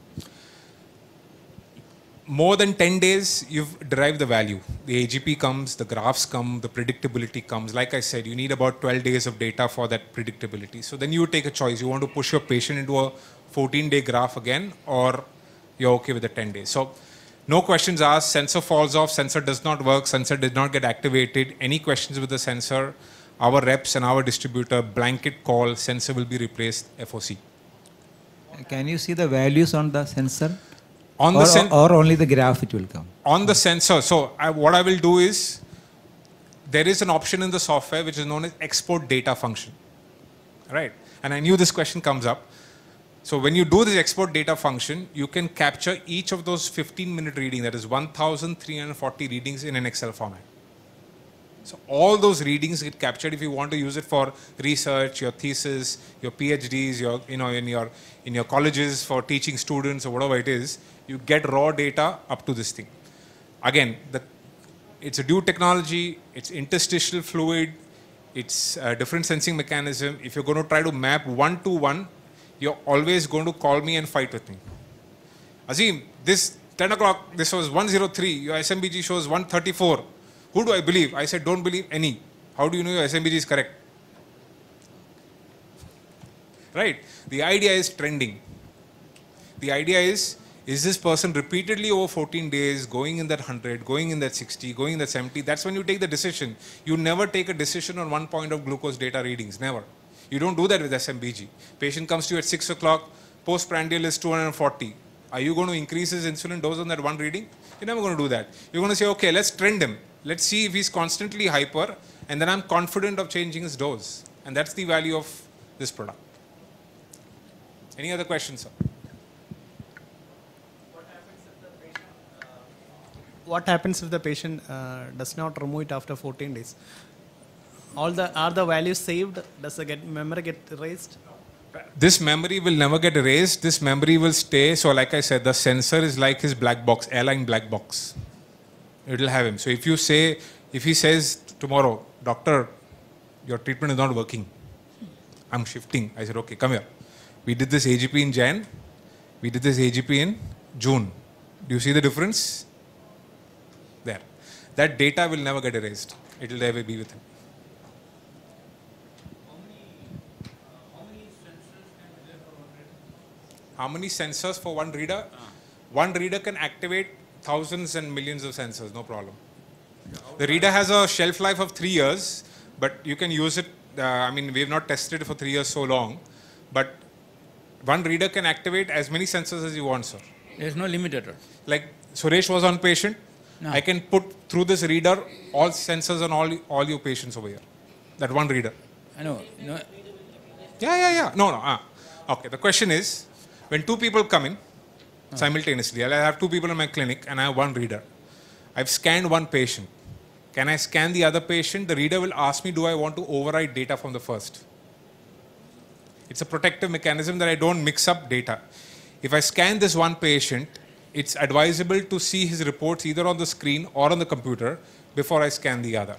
more than 10 days, you've derived the value. The AGP comes, the graphs come, the predictability comes. Like I said, you need about 12 days of data for that predictability. So then you take a choice. You want to push your patient into a 14 day graph again, or you're okay with the 10 days. So no questions asked. Sensor falls off, sensor does not work, sensor did not get activated. Any questions with the sensor, our reps and our distributor blanket call, sensor will be replaced FOC. Can you see the values on the sensor? On or, the sen- or only the graph it will come. On the sensor. So I, what I will do is there is an option in the software which is known as export data function. Right? And I knew this question comes up. So when you do this export data function, you can capture each of those 15 minute reading, that is 1,340 readings in an Excel format. So all those readings get captured if you want to use it for research, your thesis, your PhDs, your, you know, in your, in your colleges for teaching students or whatever it is, you get raw data up to this thing. Again, the, it's a due technology, it's interstitial fluid, it's a different sensing mechanism. If you're going to try to map one to one, you're always going to call me and fight with me. Azim, this 10 o'clock, this was 103, your SMBG shows 134. Who do I believe? I said, don't believe any. How do you know your SMBG is correct? Right? The idea is trending. The idea is is this person repeatedly over 14 days going in that 100, going in that 60, going in that 70? That's when you take the decision. You never take a decision on one point of glucose data readings, never. You don't do that with SMBG. Patient comes to you at 6 o'clock, postprandial is 240. Are you going to increase his insulin dose on that one reading? You're never going to do that. You're going to say, okay, let's trend him. Let's see if he's constantly hyper, and then I'm confident of changing his dose. And that's the value of this product. Any other questions, sir? what happens if the patient uh, does not remove it after 14 days? All the are the values saved? Does the get, memory get erased? This memory will never get erased. This memory will stay. So, like I said, the sensor is like his black box, airline black box. It'll have him. So, if you say, if he says tomorrow, doctor, your treatment is not working, I'm shifting. I said, okay, come here. We did this AGP in Jan. We did this AGP in June. Do you see the difference? that data will never get erased. It will ever be with him. How many sensors ah. for one reader? Uh. One reader can activate thousands and millions of sensors, no problem. The reader has a shelf life of three years, but you can use it. Uh, I mean, we've not tested for three years so long, but one reader can activate as many sensors as you want, sir. There's no limit at all. Like Suresh was on patient, no. I can put through this reader all sensors on all all your patients over here. That one reader. I know. No. Yeah, yeah, yeah. No, no. Ah. Okay. The question is, when two people come in ah. simultaneously, I have two people in my clinic and I have one reader. I've scanned one patient. Can I scan the other patient? The reader will ask me, do I want to override data from the first? It's a protective mechanism that I don't mix up data. If I scan this one patient, it's advisable to see his reports either on the screen or on the computer before I scan the other.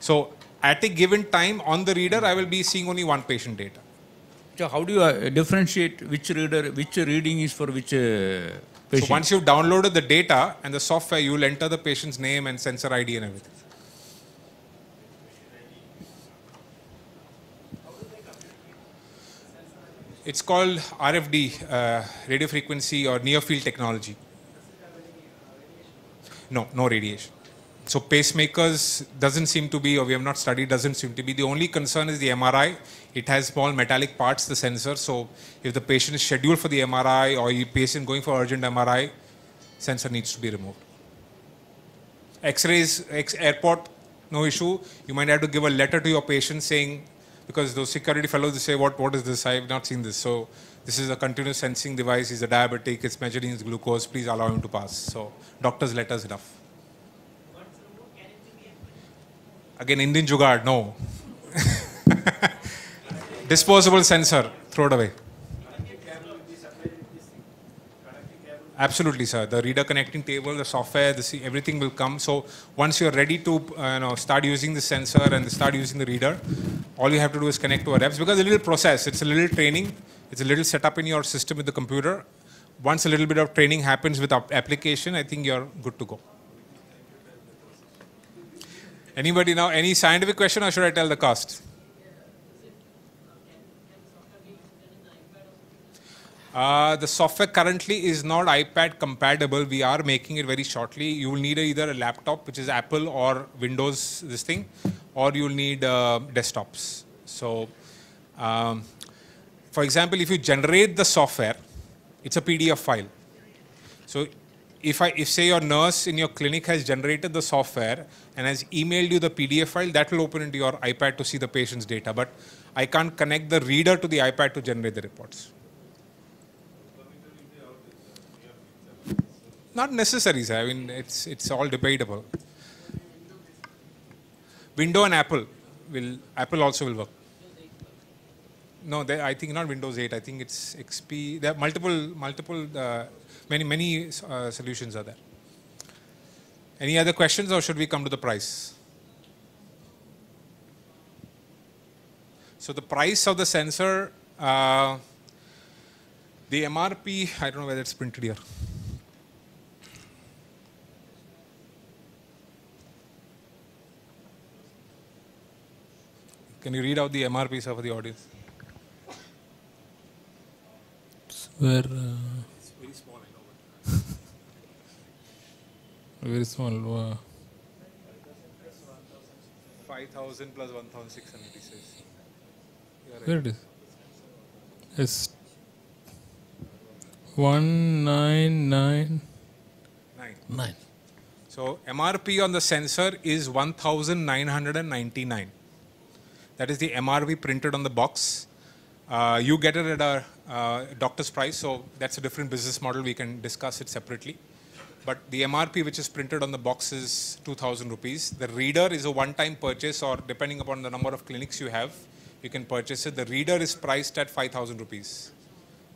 So at a given time on the reader, I will be seeing only one patient data. So how do you uh, differentiate which reader, which reading is for which uh, patient? So once you've downloaded the data and the software, you'll enter the patient's name and sensor ID and everything. It's called RFD, uh, radio frequency or near field technology. No, no radiation. So pacemakers doesn't seem to be, or we have not studied, doesn't seem to be. The only concern is the MRI. It has small metallic parts, the sensor. So if the patient is scheduled for the MRI or the patient going for urgent MRI, sensor needs to be removed. X-rays, X airport, no issue. You might have to give a letter to your patient saying because those security fellows they say, what, what is this? I have not seen this. So this is a continuous sensing device. He's a diabetic. It's measuring his glucose. Please allow him to pass. So doctors let us enough. Again, Indian jugaad, no. Disposable sensor, throw it away. Absolutely, sir. The reader connecting table, the software, the, everything will come. So once you're ready to uh, you know, start using the sensor and start using the reader, all you have to do is connect to our apps because it's a little process. It's a little training. It's a little setup in your system with the computer. Once a little bit of training happens with our application, I think you're good to go. Anybody now, any scientific question or should I tell the cost? Uh, the software currently is not iPad compatible. We are making it very shortly. You will need either a laptop, which is Apple or Windows, this thing, or you'll need uh, desktops. So, um, for example, if you generate the software, it's a PDF file. So, if I if say your nurse in your clinic has generated the software and has emailed you the PDF file, that will open into your iPad to see the patient's data. But I can't connect the reader to the iPad to generate the reports. Not necessary, sir. I mean, it's, it's all debatable. Window and Apple will, Apple also will work. No, they, I think not Windows 8. I think it's XP. There are multiple, multiple, uh, many, many uh, solutions are there. Any other questions or should we come to the price? So the price of the sensor, uh, the MRP, I don't know whether it's printed here. Can you read out the MRP, sir, for the audience? Where, uh, it's very small, I know. very small. Wow. 5,000 plus 1,600, he Where it is? It's 1999. Nine. Nine. So MRP on the sensor is 1999. That is the MRV printed on the box. Uh, you get it at a uh, doctor's price, so that's a different business model. We can discuss it separately. But the MRP which is printed on the box is 2,000 rupees. The reader is a one-time purchase, or depending upon the number of clinics you have, you can purchase it. The reader is priced at 5,000 rupees,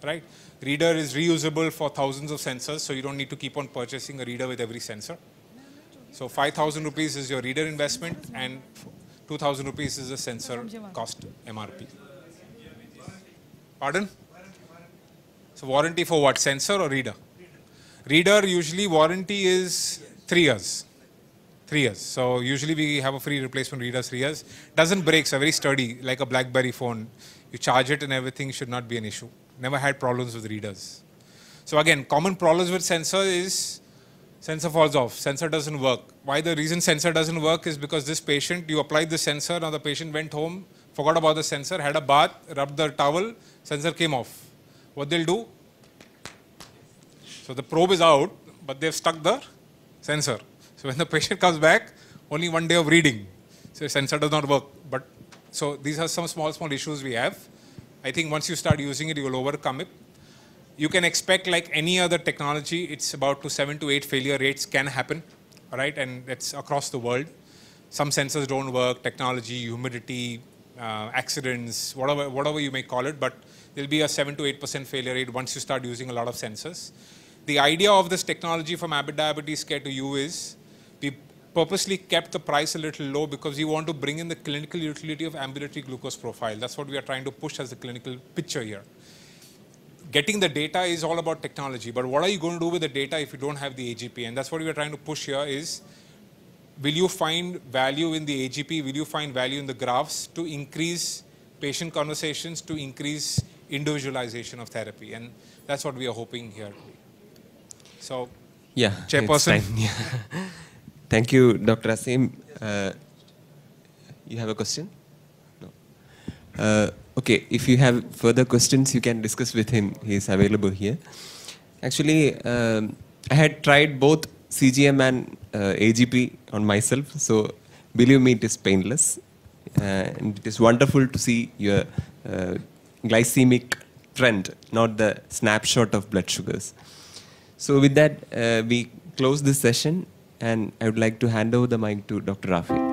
right? Reader is reusable for thousands of sensors, so you don't need to keep on purchasing a reader with every sensor. So 5,000 rupees is your reader investment, and 2000 rupees is the sensor cost MRP. Pardon? So warranty for what? Sensor or reader? Reader usually warranty is three years. Three years. So usually we have a free replacement reader three years. Doesn't break, so very sturdy, like a BlackBerry phone. You charge it and everything should not be an issue. Never had problems with readers. So again, common problems with sensor is sensor falls off, sensor doesn't work. Why the reason sensor doesn't work is because this patient, you applied the sensor, now the patient went home, forgot about the sensor, had a bath, rubbed the towel, sensor came off. What they'll do? So the probe is out, but they've stuck the sensor. So when the patient comes back, only one day of reading. So the sensor does not work. But so these are some small, small issues we have. I think once you start using it, you will overcome it you can expect like any other technology, it's about to seven to eight failure rates can happen, right? And that's across the world. Some sensors don't work, technology, humidity, uh, accidents, whatever, whatever you may call it, but there'll be a seven to eight percent failure rate once you start using a lot of sensors. The idea of this technology from Abbott Diabetes Care to you is we purposely kept the price a little low because we want to bring in the clinical utility of ambulatory glucose profile. That's what we are trying to push as the clinical picture here getting the data is all about technology, but what are you going to do with the data if you don't have the AGP? And that's what we are trying to push here is, will you find value in the AGP? Will you find value in the graphs to increase patient conversations, to increase individualization of therapy? And that's what we are hoping here. So, yeah, Chairperson. Yeah. Thank you, Dr. Asim. Uh, you have a question? No. Uh, Okay, if you have further questions, you can discuss with him. He is available here. Actually, um, I had tried both CGM and uh, AGP on myself, so believe me, it is painless. Uh, and it is wonderful to see your uh, glycemic trend, not the snapshot of blood sugars. So, with that, uh, we close this session, and I would like to hand over the mic to Dr. Rafi.